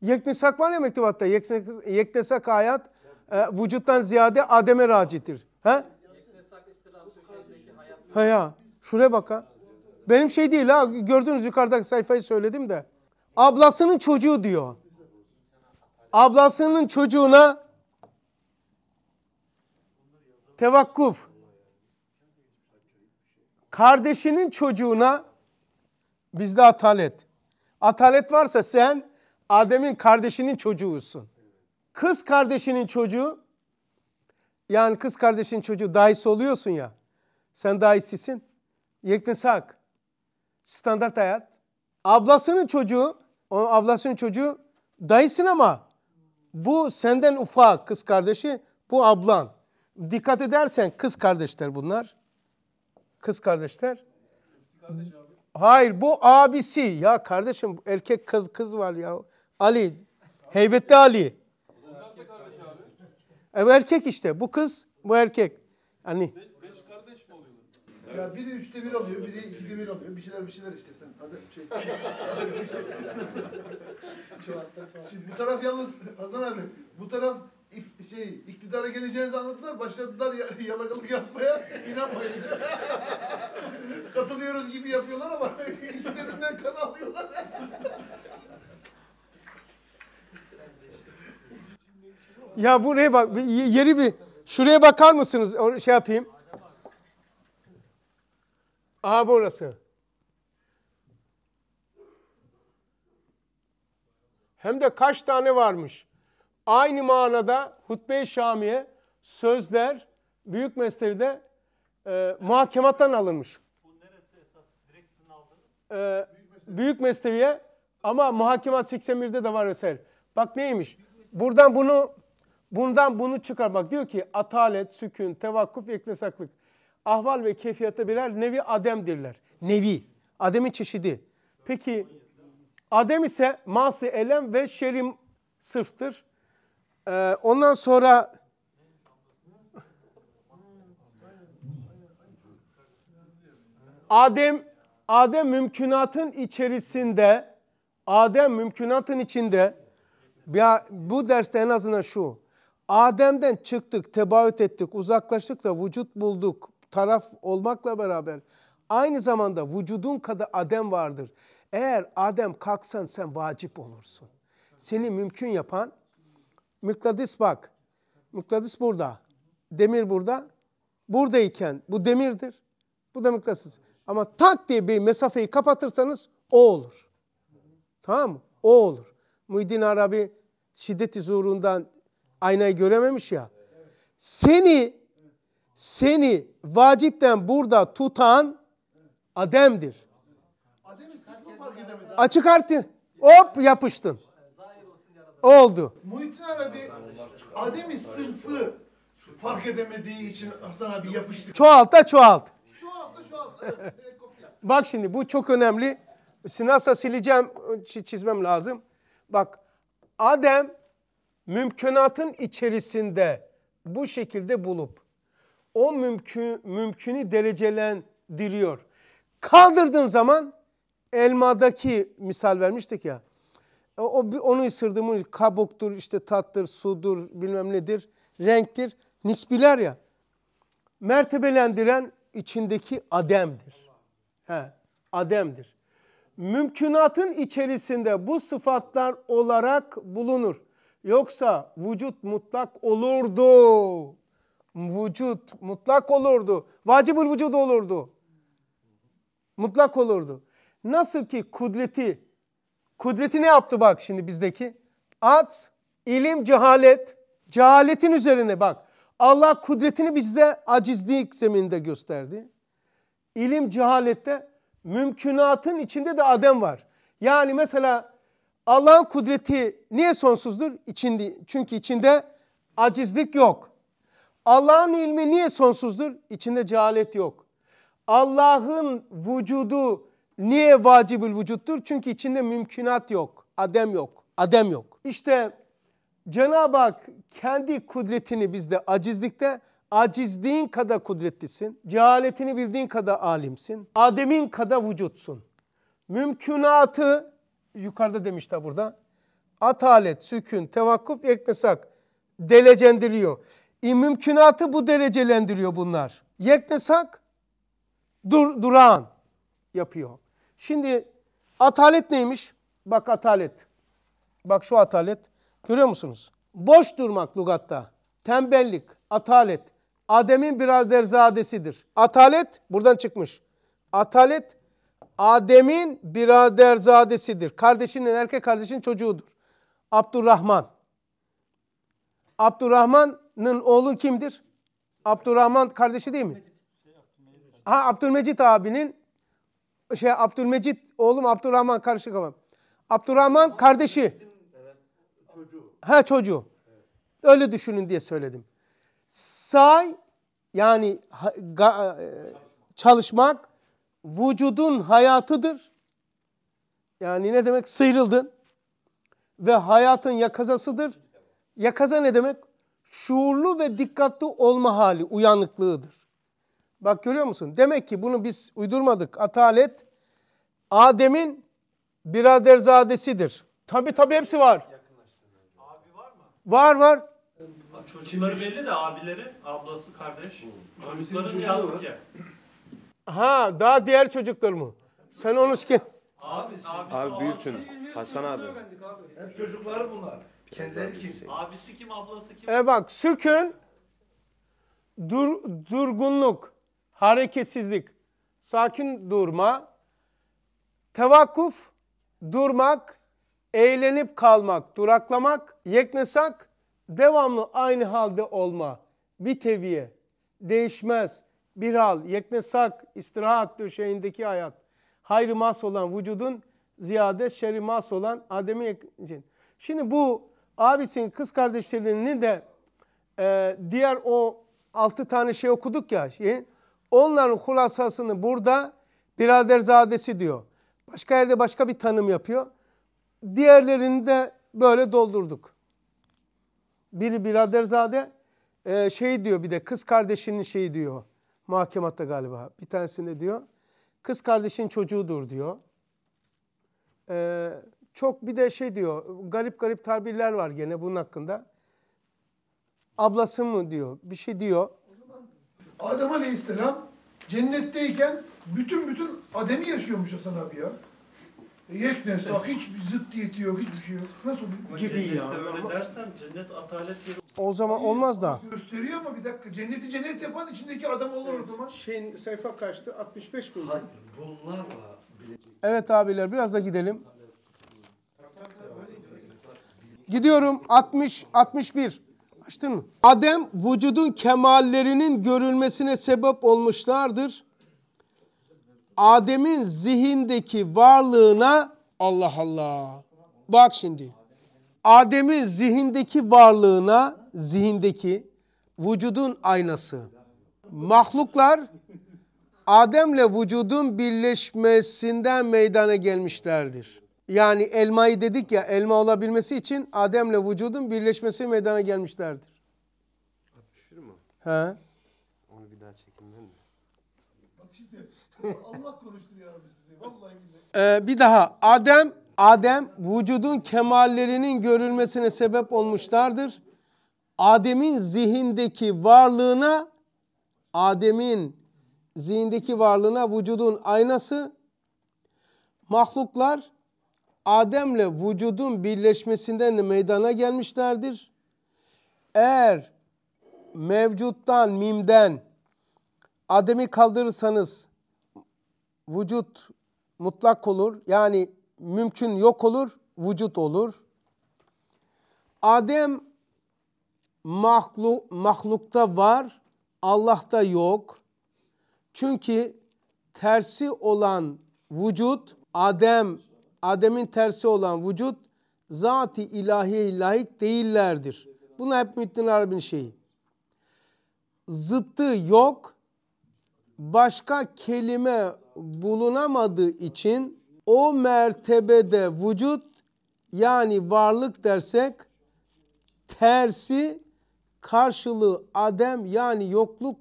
Yeknesak var ya mektubatta. Yeknesak, yeknesak hayat e, vücuttan ziyade Adem'e racidir. He? Ha ya. Şuraya bak ha. Benim şey değil ha. Gördüğünüz yukarıdaki sayfayı söyledim de. Ablasının çocuğu diyor. Ablasının çocuğuna tevakkuf. Kardeşinin çocuğuna bizde atalet. Atalet varsa sen Adem'in kardeşinin çocuğusun. Kız kardeşinin çocuğu yani kız kardeşinin çocuğu dahisi oluyorsun ya. Sen dahisisin. Yektin sak. Standart hayat. Ablasının çocuğu onun ablasının çocuğu dayısın ama bu senden ufak kız kardeşi, bu ablan. Dikkat edersen kız kardeşler bunlar. Kız kardeşler. Hayır bu abisi. Ya kardeşim erkek kız kız var ya. Ali. Heybetli Ali. Erkek, e, erkek işte. Bu kız, bu erkek. Hani ya biri üçte bir alıyor, biri ikide bir alıyor. Bir şeyler bir şeyler işte sen. Hadi şey. Şimdi bu taraf yalnız Hasan abi, bu taraf if, şey iktidara geleceğinizi anlattılar, başladılar yalakalık yapmaya. İnanmayın. Katılıyoruz gibi yapıyorlar ama işlerinden kan alıyorlar. ya buraya bak, yeri bir şuraya bakar mısınız? Şey yapayım. A burası. Hem de kaç tane varmış. Aynı manada hutbe-i şamiye sözler büyük meslevide e, muhakemattan alınmış. Bu neresi esas? Direkt sizin aldınız? E, büyük, meslevi. mesleviye ama muhakemat 81'de de var eser. Bak neymiş? Buradan bunu bundan bunu çıkar. Bak diyor ki atalet, sükün, tevakkuf, ekmesaklık ahval ve keyfiyatta birer nevi ademdirler. Nevi. Ademin çeşidi. Peki adem ise masi elem ve şerim sırftır. Ee, ondan sonra Adem Adem mümkünatın içerisinde Adem mümkünatın içinde ya bu derste en azından şu. Adem'den çıktık, tebaüt ettik, uzaklaştık da vücut bulduk taraf olmakla beraber aynı zamanda vücudun kadar adem vardır. Eğer adem kalksan sen vacip olursun. Seni mümkün yapan mıknatıs bak. Mıknatıs burada. Demir burada. Buradayken bu demirdir. Bu da mıknatıs. Ama tak diye bir mesafeyi kapatırsanız o olur. Tamam mı? O olur. Muhyiddin Arabi şiddet zuhurundan aynayı görememiş ya. Seni seni vacipten burada tutan ademdir. Açık artı. Hop yapıştın. Oldu. Muhittin abi Adem'i sırfı fark edemediği için Hasan abi yapıştı. Çoğalt da çoğalt. Çoğalt da çoğalt. Bak şimdi bu çok önemli. Sinasa sileceğim, çizmem lazım. Bak Adem mümkünatın içerisinde bu şekilde bulup o mümkün, mümkünü derecelendiriyor. Kaldırdığın zaman elmadaki misal vermiştik ya. O, onu ısırdığımız kabuktur, işte tattır, sudur, bilmem nedir, renktir. Nisbiler ya. Mertebelendiren içindeki ademdir. He, ademdir. Mümkünatın içerisinde bu sıfatlar olarak bulunur. Yoksa vücut mutlak olurdu vücut mutlak olurdu. Vacibül vücud olurdu. Mutlak olurdu. Nasıl ki kudreti, kudreti ne yaptı bak şimdi bizdeki? At, ilim, cehalet, cehaletin üzerine bak. Allah kudretini bizde acizlik zeminde gösterdi. İlim cehalette mümkünatın içinde de adem var. Yani mesela Allah'ın kudreti niye sonsuzdur? İçinde, çünkü içinde acizlik yok. Allah'ın ilmi niye sonsuzdur? İçinde cehalet yok. Allah'ın vücudu niye vacibül vücuttur? Çünkü içinde mümkünat yok. Adem yok. Adem yok. İşte Cenab-ı Hak kendi kudretini bizde acizlikte acizliğin kadar kudretlisin. Cehaletini bildiğin kadar alimsin. Adem'in kadar vücutsun. Mümkünatı yukarıda demişler burada. Atalet, sükün, tevakkuf, eknesak delecendiriyor. E, mümkünatı bu derecelendiriyor bunlar. Yekmesak dur, durağan yapıyor. Şimdi atalet neymiş? Bak atalet. Bak şu atalet. Görüyor musunuz? Boş durmak lugatta. Tembellik, atalet. Adem'in biraderzadesidir. Atalet buradan çıkmış. Atalet Adem'in biraderzadesidir. Kardeşinin, erkek kardeşinin çocuğudur. Abdurrahman. Abdurrahman Abdurrahman'ın oğlu kimdir? Abdurrahman kardeşi değil mi? Ha Abdülmecit abinin şey Abdülmecit oğlum Abdurrahman karışık ama. Abdurrahman kardeşi. Ha çocuğu. Öyle düşünün diye söyledim. Say yani e, çalışmak vücudun hayatıdır. Yani ne demek? Sıyrıldın. Ve hayatın yakazasıdır. Yakaza ne demek? şuurlu ve dikkatli olma hali, uyanıklığıdır. Bak görüyor musun? Demek ki bunu biz uydurmadık. Atalet Adem'in biraderzadesidir. Tabi tabi hepsi var. Abi var mı? Var var. Çocukları belli de abileri, ablası, kardeş. Çocukların yazdık ya. Ha daha diğer çocuklar mı? Sen onu kim? Abi, abi, abi büyük Hasan abi. Hep çocukları bunlar. Kendileri kim? Şey. Abisi kim, ablası kim? E bak sükün dur, durgunluk, hareketsizlik, sakin durma, tevakkuf, durmak, eğlenip kalmak, duraklamak, yeknesak, devamlı aynı halde olma, bir teviye, değişmez, bir hal, yeknesak, istirahat döşeğindeki hayat, hayrı olan vücudun ziyade şerimas olan ademi Adem'in Şimdi bu Abisin kız kardeşlerinin de e, diğer o altı tane şey okuduk ya şey, onların hulasasını burada biraderzadesi diyor. Başka yerde başka bir tanım yapıyor. Diğerlerini de böyle doldurduk. Biri biraderzade e, şey diyor bir de kız kardeşinin şeyi diyor. Muhakematta galiba bir tanesinde diyor. Kız kardeşin çocuğudur diyor. Eee çok bir de şey diyor, garip garip tabirler var gene bunun hakkında. Ablası mı diyor, bir şey diyor. Adem Aleyhisselam cennetteyken bütün bütün Adem'i yaşıyormuş Hasan abi ya. Yek nesak, hiç zıddiyeti yok, hiçbir şey yok. Nasıl olur? Gibi ya. Öyle dersen cennet atalet yeri. O zaman olmaz da. Gösteriyor ama bir dakika. Cenneti cennet yapan içindeki adam olur o zaman. Şeyin sayfa kaçtı? 65 miydi? Hayır, bunlarla bilecek. Evet abiler biraz da gidelim. Gidiyorum 60, 61. Açtın mı? Adem vücudun kemallerinin görülmesine sebep olmuşlardır. Adem'in zihindeki varlığına Allah Allah. Bak şimdi. Adem'in zihindeki varlığına zihindeki vücudun aynası. Mahluklar Adem'le vücudun birleşmesinden meydana gelmişlerdir. Yani elmayı dedik ya elma olabilmesi için Adem'le vücudun birleşmesi meydana gelmişlerdir. 61 mi? He. Onu bir daha çekin ben de. Bak işte Allah konuşturuyor abi sizi. Vallahi billahi. Ee, bir daha Adem Adem vücudun kemallerinin görülmesine sebep olmuşlardır. Adem'in zihindeki varlığına Adem'in zihindeki varlığına vücudun aynası mahluklar Adem'le vücudun birleşmesinden meydana gelmişlerdir. Eğer mevcuttan, mimden Adem'i kaldırırsanız vücut mutlak olur. Yani mümkün yok olur, vücut olur. Adem mahlu, mahlukta var, Allah'ta yok. Çünkü tersi olan vücut Adem Adem'in tersi olan vücut zati ilahiye layık değillerdir. Bunu hep Müddin Arabi'nin şeyi. Zıttı yok, başka kelime bulunamadığı için o mertebede vücut yani varlık dersek tersi karşılığı adem yani yokluk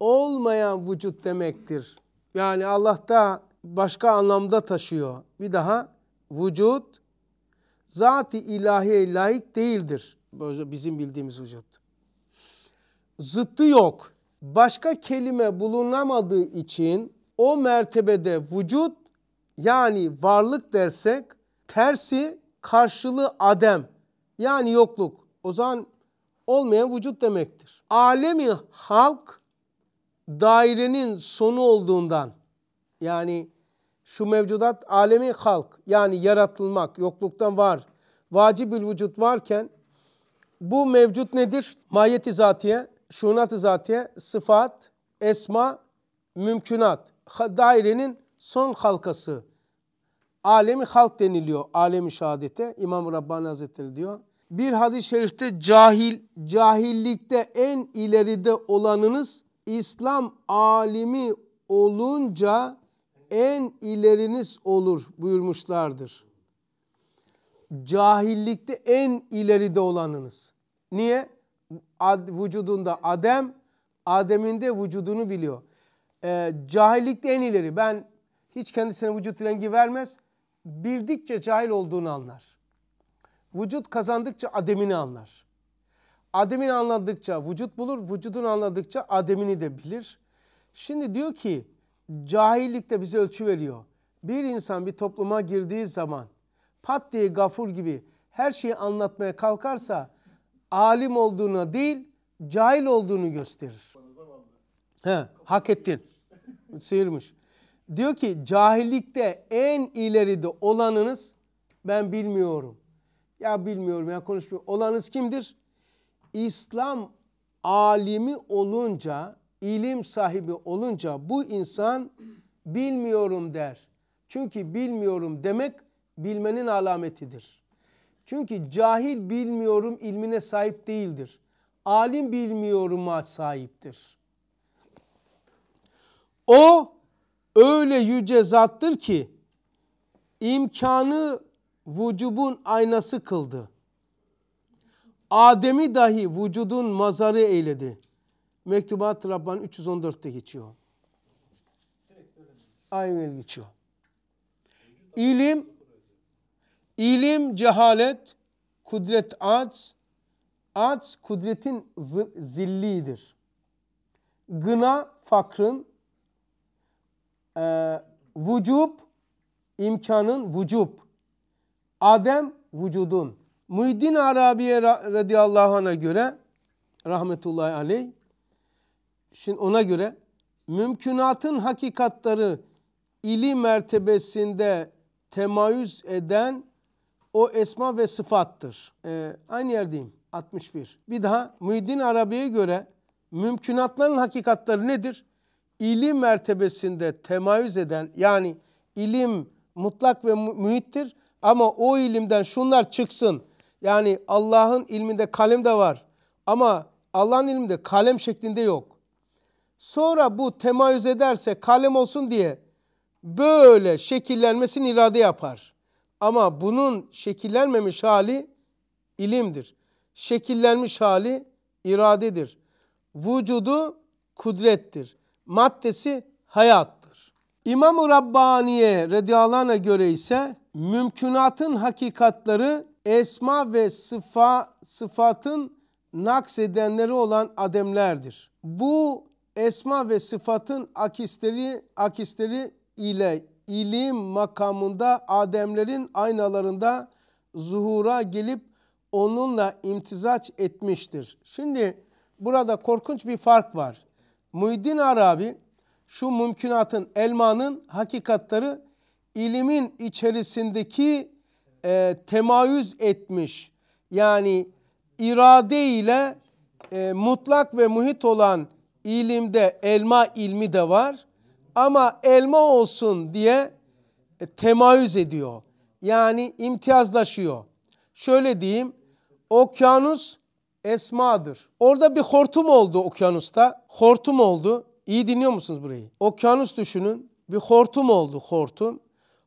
olmayan vücut demektir. Yani Allah'ta başka anlamda taşıyor. Bir daha vücut zat-ı ilahiye layık değildir. Bizim bildiğimiz vücut. Zıttı yok. Başka kelime bulunamadığı için o mertebede vücut yani varlık dersek tersi karşılığı adem yani yokluk. O zaman olmayan vücut demektir. Alemi halk dairenin sonu olduğundan yani şu mevcudat alemi halk yani yaratılmak, yokluktan var, vacibül vücut varken bu mevcut nedir? Mahiyeti zatiye, şunat zatiye, sıfat, esma, mümkünat. Dairenin son halkası. Alemi halk deniliyor. Alemi şehadete İmam Rabbani Hazretleri diyor. Bir hadis-i şerifte cahil, cahillikte en ileride olanınız İslam alimi olunca en ileriniz olur buyurmuşlardır. Cahillikte en ileride olanınız. Niye? Ad, vücudunda Adem, Adem'in de vücudunu biliyor. Ee, cahillikte en ileri. Ben hiç kendisine vücut rengi vermez. Bildikçe cahil olduğunu anlar. Vücut kazandıkça Adem'ini anlar. Adem'ini anladıkça vücut bulur, vücudunu anladıkça Adem'ini de bilir. Şimdi diyor ki Cahillik de bize ölçü veriyor. Bir insan bir topluma girdiği zaman pat diye gafur gibi her şeyi anlatmaya kalkarsa alim olduğuna değil cahil olduğunu gösterir. He, hak ettin. Sıyırmış. Diyor ki cahillikte en ileride olanınız ben bilmiyorum. Ya bilmiyorum ya konuşmuyorum. Olanınız kimdir? İslam alimi olunca ilim sahibi olunca bu insan bilmiyorum der. Çünkü bilmiyorum demek bilmenin alametidir. Çünkü cahil bilmiyorum ilmine sahip değildir. Alim bilmiyoruma sahiptir. O öyle yüce zattır ki imkanı vücubun aynası kıldı. Adem'i dahi vücudun mazarı eyledi. Mektubat-ı Rabbani 314'te geçiyor. Aynen öyle geçiyor. İlim, ilim cehalet, kudret aç, aç kudretin zilliğidir. Gına fakrın, e, vücub imkanın vücub. Adem vücudun. Muhiddin Arabi'ye radıyallahu anh'a göre rahmetullahi aleyh Şimdi ona göre mümkünatın hakikatları ili mertebesinde temayüz eden o esma ve sıfattır. Ee, aynı yerdeyim 61. Bir daha Muhiddin Arabi'ye göre mümkünatların hakikatları nedir? İlim mertebesinde temayüz eden yani ilim mutlak ve mühittir ama o ilimden şunlar çıksın. Yani Allah'ın ilminde kalem de var ama Allah'ın ilminde kalem şeklinde yok. Sonra bu temayüz ederse kalem olsun diye böyle şekillenmesini irade yapar. Ama bunun şekillenmemiş hali ilimdir. Şekillenmiş hali iradedir. Vücudu kudrettir. Maddesi hayattır. İmam-ı Rabbani'ye radıyallahu göre ise mümkünatın hakikatları esma ve sıfa, sıfatın naksedenleri olan ademlerdir. Bu esma ve sıfatın akisleri akisleri ile ilim makamında Ademlerin aynalarında zuhura gelip onunla imtizaç etmiştir. Şimdi burada korkunç bir fark var. Muhiddin Arabi şu mümkünatın, elmanın hakikatları ilimin içerisindeki e, temayüz etmiş. Yani irade ile e, mutlak ve muhit olan ilimde elma ilmi de var. Ama elma olsun diye e, temayüz ediyor. Yani imtiyazlaşıyor. Şöyle diyeyim. Okyanus esmadır. Orada bir hortum oldu okyanusta. Hortum oldu. İyi dinliyor musunuz burayı? Okyanus düşünün. Bir hortum oldu hortum.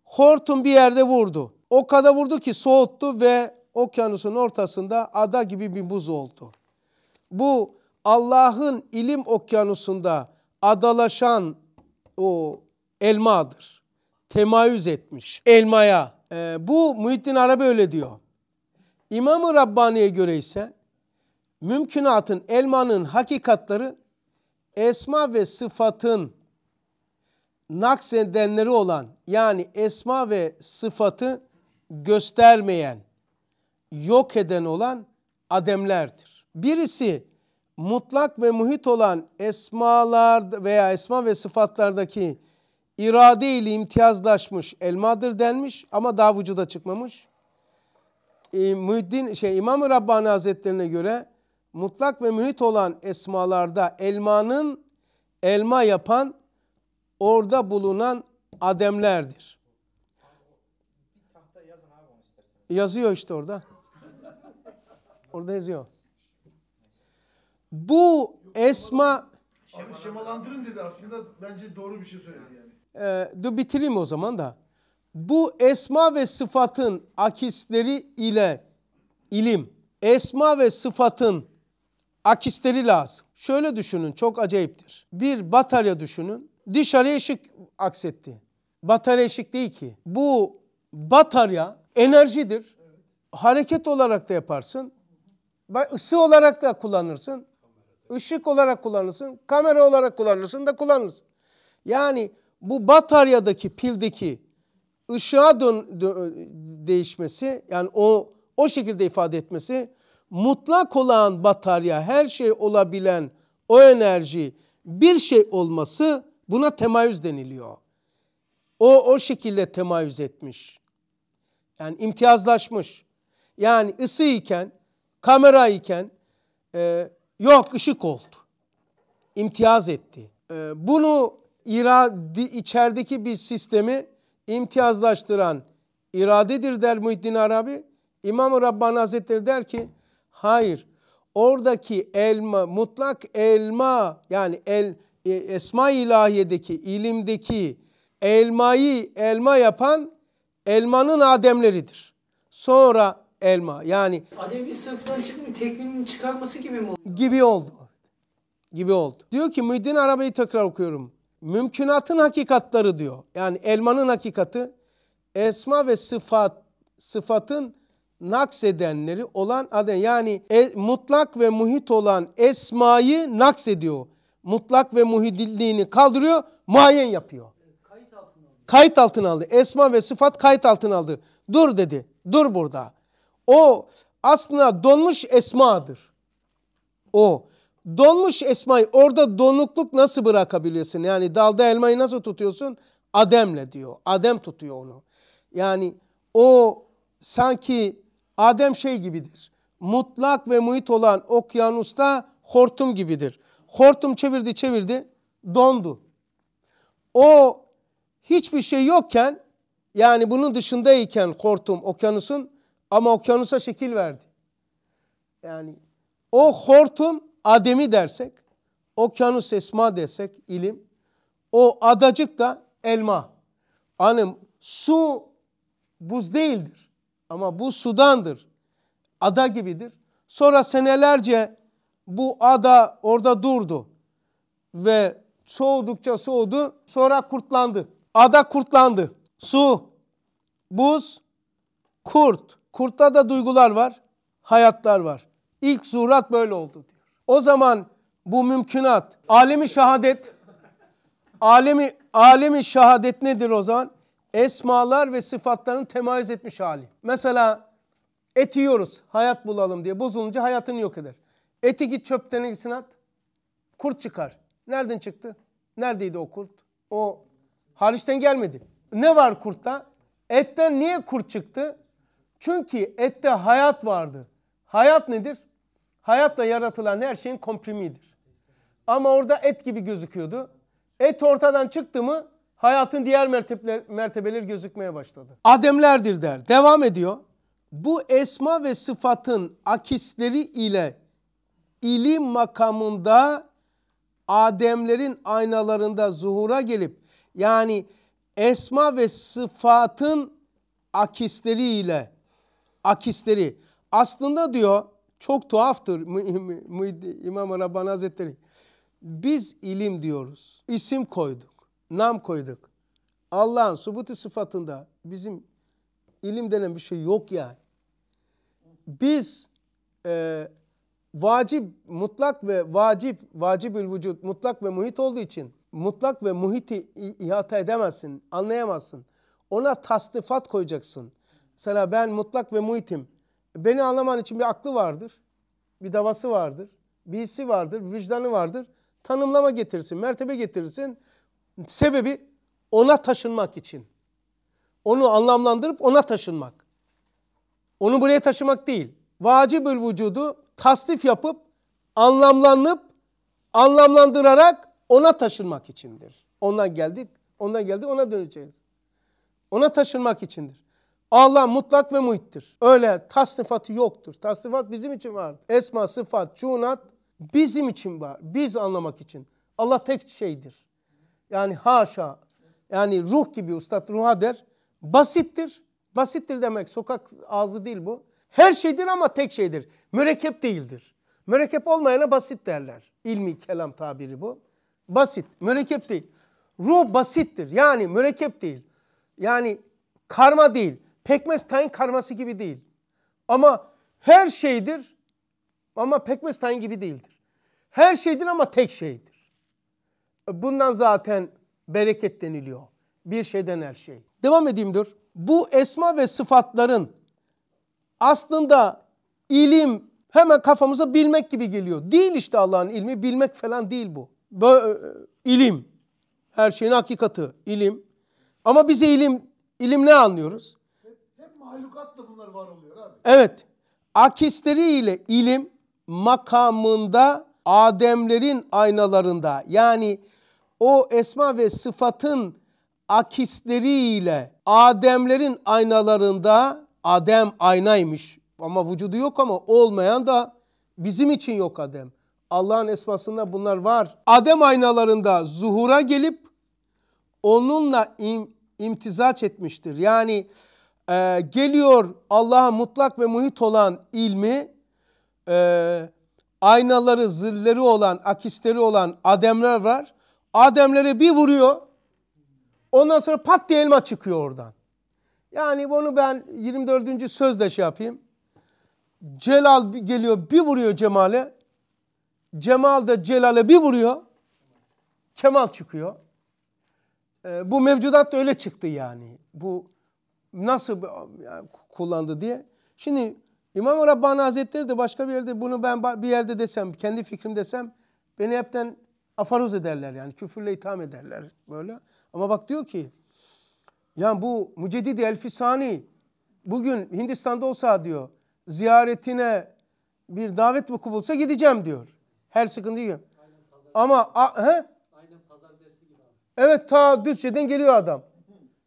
Hortum bir yerde vurdu. O kadar vurdu ki soğuttu ve okyanusun ortasında ada gibi bir buz oldu. Bu Allah'ın ilim okyanusunda adalaşan o elmadır. Temayüz etmiş elmaya. E, bu Muhittin Arabi öyle diyor. İmam-ı Rabbani'ye göre ise mümkünatın, elmanın hakikatları esma ve sıfatın naksedenleri olan yani esma ve sıfatı göstermeyen, yok eden olan ademlerdir. Birisi mutlak ve muhit olan esmalar veya esma ve sıfatlardaki irade ile imtiyazlaşmış elmadır denmiş ama daha vücuda çıkmamış. E, Muhiddin, şey, İmam-ı Rabbani Hazretlerine göre mutlak ve mühit olan esmalarda elmanın elma yapan orada bulunan ademlerdir. Yazıyor işte orada. Orada yazıyor bu esma... Abi şemalandırın dedi aslında bence doğru bir şey söyledi yani. Ee, dur bitireyim o zaman da. Bu esma ve sıfatın akisleri ile ilim, esma ve sıfatın akisleri lazım. Şöyle düşünün çok acayiptir. Bir batarya düşünün dışarıya ışık aksetti. Batarya ışık değil ki. Bu batarya enerjidir. Hareket olarak da yaparsın. Isı olarak da kullanırsın ışık olarak kullanılsın, kamera olarak kullanılsın da kullanılsın. Yani bu bataryadaki pildeki ışığa dön, dön, değişmesi yani o o şekilde ifade etmesi mutlak olan batarya her şey olabilen o enerji bir şey olması buna temayüz deniliyor. O o şekilde temayüz etmiş. Yani imtiyazlaşmış. Yani ısı iken, kamera iken, e, Yok ışık oldu. İmtiyaz etti. Ee, bunu iradi, içerideki bir sistemi imtiyazlaştıran iradedir der Muhiddin Arabi. İmam-ı Rabbani Hazretleri der ki hayır oradaki elma mutlak elma yani el e, esma ilahiyedeki ilimdeki elmayı elma yapan elmanın ademleridir. Sonra elma. Yani adebi sıfırdan çıkmıyor, tekvinin çıkarması gibi mi oldu? Gibi oldu. Gibi oldu. Diyor ki Muhyiddin arabayı tekrar okuyorum. Mümkünatın hakikatları diyor. Yani elmanın hakikati esma ve sıfat sıfatın naks edenleri olan aden yani e, mutlak ve muhit olan esmayı naks ediyor. Mutlak ve muhidilliğini kaldırıyor, muayen yapıyor. Kayıt altına aldı. Kayıt altına aldı. Esma ve sıfat kayıt altına aldı. Dur dedi. Dur burada. O aslında donmuş esmadır. O donmuş esmayı orada donukluk nasıl bırakabiliyorsun? Yani dalda elmayı nasıl tutuyorsun? Adem'le diyor. Adem tutuyor onu. Yani o sanki Adem şey gibidir. Mutlak ve muhit olan okyanusta hortum gibidir. Hortum çevirdi çevirdi dondu. O hiçbir şey yokken yani bunun dışındayken hortum okyanusun ama okyanusa şekil verdi. Yani o hortum Adem'i dersek, okyanus esma desek ilim, o adacık da elma. Hanım su buz değildir ama bu sudandır. Ada gibidir. Sonra senelerce bu ada orada durdu ve soğudukça soğudu sonra kurtlandı. Ada kurtlandı. Su, buz, kurt. Kurtta da duygular var, hayatlar var. İlk zuhurat böyle oldu diyor. O zaman bu mümkünat, alemi şahadet, alemi, alemi şahadet nedir o zaman? Esmalar ve sıfatların temayüz etmiş hali. Mesela et yiyoruz, hayat bulalım diye bozulunca hayatını yok eder. Eti git çöpten tenekesine at, kurt çıkar. Nereden çıktı? Neredeydi o kurt? O hariçten gelmedi. Ne var kurtta? Etten niye kurt çıktı? Çünkü ette hayat vardı. Hayat nedir? Hayatla yaratılan her şeyin komprimidir. Ama orada et gibi gözüküyordu. Et ortadan çıktı mı hayatın diğer mertebeler, mertebeleri gözükmeye başladı. Ademlerdir der. Devam ediyor. Bu esma ve sıfatın akisleri ile ilim makamında Ademlerin aynalarında zuhura gelip yani esma ve sıfatın akisleri ile akisleri. Aslında diyor çok tuhaftır İmam Rabbani Hazretleri. Biz ilim diyoruz. İsim koyduk. Nam koyduk. Allah'ın subutu sıfatında bizim ilim denen bir şey yok yani. Biz e, vacip, mutlak ve vacip, vacibül vücut mutlak ve muhit olduğu için mutlak ve muhiti ihata edemezsin, anlayamazsın. Ona tasnifat koyacaksın. Sana ben mutlak ve muitim. Beni anlaman için bir aklı vardır. Bir davası vardır. Bir hissi vardır. Bir vicdanı vardır. Tanımlama getirsin, Mertebe getirsin. Sebebi ona taşınmak için. Onu anlamlandırıp ona taşınmak. Onu buraya taşımak değil. Vacibül vücudu tasdif yapıp anlamlanıp anlamlandırarak ona taşınmak içindir. Ondan geldik, ondan geldik ona döneceğiz. Ona taşınmak içindir. Allah mutlak ve muhittir. Öyle tasnifatı yoktur. Tasnifat bizim için var. Esma, sıfat, cunat bizim için var. Biz anlamak için. Allah tek şeydir. Yani haşa. Yani ruh gibi ustad ruha der. Basittir. Basittir demek. Sokak ağzı değil bu. Her şeydir ama tek şeydir. Mürekkep değildir. Mürekkep olmayana basit derler. İlmi kelam tabiri bu. Basit. Mürekkep değil. Ruh basittir. Yani mürekkep değil. Yani karma değil pekmez tayin karması gibi değil. Ama her şeydir ama pekmez tayin gibi değildir. Her şeydir ama tek şeydir. Bundan zaten bereket deniliyor. Bir şeyden her şey. Devam edeyim dur. Bu esma ve sıfatların aslında ilim hemen kafamıza bilmek gibi geliyor. Değil işte Allah'ın ilmi bilmek falan değil bu. Böyle, ilim her şeyin hakikati ilim. Ama bize ilim ilim ne anlıyoruz? mahlukatla bunlar var oluyor abi. Evet. Akisleriyle ilim makamında Ademlerin aynalarında yani o esma ve sıfatın akisleriyle Ademlerin aynalarında Adem aynaymış ama vücudu yok ama olmayan da bizim için yok Adem. Allah'ın esmasında bunlar var. Adem aynalarında zuhura gelip onunla im, imtizaç etmiştir. Yani e, geliyor Allah'a mutlak ve muhit olan ilmi e, aynaları, zilleri olan, akisleri olan ademler var. Ademlere bir vuruyor. Ondan sonra pat diye elma çıkıyor oradan. Yani bunu ben 24. sözle şey yapayım. Celal geliyor bir vuruyor Cemal'e. Cemal da Celal'e bir vuruyor. Kemal çıkıyor. E, bu mevcudat da öyle çıktı yani. Bu nasıl kullandı diye. Şimdi İmam Rabbani Hazretleri de başka bir yerde bunu ben bir yerde desem, kendi fikrim desem beni hepten afaroz ederler yani küfürle itham ederler böyle. Ama bak diyor ki yani bu Müceddid Elfisani bugün Hindistan'da olsa diyor ziyaretine bir davet vuku bulsa gideceğim diyor. Her sıkıntı yok. Ama a, he? Aynen pazar gibi. Evet ta Düzce'den geliyor adam.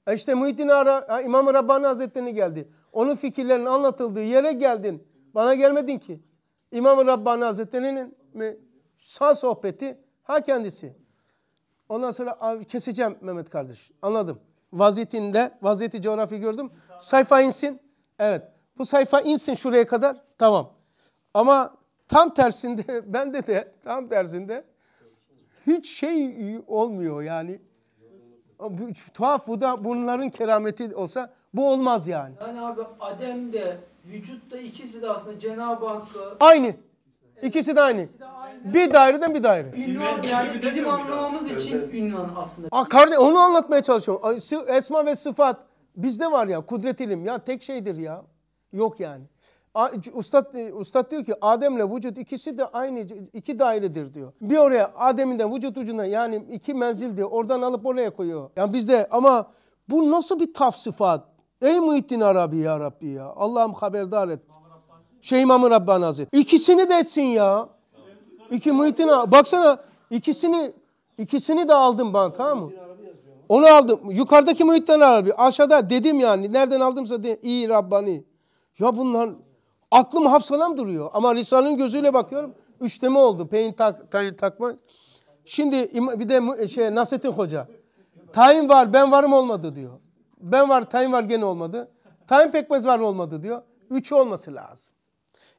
E işte Muhyiddin Muhittin Ara, İmam Rabbani Hazretleri geldi. Onun fikirlerinin anlatıldığı yere geldin. Bana gelmedin ki. İmam Rabbani Hazretleri'nin sağ sohbeti ha kendisi. Ondan sonra keseceğim Mehmet kardeş. Anladım. Vaziyetinde, vaziyeti coğrafi gördüm. Sayfa insin. Evet. Bu sayfa insin şuraya kadar. Tamam. Ama tam tersinde bende de tam tersinde hiç şey olmuyor yani bu, tuhaf bu da bunların kerameti olsa bu olmaz yani. Yani abi Adem Adem'de vücutta ikisi de aslında Cenab-ı Hakk'ı... Aynı. ikisi de aynı. İkisi de aynı. Bir daireden bir daire. Ünvan yani bizim anlamamız için evet. ünvan aslında. Aa, kardeş onu anlatmaya çalışıyorum. Esma ve sıfat bizde var ya kudret ilim ya tek şeydir ya. Yok yani. Ustad, e, ustad diyor ki Adem'le vücut ikisi de aynı iki dairedir diyor. Bir oraya Adem'inden vücut ucuna yani iki menzil diyor. Oradan alıp oraya koyuyor. Yani bizde ama bu nasıl bir taf Ey Muhittin Arabi ya Rabbi ya. Allah'ım haberdar et. Şey İmam-ı Rabbani Hazretleri. İkisini de etsin ya. İki Muhittin Arabi. Baksana ikisini ikisini de aldım bana tamam mı? Onu aldım. Yukarıdaki Muhittin Arabi. Aşağıda dedim yani. Nereden aldımsa dedim. iyi Rabbani. Ya bunlar Aklım hafsalam duruyor ama Risale'nin gözüyle bakıyorum. Üçleme oldu. Peyin tak, tayin takma. Şimdi bir de şey Nasrettin Hoca. Tayin var ben varım olmadı diyor. Ben var tayin var gene olmadı. Tayin pekmez var olmadı diyor. Üç olması lazım.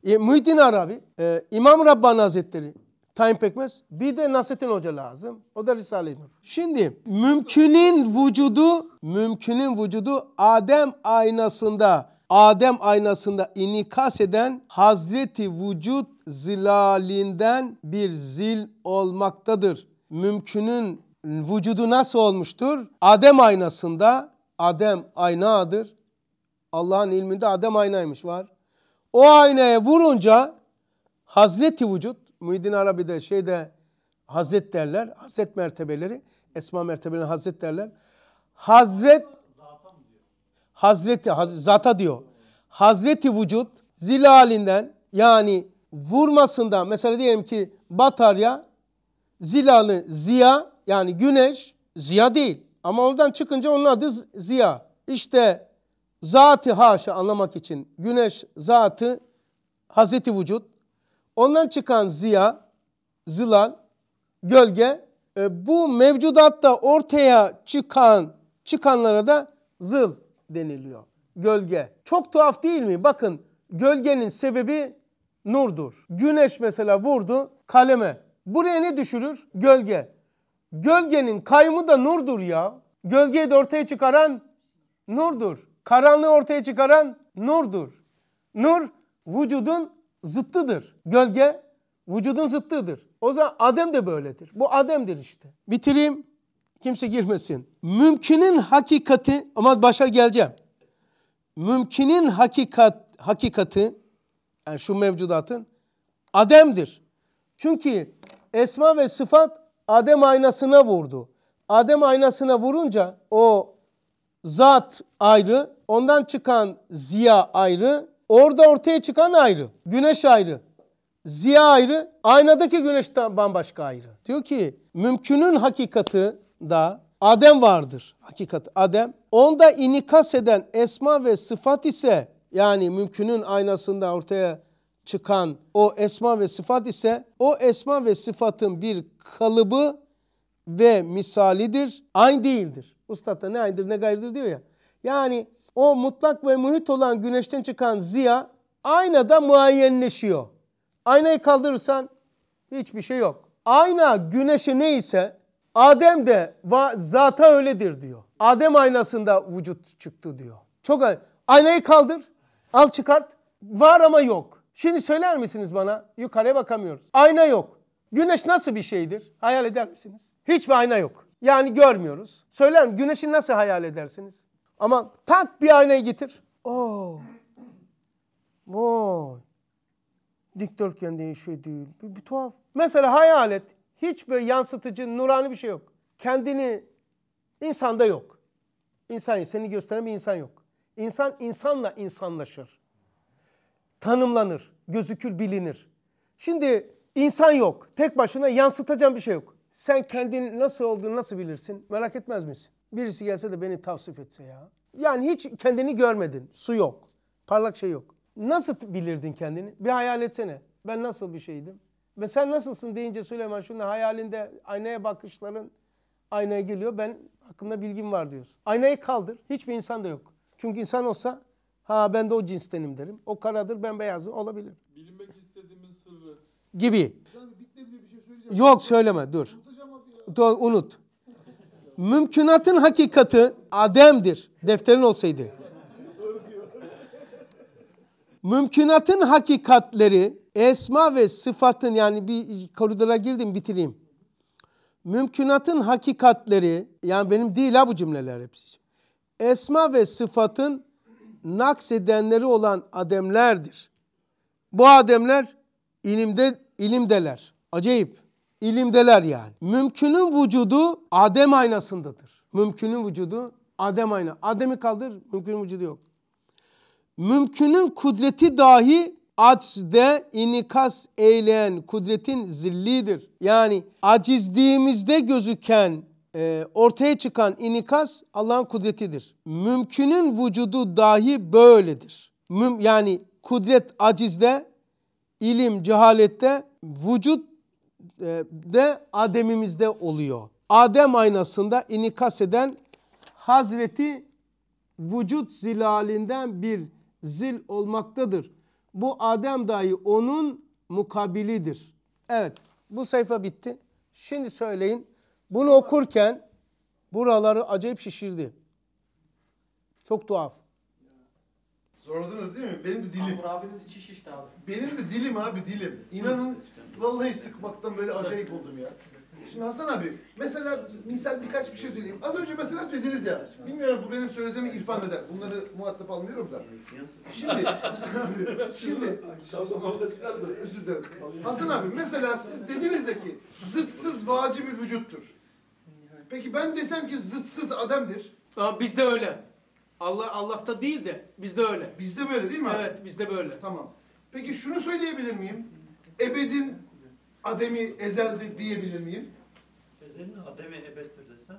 E, Muhyiddin Arabi, e, İmam Rabbani Hazretleri, Tayyip Pekmez, bir de Nasrettin Hoca lazım. O da Risale-i Nur. Şimdi mümkünün vücudu, mümkünün vücudu Adem aynasında Adem aynasında inikas eden Hazreti Vücut zilalinden bir zil olmaktadır. Mümkünün vücudu nasıl olmuştur? Adem aynasında Adem aynadır. Allah'ın ilminde Adem aynaymış var. O aynaya vurunca Hazreti Vücut, Muhyiddin Arabi'de şeyde Hazret derler, Hazret mertebeleri, Esma mertebeleri Hazret derler. Hazret Hazreti haz, zata diyor. Hazreti vücut zilalinden yani vurmasında mesela diyelim ki batarya zilalı ziya yani güneş ziya değil. Ama oradan çıkınca onun adı ziya. İşte zati haşa anlamak için güneş zatı Hazreti vücut. Ondan çıkan ziya, zilal, gölge e, bu mevcudatta ortaya çıkan çıkanlara da zıl deniliyor. Gölge. Çok tuhaf değil mi? Bakın gölgenin sebebi nurdur. Güneş mesela vurdu kaleme. Buraya ne düşürür? Gölge. Gölgenin kaymı da nurdur ya. Gölgeyi de ortaya çıkaran nurdur. Karanlığı ortaya çıkaran nurdur. Nur vücudun zıttıdır. Gölge vücudun zıttıdır. O zaman Adem de böyledir. Bu Adem'dir işte. Bitireyim kimse girmesin. Mümkinin hakikati ama başa geleceğim. Mümkinin hakikat hakikati yani şu mevcudatın Adem'dir. Çünkü esma ve sıfat Adem aynasına vurdu. Adem aynasına vurunca o zat ayrı, ondan çıkan ziya ayrı, orada ortaya çıkan ayrı, güneş ayrı, ziya ayrı, aynadaki güneşten bambaşka ayrı. Diyor ki mümkünün hakikati da Adem vardır. Hakikat Adem. Onda inikas eden esma ve sıfat ise yani mümkünün aynasında ortaya çıkan o esma ve sıfat ise o esma ve sıfatın bir kalıbı ve misalidir. Aynı değildir. Ustad da ne aynıdır ne gayrıdır diyor ya. Yani o mutlak ve muhit olan güneşten çıkan ziya aynada muayyenleşiyor. Aynayı kaldırırsan hiçbir şey yok. Ayna güneşi neyse Adem de zata öyledir diyor. Adem aynasında vücut çıktı diyor. Çok aynayı kaldır, al çıkart. Var ama yok. Şimdi söyler misiniz bana? Yukarıya bakamıyoruz. Ayna yok. Güneş nasıl bir şeydir? Hayal eder misiniz? Hiçbir ayna yok. Yani görmüyoruz. Söyler mi? Güneşi nasıl hayal edersiniz? Ama tak bir aynayı getir. Oo. Oh. Vay. Dikdörtgen değişiyor değil. Bir, bir tuhaf. Mesela hayal et. Hiç böyle yansıtıcı, nurani bir şey yok. Kendini insanda yok. İnsan seni gösteren bir insan yok. İnsan insanla insanlaşır. Tanımlanır, gözükür, bilinir. Şimdi insan yok. Tek başına yansıtacağın bir şey yok. Sen kendini nasıl olduğunu nasıl bilirsin? Merak etmez misin? Birisi gelse de beni tavsif etse ya. Yani hiç kendini görmedin. Su yok. Parlak şey yok. Nasıl bilirdin kendini? Bir hayal etsene. Ben nasıl bir şeydim? Ve sen nasılsın deyince Süleyman şunun hayalinde aynaya bakışların aynaya geliyor. Ben hakkında bilgim var diyorsun. Aynayı kaldır. Hiçbir insan da yok. Çünkü insan olsa ha ben de o cinstenim derim. O karadır ben beyazım olabilir. Bilinmek istediğimiz sırrı. Gibi. Şey yok söyleme dur. Dur unut. Mümkünatın hakikati Adem'dir. Defterin olsaydı. Mümkünatın hakikatleri Esma ve sıfatın yani bir koridora girdim bitireyim. Mümkünatın hakikatleri yani benim değil ha bu cümleler hepsi. Esma ve sıfatın naksedenleri olan ademlerdir. Bu ademler ilimde ilimdeler. Acayip. İlimdeler yani. Mümkünün vücudu Adem aynasındadır. Mümkünün vücudu Adem ayna. Adem'i kaldır, mümkünün vücudu yok. Mümkünün kudreti dahi Açde inikas eyleyen kudretin zillidir. Yani acizliğimizde gözüken e, ortaya çıkan inikas Allah'ın kudretidir. Mümkünün vücudu dahi böyledir. Müm, yani kudret acizde, ilim cehalette, vücut e, de ademimizde oluyor. Adem aynasında inikas eden Hazreti vücut zilalinden bir zil olmaktadır. Bu Adem dahi onun mukabilidir. Evet bu sayfa bitti. Şimdi söyleyin bunu okurken buraları acayip şişirdi. Çok tuhaf. Zorladınız değil mi? Benim de dilim. Amur abinin içi şişti abi. Benim de dilim abi dilim. İnanın vallahi sıkmaktan böyle acayip oldum ya. Şimdi Hasan abi, mesela misal birkaç bir şey söyleyeyim. Az önce mesela dediniz ya, bilmiyorum bu benim söylediğimi irfan eder. Bunları muhatap almıyorum da. Şimdi, Hasan abi, şimdi, özür dilerim. Hasan abi, mesela siz dediniz ya ki, zıtsız vaci bir vücuttur. Peki ben desem ki zıtsız ademdir. Aa biz de öyle. Allah Allah'ta değil de bizde öyle. de böyle değil mi abi? Evet de böyle. Tamam. Peki şunu söyleyebilir miyim? Ebedin ademi ezeldir diyebilir miyim? ezeli mi? Ademe ebettir desen.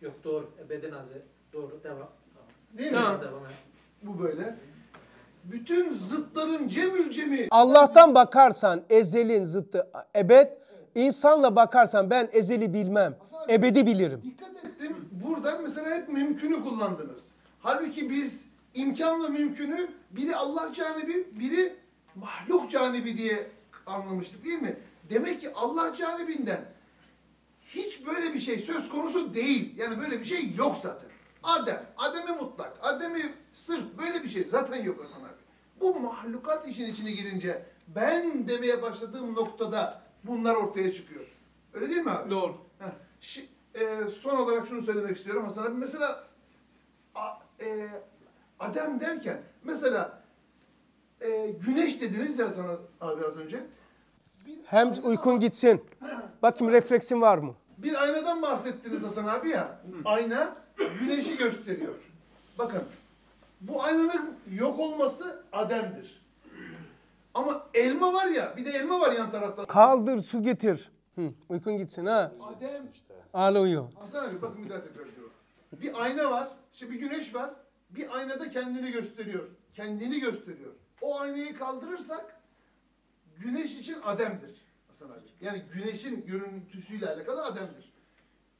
Yok doğru. Ebeden azı. Doğru. Devam. Değil mi? devam. Bu böyle. Bütün zıtların cemül cemi. Allah'tan bakarsan ezelin zıttı ebed, insanla bakarsan ben ezeli bilmem, ebedi bilirim. Dikkat ettim. Buradan mesela hep mümkünü kullandınız. Halbuki biz imkanla mümkünü biri Allah canibi, biri mahluk canibi diye anlamıştık değil mi? Demek ki Allah canibinden hiç böyle bir şey söz konusu değil. Yani böyle bir şey yok zaten. Adem, Adem'i mutlak, Adem'i sırf böyle bir şey zaten yok Hasan abi. Bu mahlukat işin içine girince ben demeye başladığım noktada bunlar ortaya çıkıyor. Öyle değil mi abi? Doğru. e, son olarak şunu söylemek istiyorum Hasan abi. Mesela a, e, Adem derken mesela e, güneş dediniz ya sana abi az önce. Hem uykun gitsin. Bakayım refleksin var mı? Bir aynadan bahsettiniz Hasan abi ya. Ayna güneşi gösteriyor. Bakın bu aynanın yok olması Adem'dir. Ama elma var ya bir de elma var yan tarafta. Kaldır su getir. Hı, uykun gitsin ha. Adem. Ağla uyu. Hasan abi bakın bir daha tekrar ediyorum. Bir ayna var. Şimdi bir güneş var. Bir aynada kendini gösteriyor. Kendini gösteriyor. O aynayı kaldırırsak güneş için Adem'dir sanacak. Yani güneşin görüntüsüyle alakalı Adem'dir.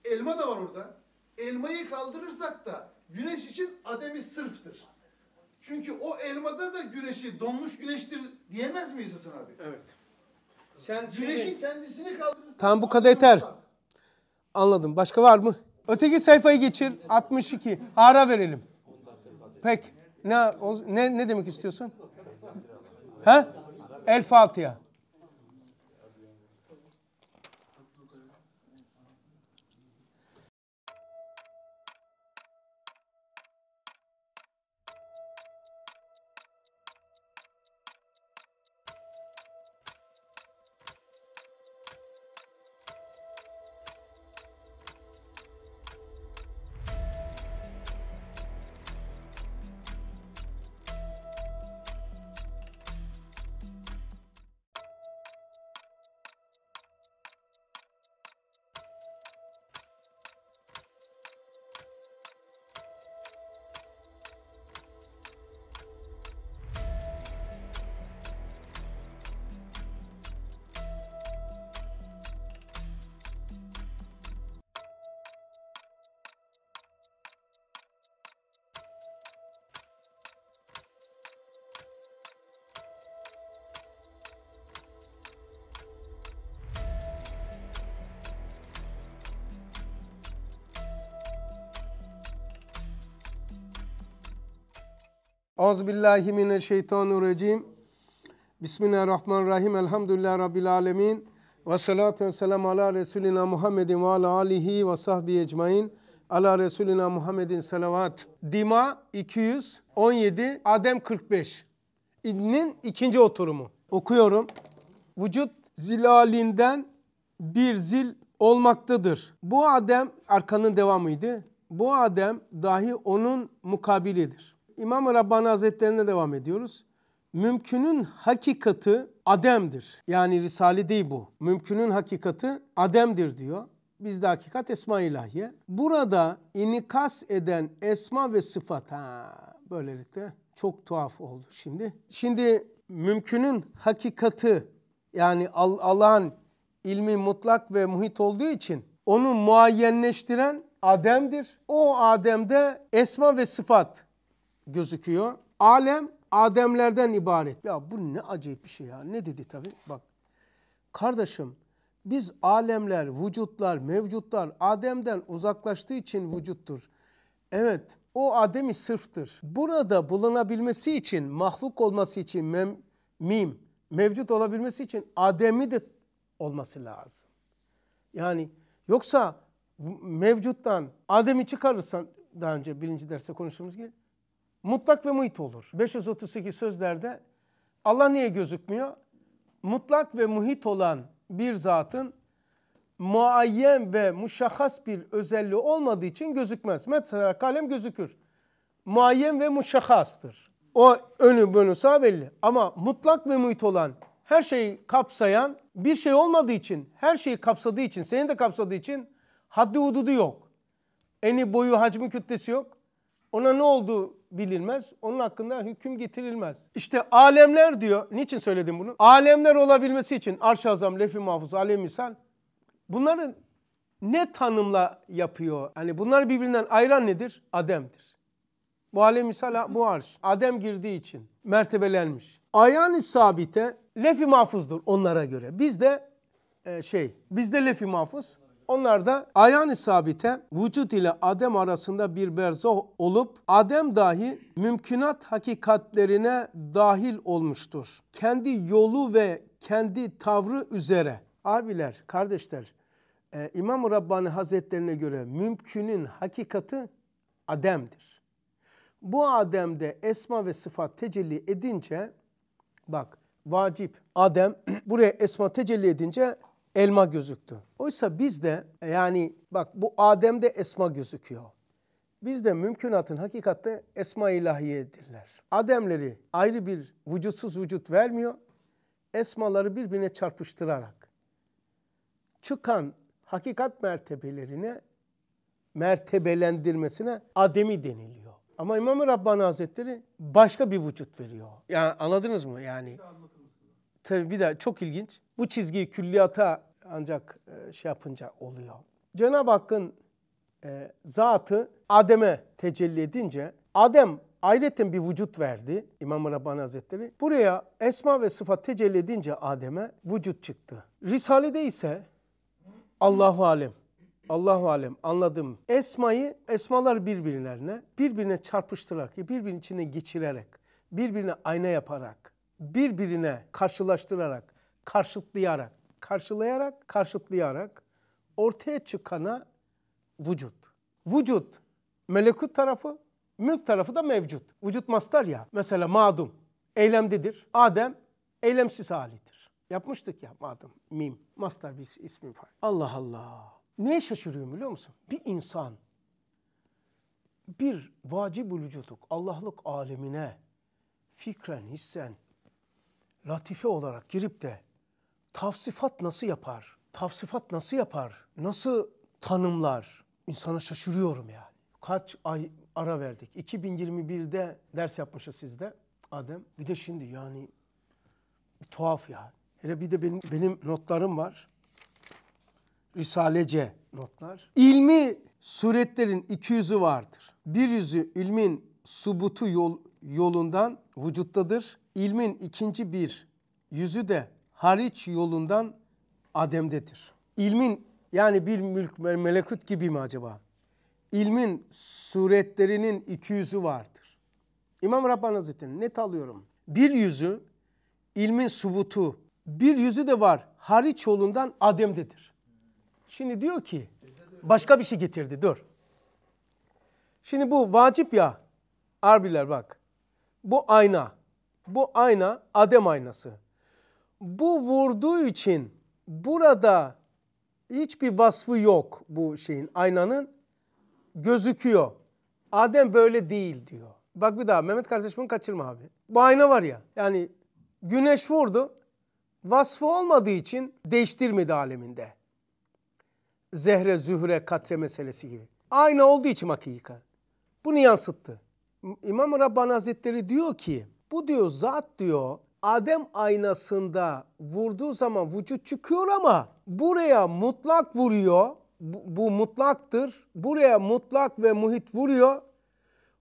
Elma da var orada. Elmayı kaldırırsak da güneş için Adem'i sırftır. Çünkü o elmada da güneşi donmuş güneştir diyemez miyiz Hasan abi? Evet. Sen güneşin kendisini kaldırırsak... Tam bu kadar yeter. Anladım. Başka var mı? Öteki sayfayı geçir. 62. Ara verelim. Pek. Ne, ne, ne demek istiyorsun? Ha? El Fatiha. Euzubillahimineşşeytanirracim. Bismillahirrahmanirrahim. Elhamdülillahi Rabbil alemin. Ve salatu ve selamu ala Resulina Muhammedin ve ala alihi ve sahbihi ecmain. Ala Resulina Muhammedin salavat. Dima 217, Adem 45. İbnin ikinci oturumu. Okuyorum. Vücut zilalinden bir zil olmaktadır. Bu Adem, arkanın devamıydı. Bu Adem dahi onun mukabilidir. İmam-ı Rabbani Hazretlerine devam ediyoruz. Mümkünün hakikati ademdir. Yani risale değil bu. Mümkünün hakikati ademdir diyor. Bizde hakikat esma ilahiye. Burada inikas eden esma ve sıfat. Ha, böylelikle çok tuhaf oldu şimdi. Şimdi mümkünün hakikati yani Allah'ın ilmi mutlak ve muhit olduğu için onu muayyenleştiren Adem'dir. O Adem'de esma ve sıfat gözüküyor. Alem Ademlerden ibaret. Ya bu ne acayip bir şey ya. Ne dedi tabii? Bak kardeşim biz alemler, vücutlar, mevcutlar Adem'den uzaklaştığı için vücuttur. Evet o Adem'i sırftır. Burada bulunabilmesi için, mahluk olması için mem, mim, mevcut olabilmesi için Adem'i de olması lazım. Yani yoksa mevcuttan Adem'i çıkarırsan daha önce birinci derste konuştuğumuz gibi mutlak ve muhit olur. 538 sözlerde Allah niye gözükmüyor? Mutlak ve muhit olan bir zatın muayyen ve muşahhas bir özelliği olmadığı için gözükmez. Mesela kalem gözükür. Muayyen ve muşahhastır. O önü bönü sağ belli. Ama mutlak ve muhit olan her şeyi kapsayan bir şey olmadığı için, her şeyi kapsadığı için, seni de kapsadığı için haddi hududu yok. Eni, boyu, hacmi, kütlesi yok. Ona ne oldu bilinmez. Onun hakkında hüküm getirilmez. İşte alemler diyor. Niçin söyledim bunu? Alemler olabilmesi için arş-ı azam, lef-i mahfuz, alem misal. Bunların ne tanımla yapıyor? Hani bunlar birbirinden ayıran nedir? Adem'dir. Bu alem misal bu arş. Adem girdiği için mertebelenmiş. Ayani sabite lef-i mahfuzdur onlara göre. Bizde e, şey, bizde lef-i mahfuz. Onlar da ayağını sabite vücut ile Adem arasında bir berzah olup Adem dahi mümkünat hakikatlerine dahil olmuştur. Kendi yolu ve kendi tavrı üzere. Abiler, kardeşler, e, İmam Rabbani Hazretlerine göre mümkünün hakikati Adem'dir. Bu Adem'de esma ve sıfat tecelli edince bak vacip Adem buraya esma tecelli edince elma gözüktü. Oysa bizde yani bak bu Adem'de esma gözüküyor. Bizde mümkünatın hakikatte esma ilahiyedirler. Ademleri ayrı bir vücutsuz vücut vermiyor. Esmaları birbirine çarpıştırarak çıkan hakikat mertebelerine mertebelendirmesine ademi deniliyor. Ama İmam-ı Rabbani Hazretleri başka bir vücut veriyor. Yani anladınız mı? Yani Tabii bir de çok ilginç. Bu çizgiyi külliyata ancak e, şey yapınca oluyor. Cenab-ı Hakk'ın e, zatı Adem'e tecelli edince Adem ayrıca bir vücut verdi İmam-ı Rabbani Hazretleri. Buraya esma ve sıfat tecelli edince Adem'e vücut çıktı. Risale'de ise Allahu Alem, Allahu Alem anladım. Esmayı, esmalar birbirlerine, birbirine çarpıştırarak, birbirinin içine geçirerek, birbirine ayna yaparak birbirine karşılaştırarak, karşıtlayarak, karşılayarak, karşıtlayarak ortaya çıkana vücut. Vücut melekut tarafı, mülk tarafı da mevcut. Vücut mastar ya. Mesela madum eylemdedir. Adem eylemsiz halidir. Yapmıştık ya madum mim. Mastar bir ismi var. Allah Allah. Neye şaşırıyorum biliyor musun? Bir insan bir vacib vücuduk, Allah'lık alemine fikren, hissen, latife olarak girip de tavsifat nasıl yapar? Tavsifat nasıl yapar? Nasıl tanımlar? İnsana şaşırıyorum yani. Kaç ay ara verdik? 2021'de ders yapmışız sizde Adem. Bir de şimdi yani bir tuhaf ya. Hele bir de benim, benim notlarım var. Risalece notlar. İlmi suretlerin iki yüzü vardır. Bir yüzü ilmin subutu yol, yolundan vücuttadır ilmin ikinci bir yüzü de hariç yolundan ademdedir. İlmin yani bir mülk melekut gibi mi acaba? İlmin suretlerinin iki yüzü vardır. İmam Rabbani Hazretleri net alıyorum. Bir yüzü ilmin subutu, bir yüzü de var hariç yolundan ademdedir. Şimdi diyor ki başka bir şey getirdi dur. Şimdi bu vacip ya. Arbiler bak. Bu ayna. Bu ayna Adem aynası. Bu vurduğu için burada hiçbir vasfı yok bu şeyin aynanın gözüküyor. Adem böyle değil diyor. Bak bir daha Mehmet kardeş bunu kaçırma abi. Bu ayna var ya yani güneş vurdu vasfı olmadığı için değiştirmedi aleminde. Zehre, zühre, katre meselesi gibi. Ayna olduğu için hakika. Bunu yansıttı. İmam Rabbani Hazretleri diyor ki bu diyor zat diyor Adem aynasında vurduğu zaman vücut çıkıyor ama buraya mutlak vuruyor. Bu, bu mutlaktır. Buraya mutlak ve muhit vuruyor.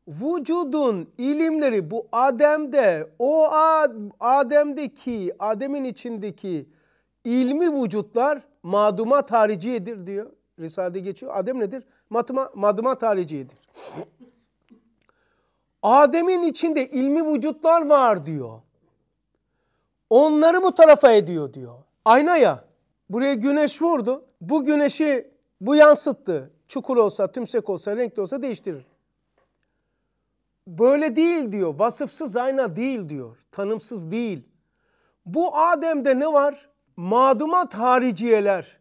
Vücudun ilimleri bu Adem'de, o Adem'deki, Adem'in içindeki ilmi vücutlar maduma hariciyedir diyor. Risale'de geçiyor. Adem nedir? Matma, madumat hariciyedir. Adem'in içinde ilmi vücutlar var diyor. Onları bu tarafa ediyor diyor. Ayna ya buraya güneş vurdu. Bu güneşi bu yansıttı. Çukur olsa, tümsek olsa, renkli olsa değiştirir. Böyle değil diyor. Vasıfsız ayna değil diyor. Tanımsız değil. Bu Adem'de ne var? Madumat hariciyeler,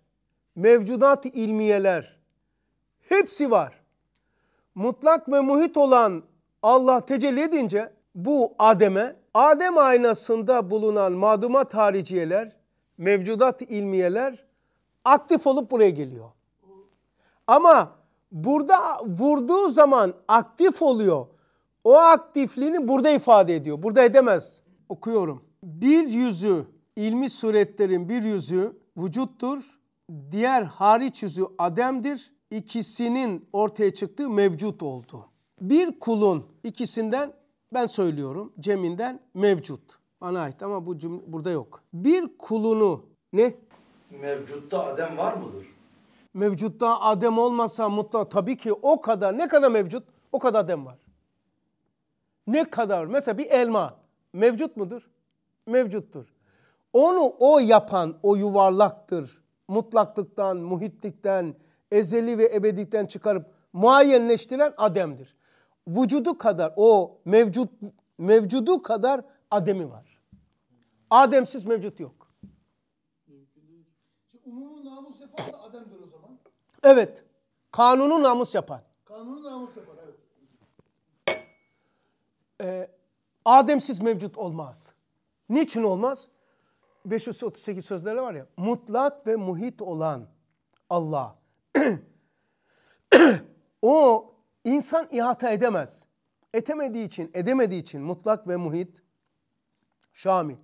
mevcudat ilmiyeler hepsi var. Mutlak ve muhit olan Allah tecelli edince bu Adem'e Adem aynasında bulunan maduma hariciyeler, mevcudat ilmiyeler aktif olup buraya geliyor. Ama burada vurduğu zaman aktif oluyor. O aktifliğini burada ifade ediyor. Burada edemez. Okuyorum. Bir yüzü ilmi suretlerin bir yüzü vücuttur. Diğer hariç yüzü ademdir. İkisinin ortaya çıktığı mevcut oldu bir kulun ikisinden ben söylüyorum ceminden mevcut. Bana ait ama bu cümle burada yok. Bir kulunu ne? Mevcutta Adem var mıdır? Mevcutta Adem olmasa mutlu tabii ki o kadar ne kadar mevcut o kadar Adem var. Ne kadar mesela bir elma mevcut mudur? Mevcuttur. Onu o yapan o yuvarlaktır. Mutlaklıktan, muhitlikten, ezeli ve ebedikten çıkarıp muayyenleştiren Adem'dir vücudu kadar o mevcut mevcudu kadar Adem'i var. Ademsiz mevcut yok. Umumu namus yapan da Adem'dir o zaman. Evet. Kanunu namus yapan. Kanunu namus yapan evet. Ee, Ademsiz mevcut olmaz. Niçin olmaz? 538 sözleri var ya. Mutlak ve muhit olan Allah. o İnsan ihata edemez. Etemediği için, edemediği için mutlak ve muhit, şamil.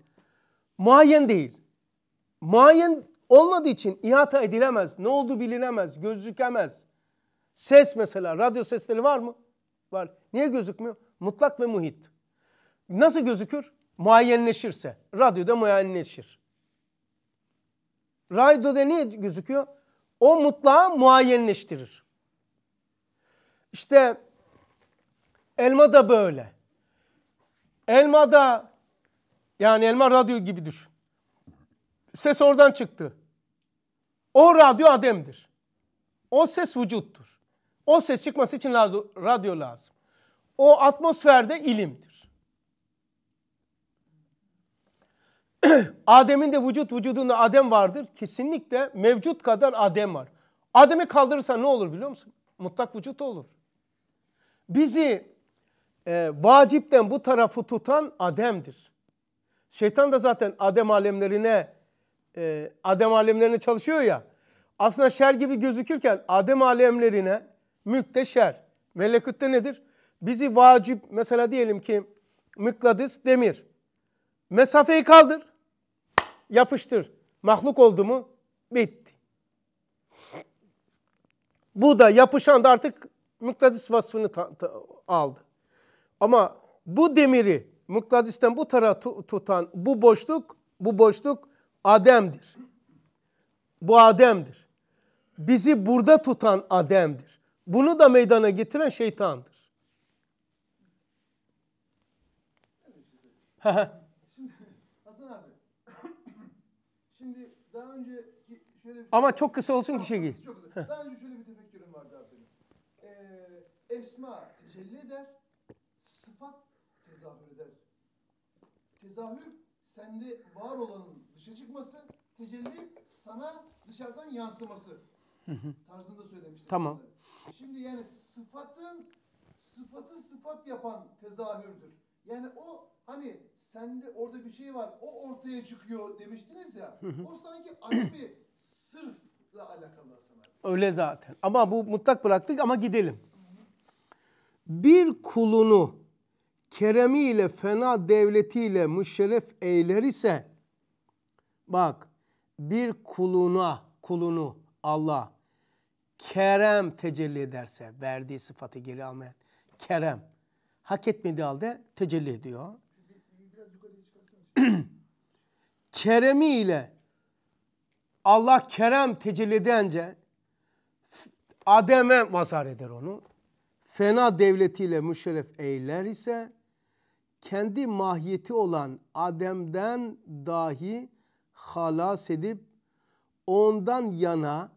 Muayyen değil. Muayyen olmadığı için ihata edilemez. Ne oldu bilinemez, gözükemez. Ses mesela, radyo sesleri var mı? Var. Niye gözükmüyor? Mutlak ve muhit. Nasıl gözükür? Muayyenleşirse. Radyoda muayyenleşir. Radyoda niye gözüküyor? O mutlağı muayyenleştirir. İşte elma da böyle. Elma da yani elma radyo gibi düşün. Ses oradan çıktı. O radyo Adem'dir. O ses vücuttur. O ses çıkması için radyo, lazım. O atmosferde ilimdir. Adem'in de vücut vücudunda Adem vardır. Kesinlikle mevcut kadar Adem var. Adem'i kaldırırsan ne olur biliyor musun? Mutlak vücut olur. Bizi e, vacipten bu tarafı tutan Adem'dir. Şeytan da zaten Adem alemlerine e, Adem alemlerine çalışıyor ya. Aslında şer gibi gözükürken Adem alemlerine mülkte şer. Melekütte nedir? Bizi vacip mesela diyelim ki mıknatıs demir. Mesafeyi kaldır. Yapıştır. Mahluk oldu mu? Bitti. Bu da yapışan da artık muktadis vasfını aldı. Ama bu demiri muktadisten bu tarafa tutan bu boşluk, bu boşluk ademdir. Bu ademdir. Bizi burada tutan ademdir. Bunu da meydana getiren şeytandır. Hasan abi. Şimdi daha önce şöyle bir... Ama çok kısa olsun ki şey. Daha önce şöyle bir esma tecelli eder, sıfat tezahür eder. Tezahür sende var olanın dışa çıkması, tecelli sana dışarıdan yansıması tarzında söylemiştim. Tamam. Bunları. Şimdi yani sıfatın sıfatı sıfat yapan tezahürdür. Yani o hani sende orada bir şey var o ortaya çıkıyor demiştiniz ya. o sanki harfi sırfla alakalı aslında. Öyle zaten. Ama bu mutlak bıraktık ama gidelim bir kulunu keremiyle fena devletiyle müşerref eyler ise bak bir kuluna kulunu Allah kerem tecelli ederse verdiği sıfatı geri almayan kerem hak etmediği halde tecelli ediyor. Keremiyle Allah kerem tecelli edince Adem'e mazhar eder onu fena devletiyle müşerref eyler ise kendi mahiyeti olan Adem'den dahi halas edip ondan yana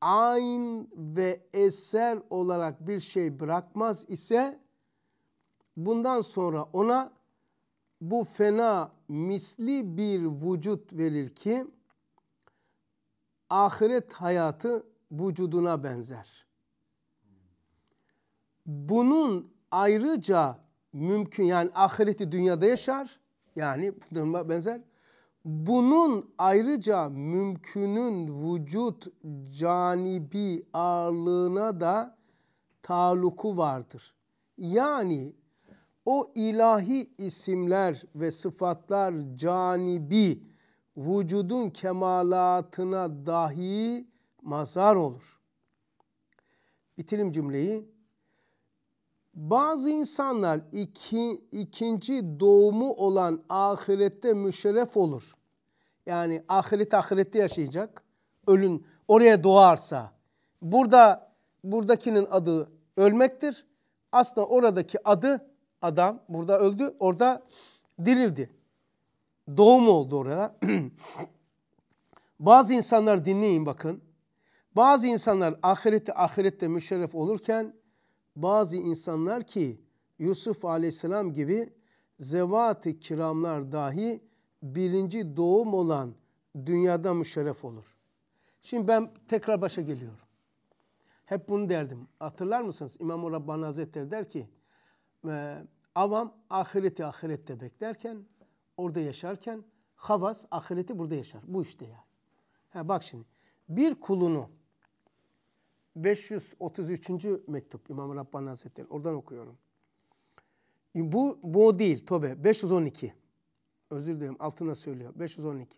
ayn ve eser olarak bir şey bırakmaz ise bundan sonra ona bu fena misli bir vücut verir ki ahiret hayatı vücuduna benzer bunun ayrıca mümkün yani ahireti dünyada yaşar. Yani duruma benzer. Bunun ayrıca mümkünün vücut canibi ağırlığına da taluku vardır. Yani o ilahi isimler ve sıfatlar canibi vücudun kemalatına dahi mazhar olur. Bitirim cümleyi. Bazı insanlar iki, ikinci doğumu olan ahirette müşerref olur. Yani ahiret ahirette yaşayacak. Ölün oraya doğarsa. Burada buradakinin adı ölmektir. Aslında oradaki adı adam burada öldü, orada dirildi. Doğum oldu orada. Bazı insanlar dinleyin bakın. Bazı insanlar ahirette ahirette müşerref olurken bazı insanlar ki Yusuf aleyhisselam gibi zevat-ı kiramlar dahi birinci doğum olan dünyada müşerref olur. Şimdi ben tekrar başa geliyorum. Hep bunu derdim. Hatırlar mısınız? İmam-ı Rabbani Hazretleri der ki avam ahireti ahirette beklerken orada yaşarken havas ahireti burada yaşar. Bu işte yani. Ha, bak şimdi bir kulunu 533. mektup İmam Rabbani Hazretleri. Oradan okuyorum. Bu, bu o değil tobe. 512. Özür dilerim altına söylüyor. 512.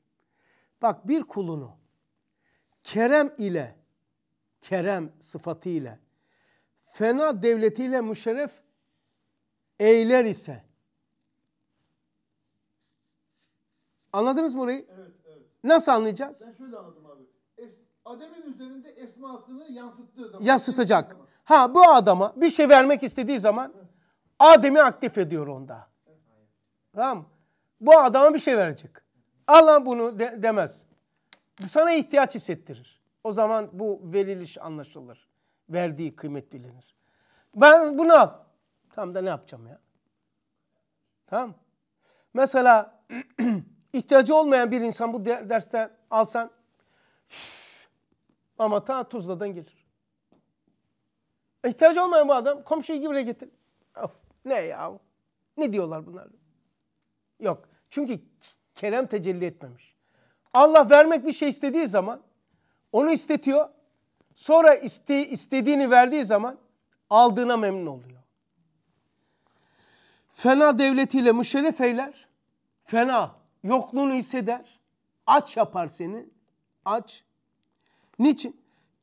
Bak bir kulunu kerem ile kerem sıfatı ile fena devletiyle müşerref eyler ise Anladınız mı orayı? Evet, evet. Nasıl anlayacağız? Ben şöyle anladım Adem'in üzerinde esmasını yansıttığı zaman. Yansıtacak. Şey ha bu adama bir şey vermek istediği zaman Adem'i aktif ediyor onda. Evet. Tamam Bu adama bir şey verecek. Allah bunu de demez. sana ihtiyaç hissettirir. O zaman bu veriliş anlaşılır. Verdiği kıymet bilinir. Ben bunu al. Tam da ne yapacağım ya? Tamam Mesela ihtiyacı olmayan bir insan bu derste alsan ama ta Tuzla'dan gelir. İhtiyacı olmayan bu adam komşuyu gibi getir. Of, ne ya? Ne diyorlar bunlar? Yok. Çünkü kerem tecelli etmemiş. Allah vermek bir şey istediği zaman onu istetiyor. Sonra iste, istediğini verdiği zaman aldığına memnun oluyor. Fena devletiyle müşerref eyler. Fena yokluğunu hisseder. Aç yapar seni. Aç Niçin?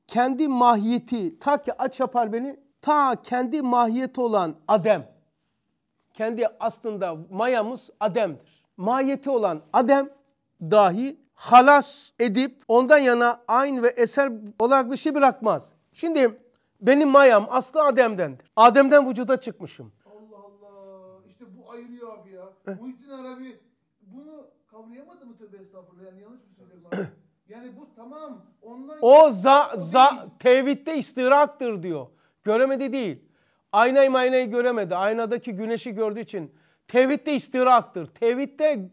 Kendi mahiyeti ta ki aç yapar beni ta kendi mahiyeti olan Adem. Kendi aslında mayamız Adem'dir. Mahiyeti olan Adem dahi halas edip ondan yana aynı ve eser olarak bir şey bırakmaz. Şimdi benim mayam aslı Adem'dendir. Adem'den vücuda çıkmışım. Allah Allah. İşte bu ayırıyor abi ya. Eh. Muhittin Arabi bunu kavrayamadı mı tövbe estağfurullah? Yani yanlış mı söylüyorum abi? Yani bu tamam. Ondan o za, o za tevhidde istiraktır diyor. Göremedi değil. Aynayı aynayı göremedi. Aynadaki güneşi gördüğü için. Tevhidde istiraktır. Tevhidde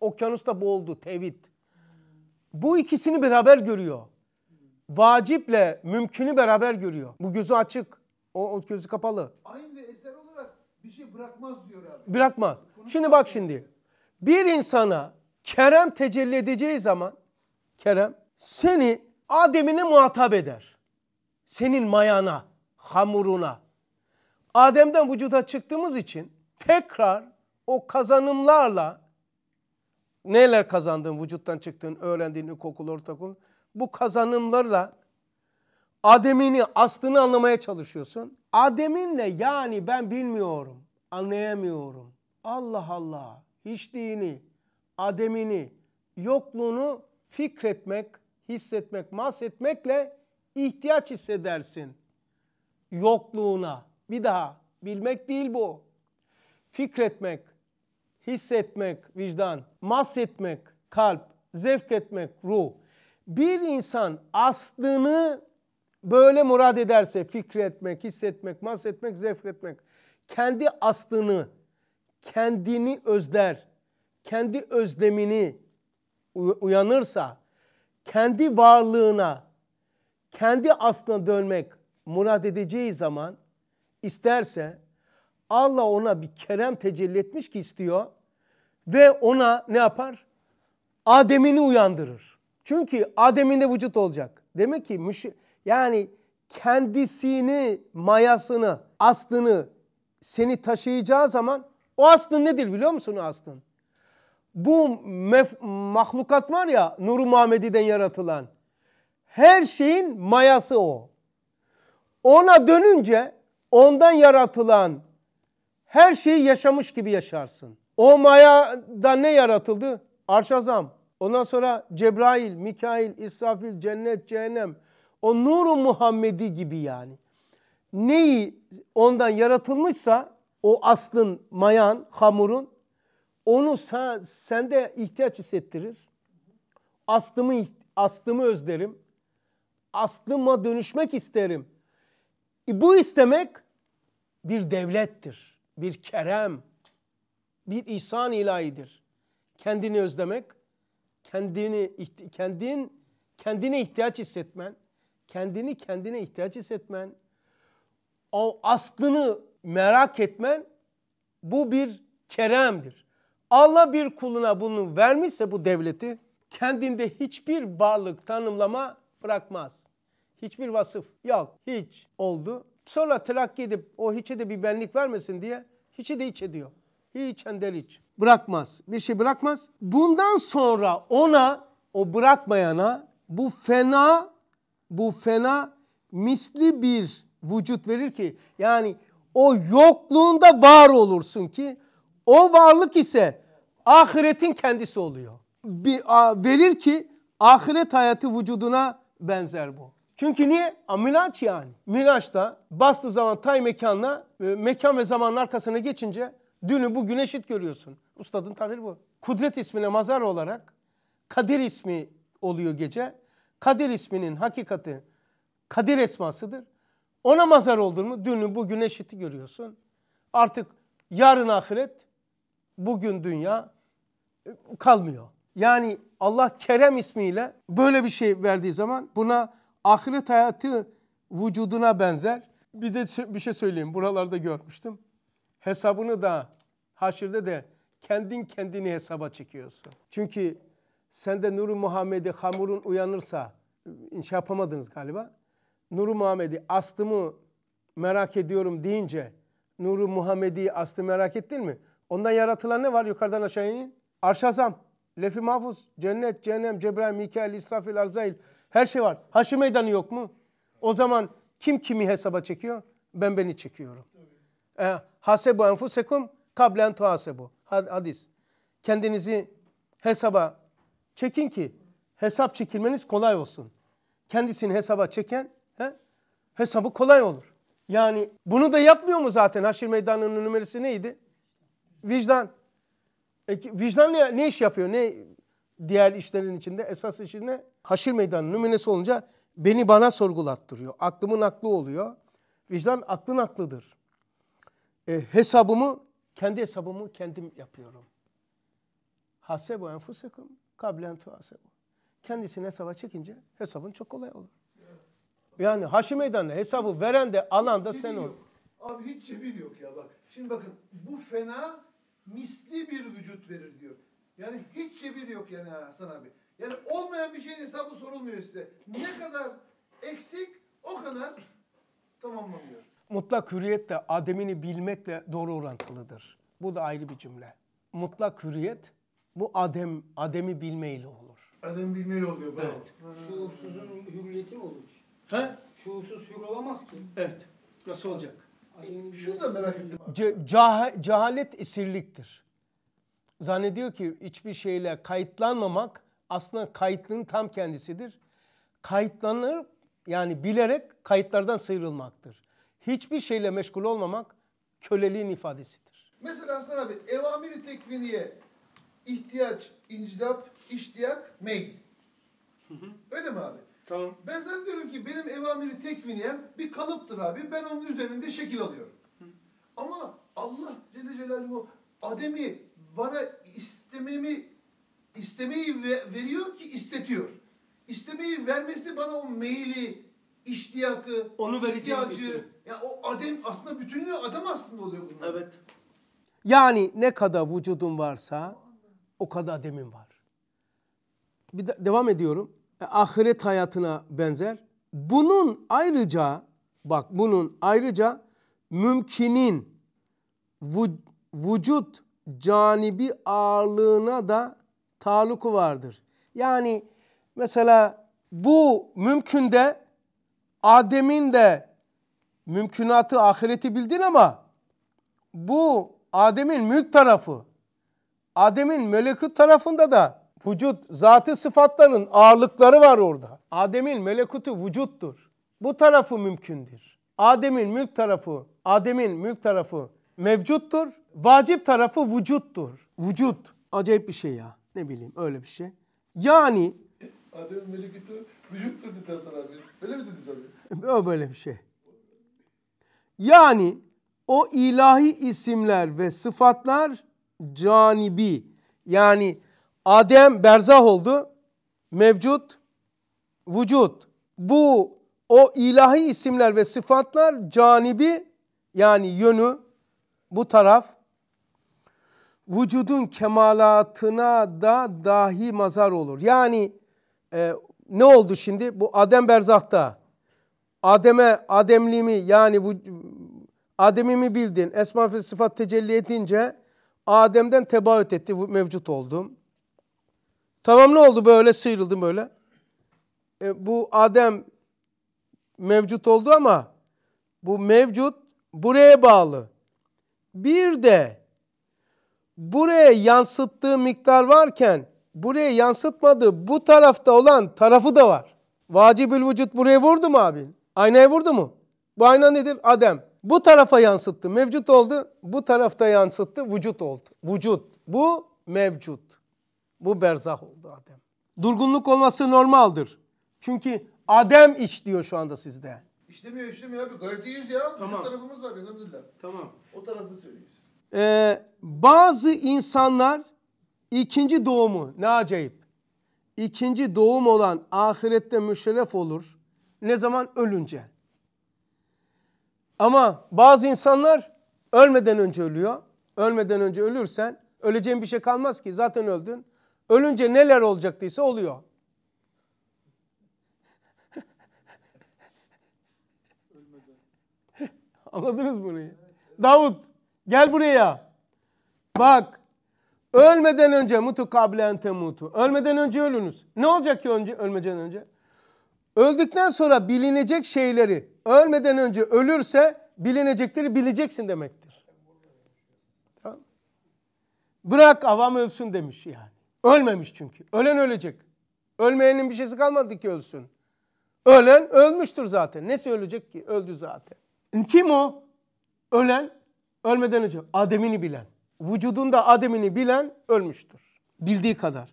okyanusta boğuldu. Tevhid. Bu ikisini beraber görüyor. Vaciple mümkünü beraber görüyor. Bu gözü açık. O, o gözü kapalı. Aynı eser olarak bir şey bırakmaz diyor abi. Bırakmaz. Şimdi bak şimdi. Bir insana kerem tecelli edeceği zaman Kerem seni Adem'ine muhatap eder. Senin mayana, hamuruna. Adem'den vücuda çıktığımız için tekrar o kazanımlarla neler kazandın vücuttan çıktığın, öğrendiğin ilkokul, ortaokul bu kazanımlarla Adem'ini, aslını anlamaya çalışıyorsun. Adem'inle yani ben bilmiyorum, anlayamıyorum. Allah Allah, hiçliğini, Adem'ini, yokluğunu fikretmek, hissetmek, mahsetmekle ihtiyaç hissedersin yokluğuna. Bir daha bilmek değil bu. Fikretmek, hissetmek vicdan, mahsetmek kalp, zevk etmek ruh. Bir insan aslını böyle murad ederse fikretmek, hissetmek, mahsetmek, zevk etmek. Kendi aslını, kendini özler, kendi özlemini, uyanırsa kendi varlığına, kendi aslına dönmek murad edeceği zaman isterse Allah ona bir kerem tecelli etmiş ki istiyor ve ona ne yapar? Adem'ini uyandırır. Çünkü Adem'in de vücut olacak. Demek ki yani kendisini, mayasını, aslını seni taşıyacağı zaman o aslın nedir biliyor musun o aslın? bu mahlukat var ya Nuru Muhammedi'den yaratılan her şeyin mayası o. Ona dönünce ondan yaratılan her şeyi yaşamış gibi yaşarsın. O mayada ne yaratıldı? Arşazam. Ondan sonra Cebrail, Mikail, İsrafil, cennet, cehennem. O nuru Muhammedi gibi yani. Neyi ondan yaratılmışsa o aslın, mayan, hamurun onu sen, sende ihtiyaç hissettirir. Aslımı, aslımı özlerim. Aslıma dönüşmek isterim. E bu istemek bir devlettir, bir kerem, bir ihsan ilahidir. Kendini özlemek, kendini kendin kendine ihtiyaç hissetmen, kendini kendine ihtiyaç hissetmen, o aslını merak etmen bu bir keremdir. Allah bir kuluna bunu vermişse bu devleti kendinde hiçbir varlık tanımlama bırakmaz. Hiçbir vasıf yok. Hiç oldu. Sonra terakki edip o hiçe de bir benlik vermesin diye hiçi de hiç ediyor. Hiç ender hiç. Bırakmaz. Bir şey bırakmaz. Bundan sonra ona o bırakmayana bu fena bu fena misli bir vücut verir ki yani o yokluğunda var olursun ki o varlık ise ahiretin kendisi oluyor. Bir, verir ki ahiret hayatı vücuduna benzer bu. Çünkü niye? A, Miraç yani. Miraç da bastığı zaman tay mekanla e, mekan ve zamanın arkasına geçince dünü bu güneşit görüyorsun. Ustadın tabiri bu. Kudret ismine mazar olarak kadir ismi oluyor gece. Kadir isminin hakikati kadir esmasıdır. Ona mazar oldun mu dünü bugün eşiti görüyorsun. Artık yarın ahiret bugün dünya e, kalmıyor. Yani Allah Kerem ismiyle böyle bir şey verdiği zaman buna ahiret hayatı vücuduna benzer. Bir de şey, bir şey söyleyeyim buralarda görmüştüm. Hesabını da haşirde de kendin kendini hesaba çekiyorsun. Çünkü sende Nuru Muhammed'i hamurun uyanırsa e, şey yapamadınız galiba. Nuru Muhammed'i astımı merak ediyorum deyince Nuru Muhammed'i astı merak ettin mi? Ondan yaratılan ne var yukarıdan aşağıya inin? Arşazam, lefi mahfuz, cennet, cehennem, Cebrail, Mikail, İsrafil, Arzail her şey var. Haşi meydanı yok mu? O zaman kim kimi hesaba çekiyor? Ben beni çekiyorum. E, hasebu enfusekum kablen tuhasebu. Hadis. Kendinizi hesaba çekin ki hesap çekilmeniz kolay olsun. Kendisini hesaba çeken he, hesabı kolay olur. Yani bunu da yapmıyor mu zaten? Haşir meydanının numarası neydi? vicdan. E, vicdan ne, ne iş yapıyor? Ne diğer işlerin içinde? Esas işine haşir meydanı numunesi olunca beni bana sorgulattırıyor. Aklımın aklı oluyor. Vicdan aklın aklıdır. E, hesabımı, kendi hesabımı kendim yapıyorum. Hasebu enfusekum kablen tuhasebu. Kendisini hesaba çekince hesabın çok kolay olur. Yani haşir meydanı hesabı veren de alan da sen ol. Abi hiç cebin yok ya bak. Şimdi bakın bu fena misli bir vücut verir diyor. Yani hiç cebir yok yani Hasan abi. Yani olmayan bir şeyin hesabı sorulmuyor size. Ne kadar eksik o kadar tamamlanıyor. Mutlak hürriyet de Adem'ini bilmekle doğru orantılıdır. Bu da ayrı bir cümle. Mutlak hürriyet bu Adem Adem'i bilmeyle olur. Adem bilmeyle oluyor. Bravo. Evet. Şuursuzun hürriyeti mi olur? He? Şuursuz hür olamaz ki. Evet. Nasıl olacak? Şunu da merak ettim. C- cah- cehalet esirliktir. Zannediyor ki hiçbir şeyle kayıtlanmamak aslında kayıtlığın tam kendisidir. Kayıtlanır yani bilerek kayıtlardan sıyrılmaktır. Hiçbir şeyle meşgul olmamak köleliğin ifadesidir. Mesela Hasan abi evamiri tekviniye ihtiyaç, incizap, iştiyak, meyil. Öyle mi abi? Tamam. Ben sana diyorum ki benim evamiri tekviniyem bir kalıptır abi. Ben onun üzerinde şekil alıyorum. Hı. Ama Allah Celle Celaluhu Adem'i bana istememi istemeyi veriyor ki istetiyor. İstemeyi vermesi bana o meyli, iştiyakı, onu ihtiyacı. Ya yani o Adem aslında bütünlüğü Adam aslında oluyor bunlar. Evet. Yani ne kadar vücudun varsa o kadar Adem'in var. Bir de, devam ediyorum. E, ahiret hayatına benzer. Bunun ayrıca bak bunun ayrıca mümkinin vücut canibi ağırlığına da taluku vardır. Yani mesela bu mümkünde Adem'in de mümkünatı ahireti bildin ama bu Adem'in mülk tarafı, Adem'in melekut tarafında da vücut, zatı sıfatların ağırlıkları var orada. Adem'in melekutu vücuttur. Bu tarafı mümkündür. Adem'in mülk tarafı, Adem'in mülk tarafı mevcuttur. Vacip tarafı vücuttur. Vücut. Acayip bir şey ya. Ne bileyim öyle bir şey. Yani Adem melekutu vücuttur dedi Hasan abi. Böyle mi dedi abi? Böyle bir şey. Yani o ilahi isimler ve sıfatlar canibi yani Adem berzah oldu. Mevcut, vücut. Bu o ilahi isimler ve sıfatlar canibi yani yönü bu taraf vücudun kemalatına da dahi mazar olur. Yani e, ne oldu şimdi? Bu Adem berzahta. Adem'e, Ademliğimi yani bu Adem'imi bildin. Esma ve sıfat tecelli edince Adem'den tebaüt etti, mevcut oldum. Tamam ne oldu böyle sıyrıldım böyle. E, bu Adem mevcut oldu ama bu mevcut buraya bağlı. Bir de buraya yansıttığı miktar varken buraya yansıtmadığı bu tarafta olan tarafı da var. Vacibül vücut buraya vurdu mu abi? Aynaya vurdu mu? Bu ayna nedir? Adem. Bu tarafa yansıttı. Mevcut oldu. Bu tarafta yansıttı. Vücut oldu. Vücut. Bu mevcut. Bu berzah oldu Adem. Durgunluk olması normaldir. Çünkü Adem diyor şu anda sizde. İşlemiyor işlemiyor abi gayet ya. Tamam. Şu tarafımız var elhamdülillah. Tamam. O tarafı söylüyoruz. Ee, bazı insanlar ikinci doğumu ne acayip. İkinci doğum olan ahirette müşerref olur. Ne zaman? Ölünce. Ama bazı insanlar ölmeden önce ölüyor. Ölmeden önce ölürsen öleceğin bir şey kalmaz ki zaten öldün. Ölünce neler olacaktıysa oluyor. Anladınız burayı? Davut gel buraya. Bak. Ölmeden önce mutu kablen temutu. Ölmeden önce ölünüz. Ne olacak ki önce ölmeden önce? Öldükten sonra bilinecek şeyleri ölmeden önce ölürse bilinecekleri bileceksin demektir. Bırak avam ölsün demiş yani. Ölmemiş çünkü. Ölen ölecek. Ölmeyenin bir şeysi kalmadı ki ölsün. Ölen ölmüştür zaten. Ne söyleyecek ki? Öldü zaten. Kim o? Ölen, ölmeden önce Adem'ini bilen. Vücudunda Adem'ini bilen ölmüştür. Bildiği kadar.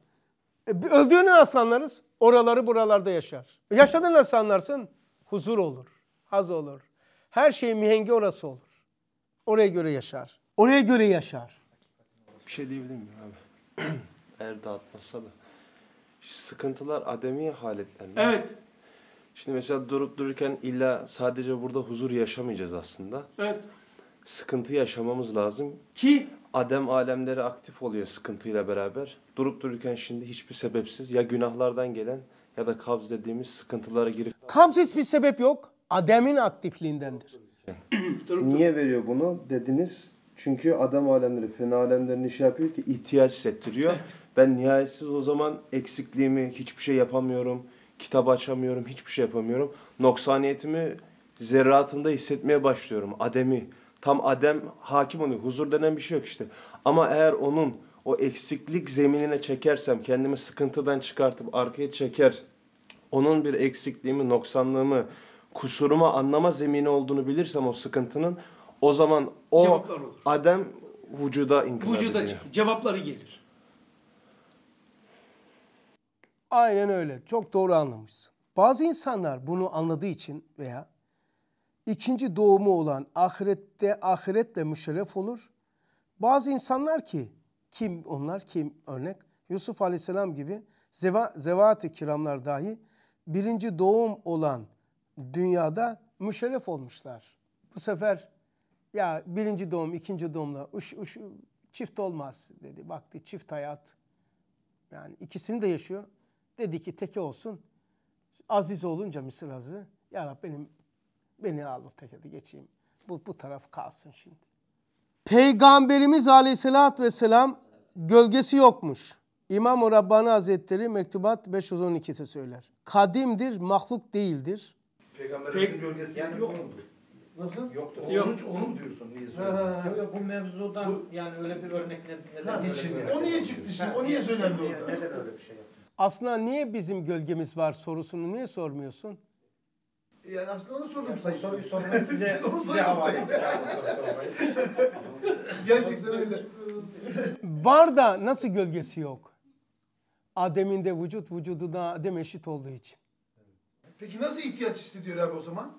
E, öldüğünü nasıl anlarız? Oraları buralarda yaşar. E, yaşadığını nasıl anlarsın? Huzur olur, haz olur. Her şeyin mihengi orası olur. Oraya göre yaşar. Oraya göre yaşar. Bir şey diyebilir miyim abi? er dağıtmasa da. Sıkıntılar ademi haletlerinde. Evet. Şimdi mesela durup dururken illa sadece burada huzur yaşamayacağız aslında. Evet. Sıkıntı yaşamamız lazım. Ki Adem alemleri aktif oluyor sıkıntıyla beraber. Durup dururken şimdi hiçbir sebepsiz ya günahlardan gelen ya da kabz dediğimiz sıkıntılara girip... Kabz hiçbir sebep yok. Adem'in aktifliğindendir. Niye veriyor bunu dediniz? Çünkü Adem alemleri, fena alemlerini şey yapıyor ki ihtiyaç hissettiriyor. Evet. Ben nihayetsiz o zaman eksikliğimi, hiçbir şey yapamıyorum, kitap açamıyorum, hiçbir şey yapamıyorum. Noksaniyetimi zerratımda hissetmeye başlıyorum. Ademi, tam adem hakim oluyor. Huzur denen bir şey yok işte. Ama eğer onun o eksiklik zeminine çekersem, kendimi sıkıntıdan çıkartıp arkaya çeker, onun bir eksikliğimi, noksanlığımı, kusuruma anlama zemini olduğunu bilirsem o sıkıntının, o zaman o adem vücuda inkılap Vücuda ediyor. cevapları gelir. Aynen öyle. Çok doğru anlamışsın. Bazı insanlar bunu anladığı için veya ikinci doğumu olan ahirette ahiretle müşerref olur. Bazı insanlar ki kim onlar kim örnek Yusuf Aleyhisselam gibi zeva, zevati kiramlar dahi birinci doğum olan dünyada müşerref olmuşlar. Bu sefer ya birinci doğum ikinci doğumla uş, uş, çift olmaz dedi. Baktı çift hayat yani ikisini de yaşıyor Dedi ki teke olsun. Aziz olunca Mısır azı. Ya Rab benim beni al o teke de geçeyim. Bu, bu taraf kalsın şimdi. Peygamberimiz aleyhissalatü vesselam gölgesi yokmuş. İmam-ı Rabbani Hazretleri mektubat 512'te söyler. Kadimdir, mahluk değildir. Peygamberimizin Pey gölgesi yani yok mudur? Nasıl? Yoktu. Yok. Onun, onu diyorsun? Niye söylüyorsun? Yok yok bu mevzudan bu, yani öyle bir örnek neden? Ha, niçin? O niye çıktı şimdi? Ha, o niye söylendi orada? Neden öyle bir şey yaptı? aslında niye bizim gölgemiz var sorusunu niye sormuyorsun? Yani aslında onu sordum yani sayısız. Soruyu sormayı size, size havale Gerçekten öyle. Var da nasıl gölgesi yok? Adem'in de vücut vücudu da Adem eşit olduğu için. Peki nasıl ihtiyaç hissediyor abi o zaman?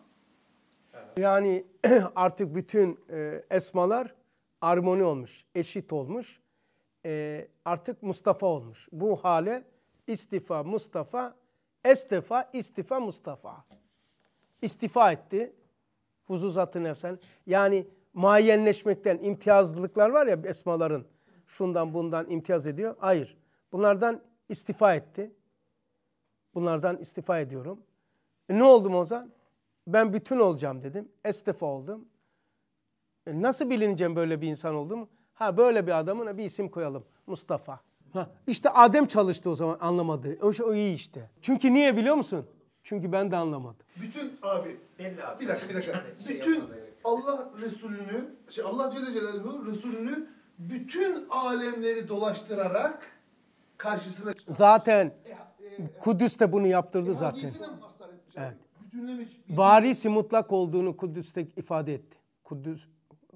Yani artık bütün e, esmalar armoni olmuş, eşit olmuş. E, artık Mustafa olmuş. Bu hale İstifa Mustafa, estefa, istifa Mustafa. İstifa etti. Huzuzatı nefsen. Yani mayenleşmekten imtiyazlılıklar var ya esmaların. Şundan bundan imtiyaz ediyor. Hayır. Bunlardan istifa etti. Bunlardan istifa ediyorum. E ne oldum o zaman? Ben bütün olacağım dedim. Estefa oldum. E nasıl bilineceğim böyle bir insan oldum? Ha böyle bir adamına bir isim koyalım. Mustafa. Ha, işte Adem çalıştı o zaman anlamadı. O, o iyi işte. Çünkü niye biliyor musun? Çünkü ben de anlamadım. Bütün abi. Belli abi. Bir dakika bir dakika. Şey bütün Allah Resulünü, şey Allah Celle Celaluhu Resulünü bütün alemleri dolaştırarak karşısına çıkarmış. Zaten e, e, Kudüs de bunu yaptırdı e, zaten. Evet. Varisi mutlak olduğunu Kudüs'te ifade etti. Kudüs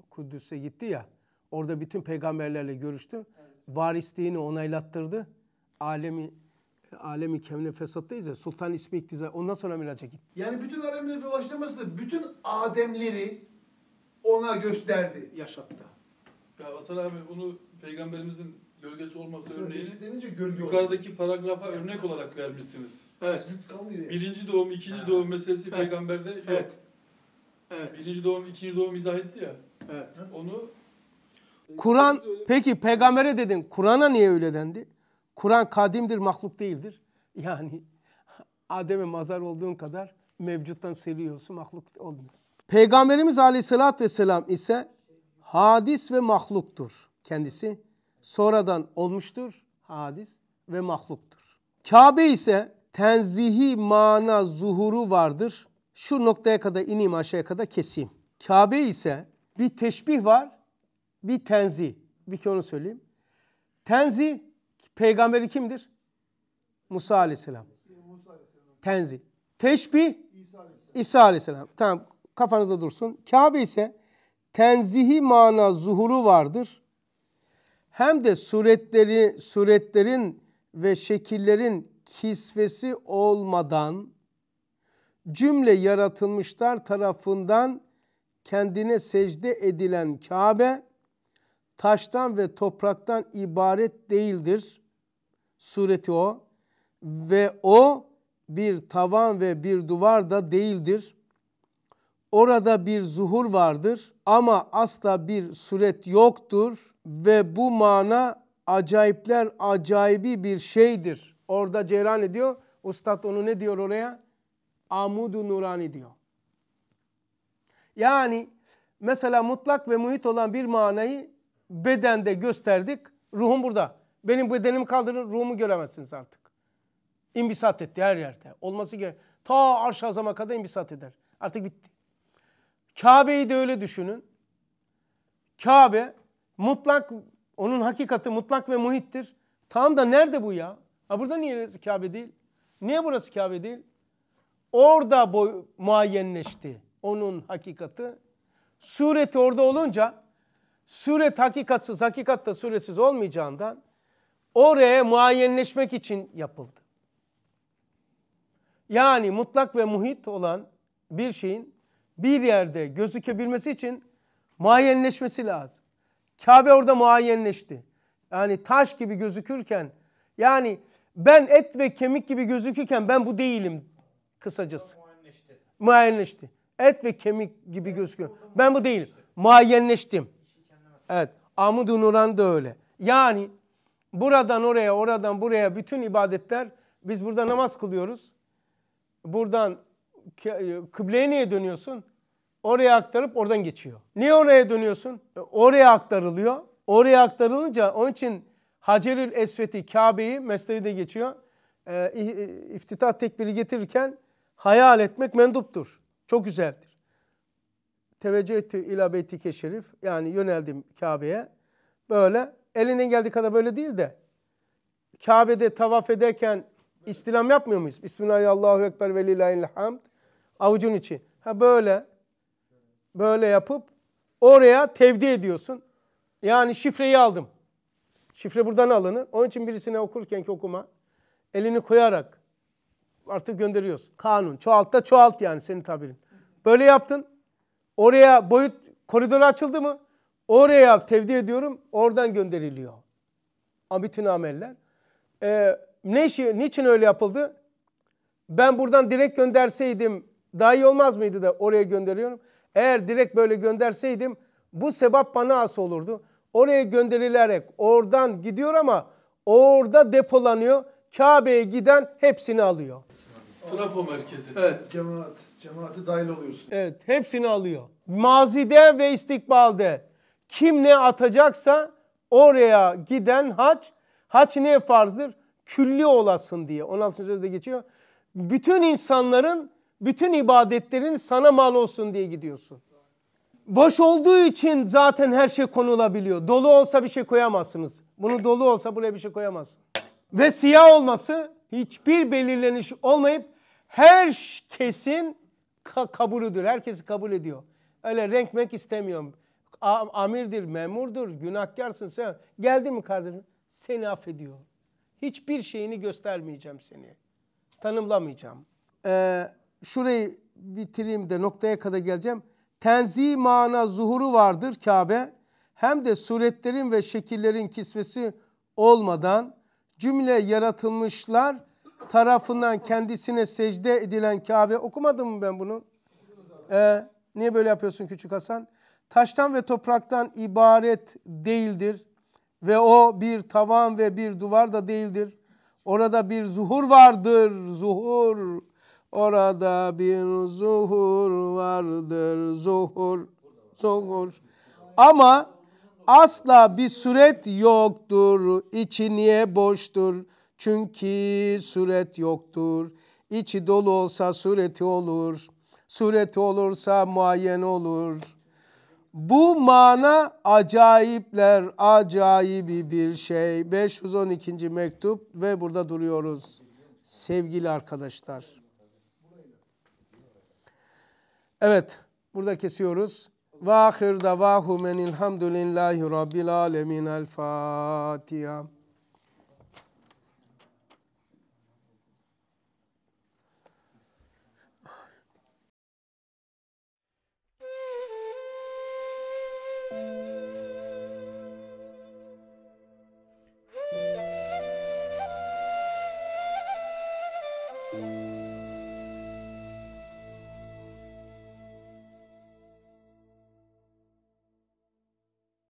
Kudüs'e gitti ya. Orada bütün peygamberlerle görüştü. Evet varisliğini onaylattırdı. Alemi alemi kemle fesattayız ya Sultan ismi iktiza ondan sonra miraca gitti. Yani bütün alemleri dolaştırması bütün Ademleri ona gösterdi. Yaşattı. Ya Hasan abi onu peygamberimizin gölgesi olması örneği denince gölge yukarıdaki oldu. paragrafa yani, örnek olarak vermişsiniz. Evet. Birinci doğum, ikinci ha. doğum meselesi evet. peygamberde Evet. evet. Birinci doğum, ikinci doğum izah etti ya. Evet. Onu Kur'an peki peygambere dedin. Kur'an'a niye öyle dendi? Kur'an kadimdir, mahluk değildir. Yani Adem'e mazar olduğun kadar mevcuttan seliyorsun, mahluk olmuyorsun. Peygamberimiz aleyhissalatü vesselam ise hadis ve mahluktur kendisi. Sonradan olmuştur hadis ve mahluktur. Kabe ise tenzihi mana zuhuru vardır. Şu noktaya kadar ineyim aşağıya kadar keseyim. Kabe ise bir teşbih var bir tenzi. Bir ki onu söyleyeyim. Tenzi peygamberi kimdir? Musa aleyhisselam. Tenzi. teşbi İsa aleyhisselam. İsa aleyhisselam. Tamam kafanızda dursun. Kabe ise tenzihi mana zuhuru vardır. Hem de suretleri, suretlerin ve şekillerin kisvesi olmadan cümle yaratılmışlar tarafından kendine secde edilen Kabe taştan ve topraktan ibaret değildir. Sureti o. Ve o bir tavan ve bir duvar da değildir. Orada bir zuhur vardır ama asla bir suret yoktur ve bu mana acayipler acayibi bir şeydir. Orada Ceylan ediyor. Ustad onu ne diyor oraya? Amudu Nurani diyor. Yani mesela mutlak ve muhit olan bir manayı bedende gösterdik. Ruhum burada. Benim bedenimi kaldırın ruhumu göremezsiniz artık. İmbisat etti her yerde. Olması gerek. Ta arş azama kadar imbisat eder. Artık bitti. Kabe'yi de öyle düşünün. Kabe mutlak, onun hakikati mutlak ve muhittir. Tam da nerede bu ya? Ha burada niye Kabe değil? Niye burası Kabe değil? Orada boy, muayyenleşti onun hakikati. Sureti orada olunca Suret hakikatsız, hakikat da suretsiz olmayacağından oraya muayyenleşmek için yapıldı. Yani mutlak ve muhit olan bir şeyin bir yerde gözükebilmesi için muayyenleşmesi lazım. Kabe orada muayyenleşti. Yani taş gibi gözükürken yani ben et ve kemik gibi gözükürken ben bu değilim kısacası. Muayenleşti. muayenleşti. Et ve kemik gibi gözüküyor. Ben bu değilim. Muayenleştim. Evet. Amud Nuran da öyle. Yani buradan oraya, oradan buraya bütün ibadetler biz burada namaz kılıyoruz. Buradan e, kıbleye niye dönüyorsun? Oraya aktarıp oradan geçiyor. Niye oraya dönüyorsun? E, oraya aktarılıyor. Oraya aktarılınca onun için Hacerül Esvet'i, Kabe'yi mesleği de geçiyor. E, tekbiri getirirken hayal etmek menduptur. Çok güzeldir. Teveccühtü ila beytike şerif. Yani yöneldim Kabe'ye. Böyle elinden geldiği kadar böyle değil de Kabe'de tavaf ederken istilam yapmıyor muyuz? Bismillahirrahmanirrahim. Ekber ve lillahil hamd. Avucun içi. Ha böyle böyle yapıp oraya tevdi ediyorsun. Yani şifreyi aldım. Şifre buradan alınır. Onun için birisine okurken ki okuma elini koyarak artık gönderiyorsun. Kanun. Çoğalt da çoğalt yani senin tabirin. Böyle yaptın. Oraya boyut koridoru açıldı mı? Oraya tevdi ediyorum. Oradan gönderiliyor. Ama bütün ameller. Ee, ne işi, niçin öyle yapıldı? Ben buradan direkt gönderseydim daha iyi olmaz mıydı da oraya gönderiyorum. Eğer direkt böyle gönderseydim bu sebap bana as olurdu. Oraya gönderilerek oradan gidiyor ama orada depolanıyor. Kabe'ye giden hepsini alıyor. Trafo merkezi. Evet. Cemaat. Cemaate dahil oluyorsun. Evet hepsini alıyor. Mazide ve istikbalde kim ne atacaksa oraya giden haç, haç ne farzdır? Külli olasın diye. 16. sözde geçiyor. Bütün insanların bütün ibadetlerin sana mal olsun diye gidiyorsun. Boş olduğu için zaten her şey konulabiliyor. Dolu olsa bir şey koyamazsınız. Bunu dolu olsa buraya bir şey koyamazsın. Ve siyah olması hiçbir belirleniş olmayıp herkesin ka- kabulüdür. Herkesi kabul ediyor. Öyle renkmek istemiyorum. A- amirdir, memurdur, günahkarsın sen. Geldi mi kardeşim? Seni affediyor. Hiçbir şeyini göstermeyeceğim seni. Tanımlamayacağım. Ee, şurayı bitireyim de noktaya kadar geleceğim. Tenzi mana zuhuru vardır Kabe. Hem de suretlerin ve şekillerin kisvesi olmadan cümle yaratılmışlar tarafından kendisine secde edilen Kabe okumadım mı ben bunu? Ee, niye böyle yapıyorsun küçük Hasan? Taştan ve topraktan ibaret değildir ve o bir tavan ve bir duvar da değildir. Orada bir zuhur vardır, zuhur. Orada bir zuhur vardır, zuhur, zuhur. Ama asla bir suret yoktur, içi niye boştur.'' Çünkü suret yoktur. İçi dolu olsa sureti olur. Sureti olursa muayyen olur. Bu mana acayipler acayibi bir şey. 512. mektup ve burada duruyoruz sevgili arkadaşlar. Evet, burada kesiyoruz. Ve ahir davahu menilhamdülillahi rabbil alemin. El Fatiha.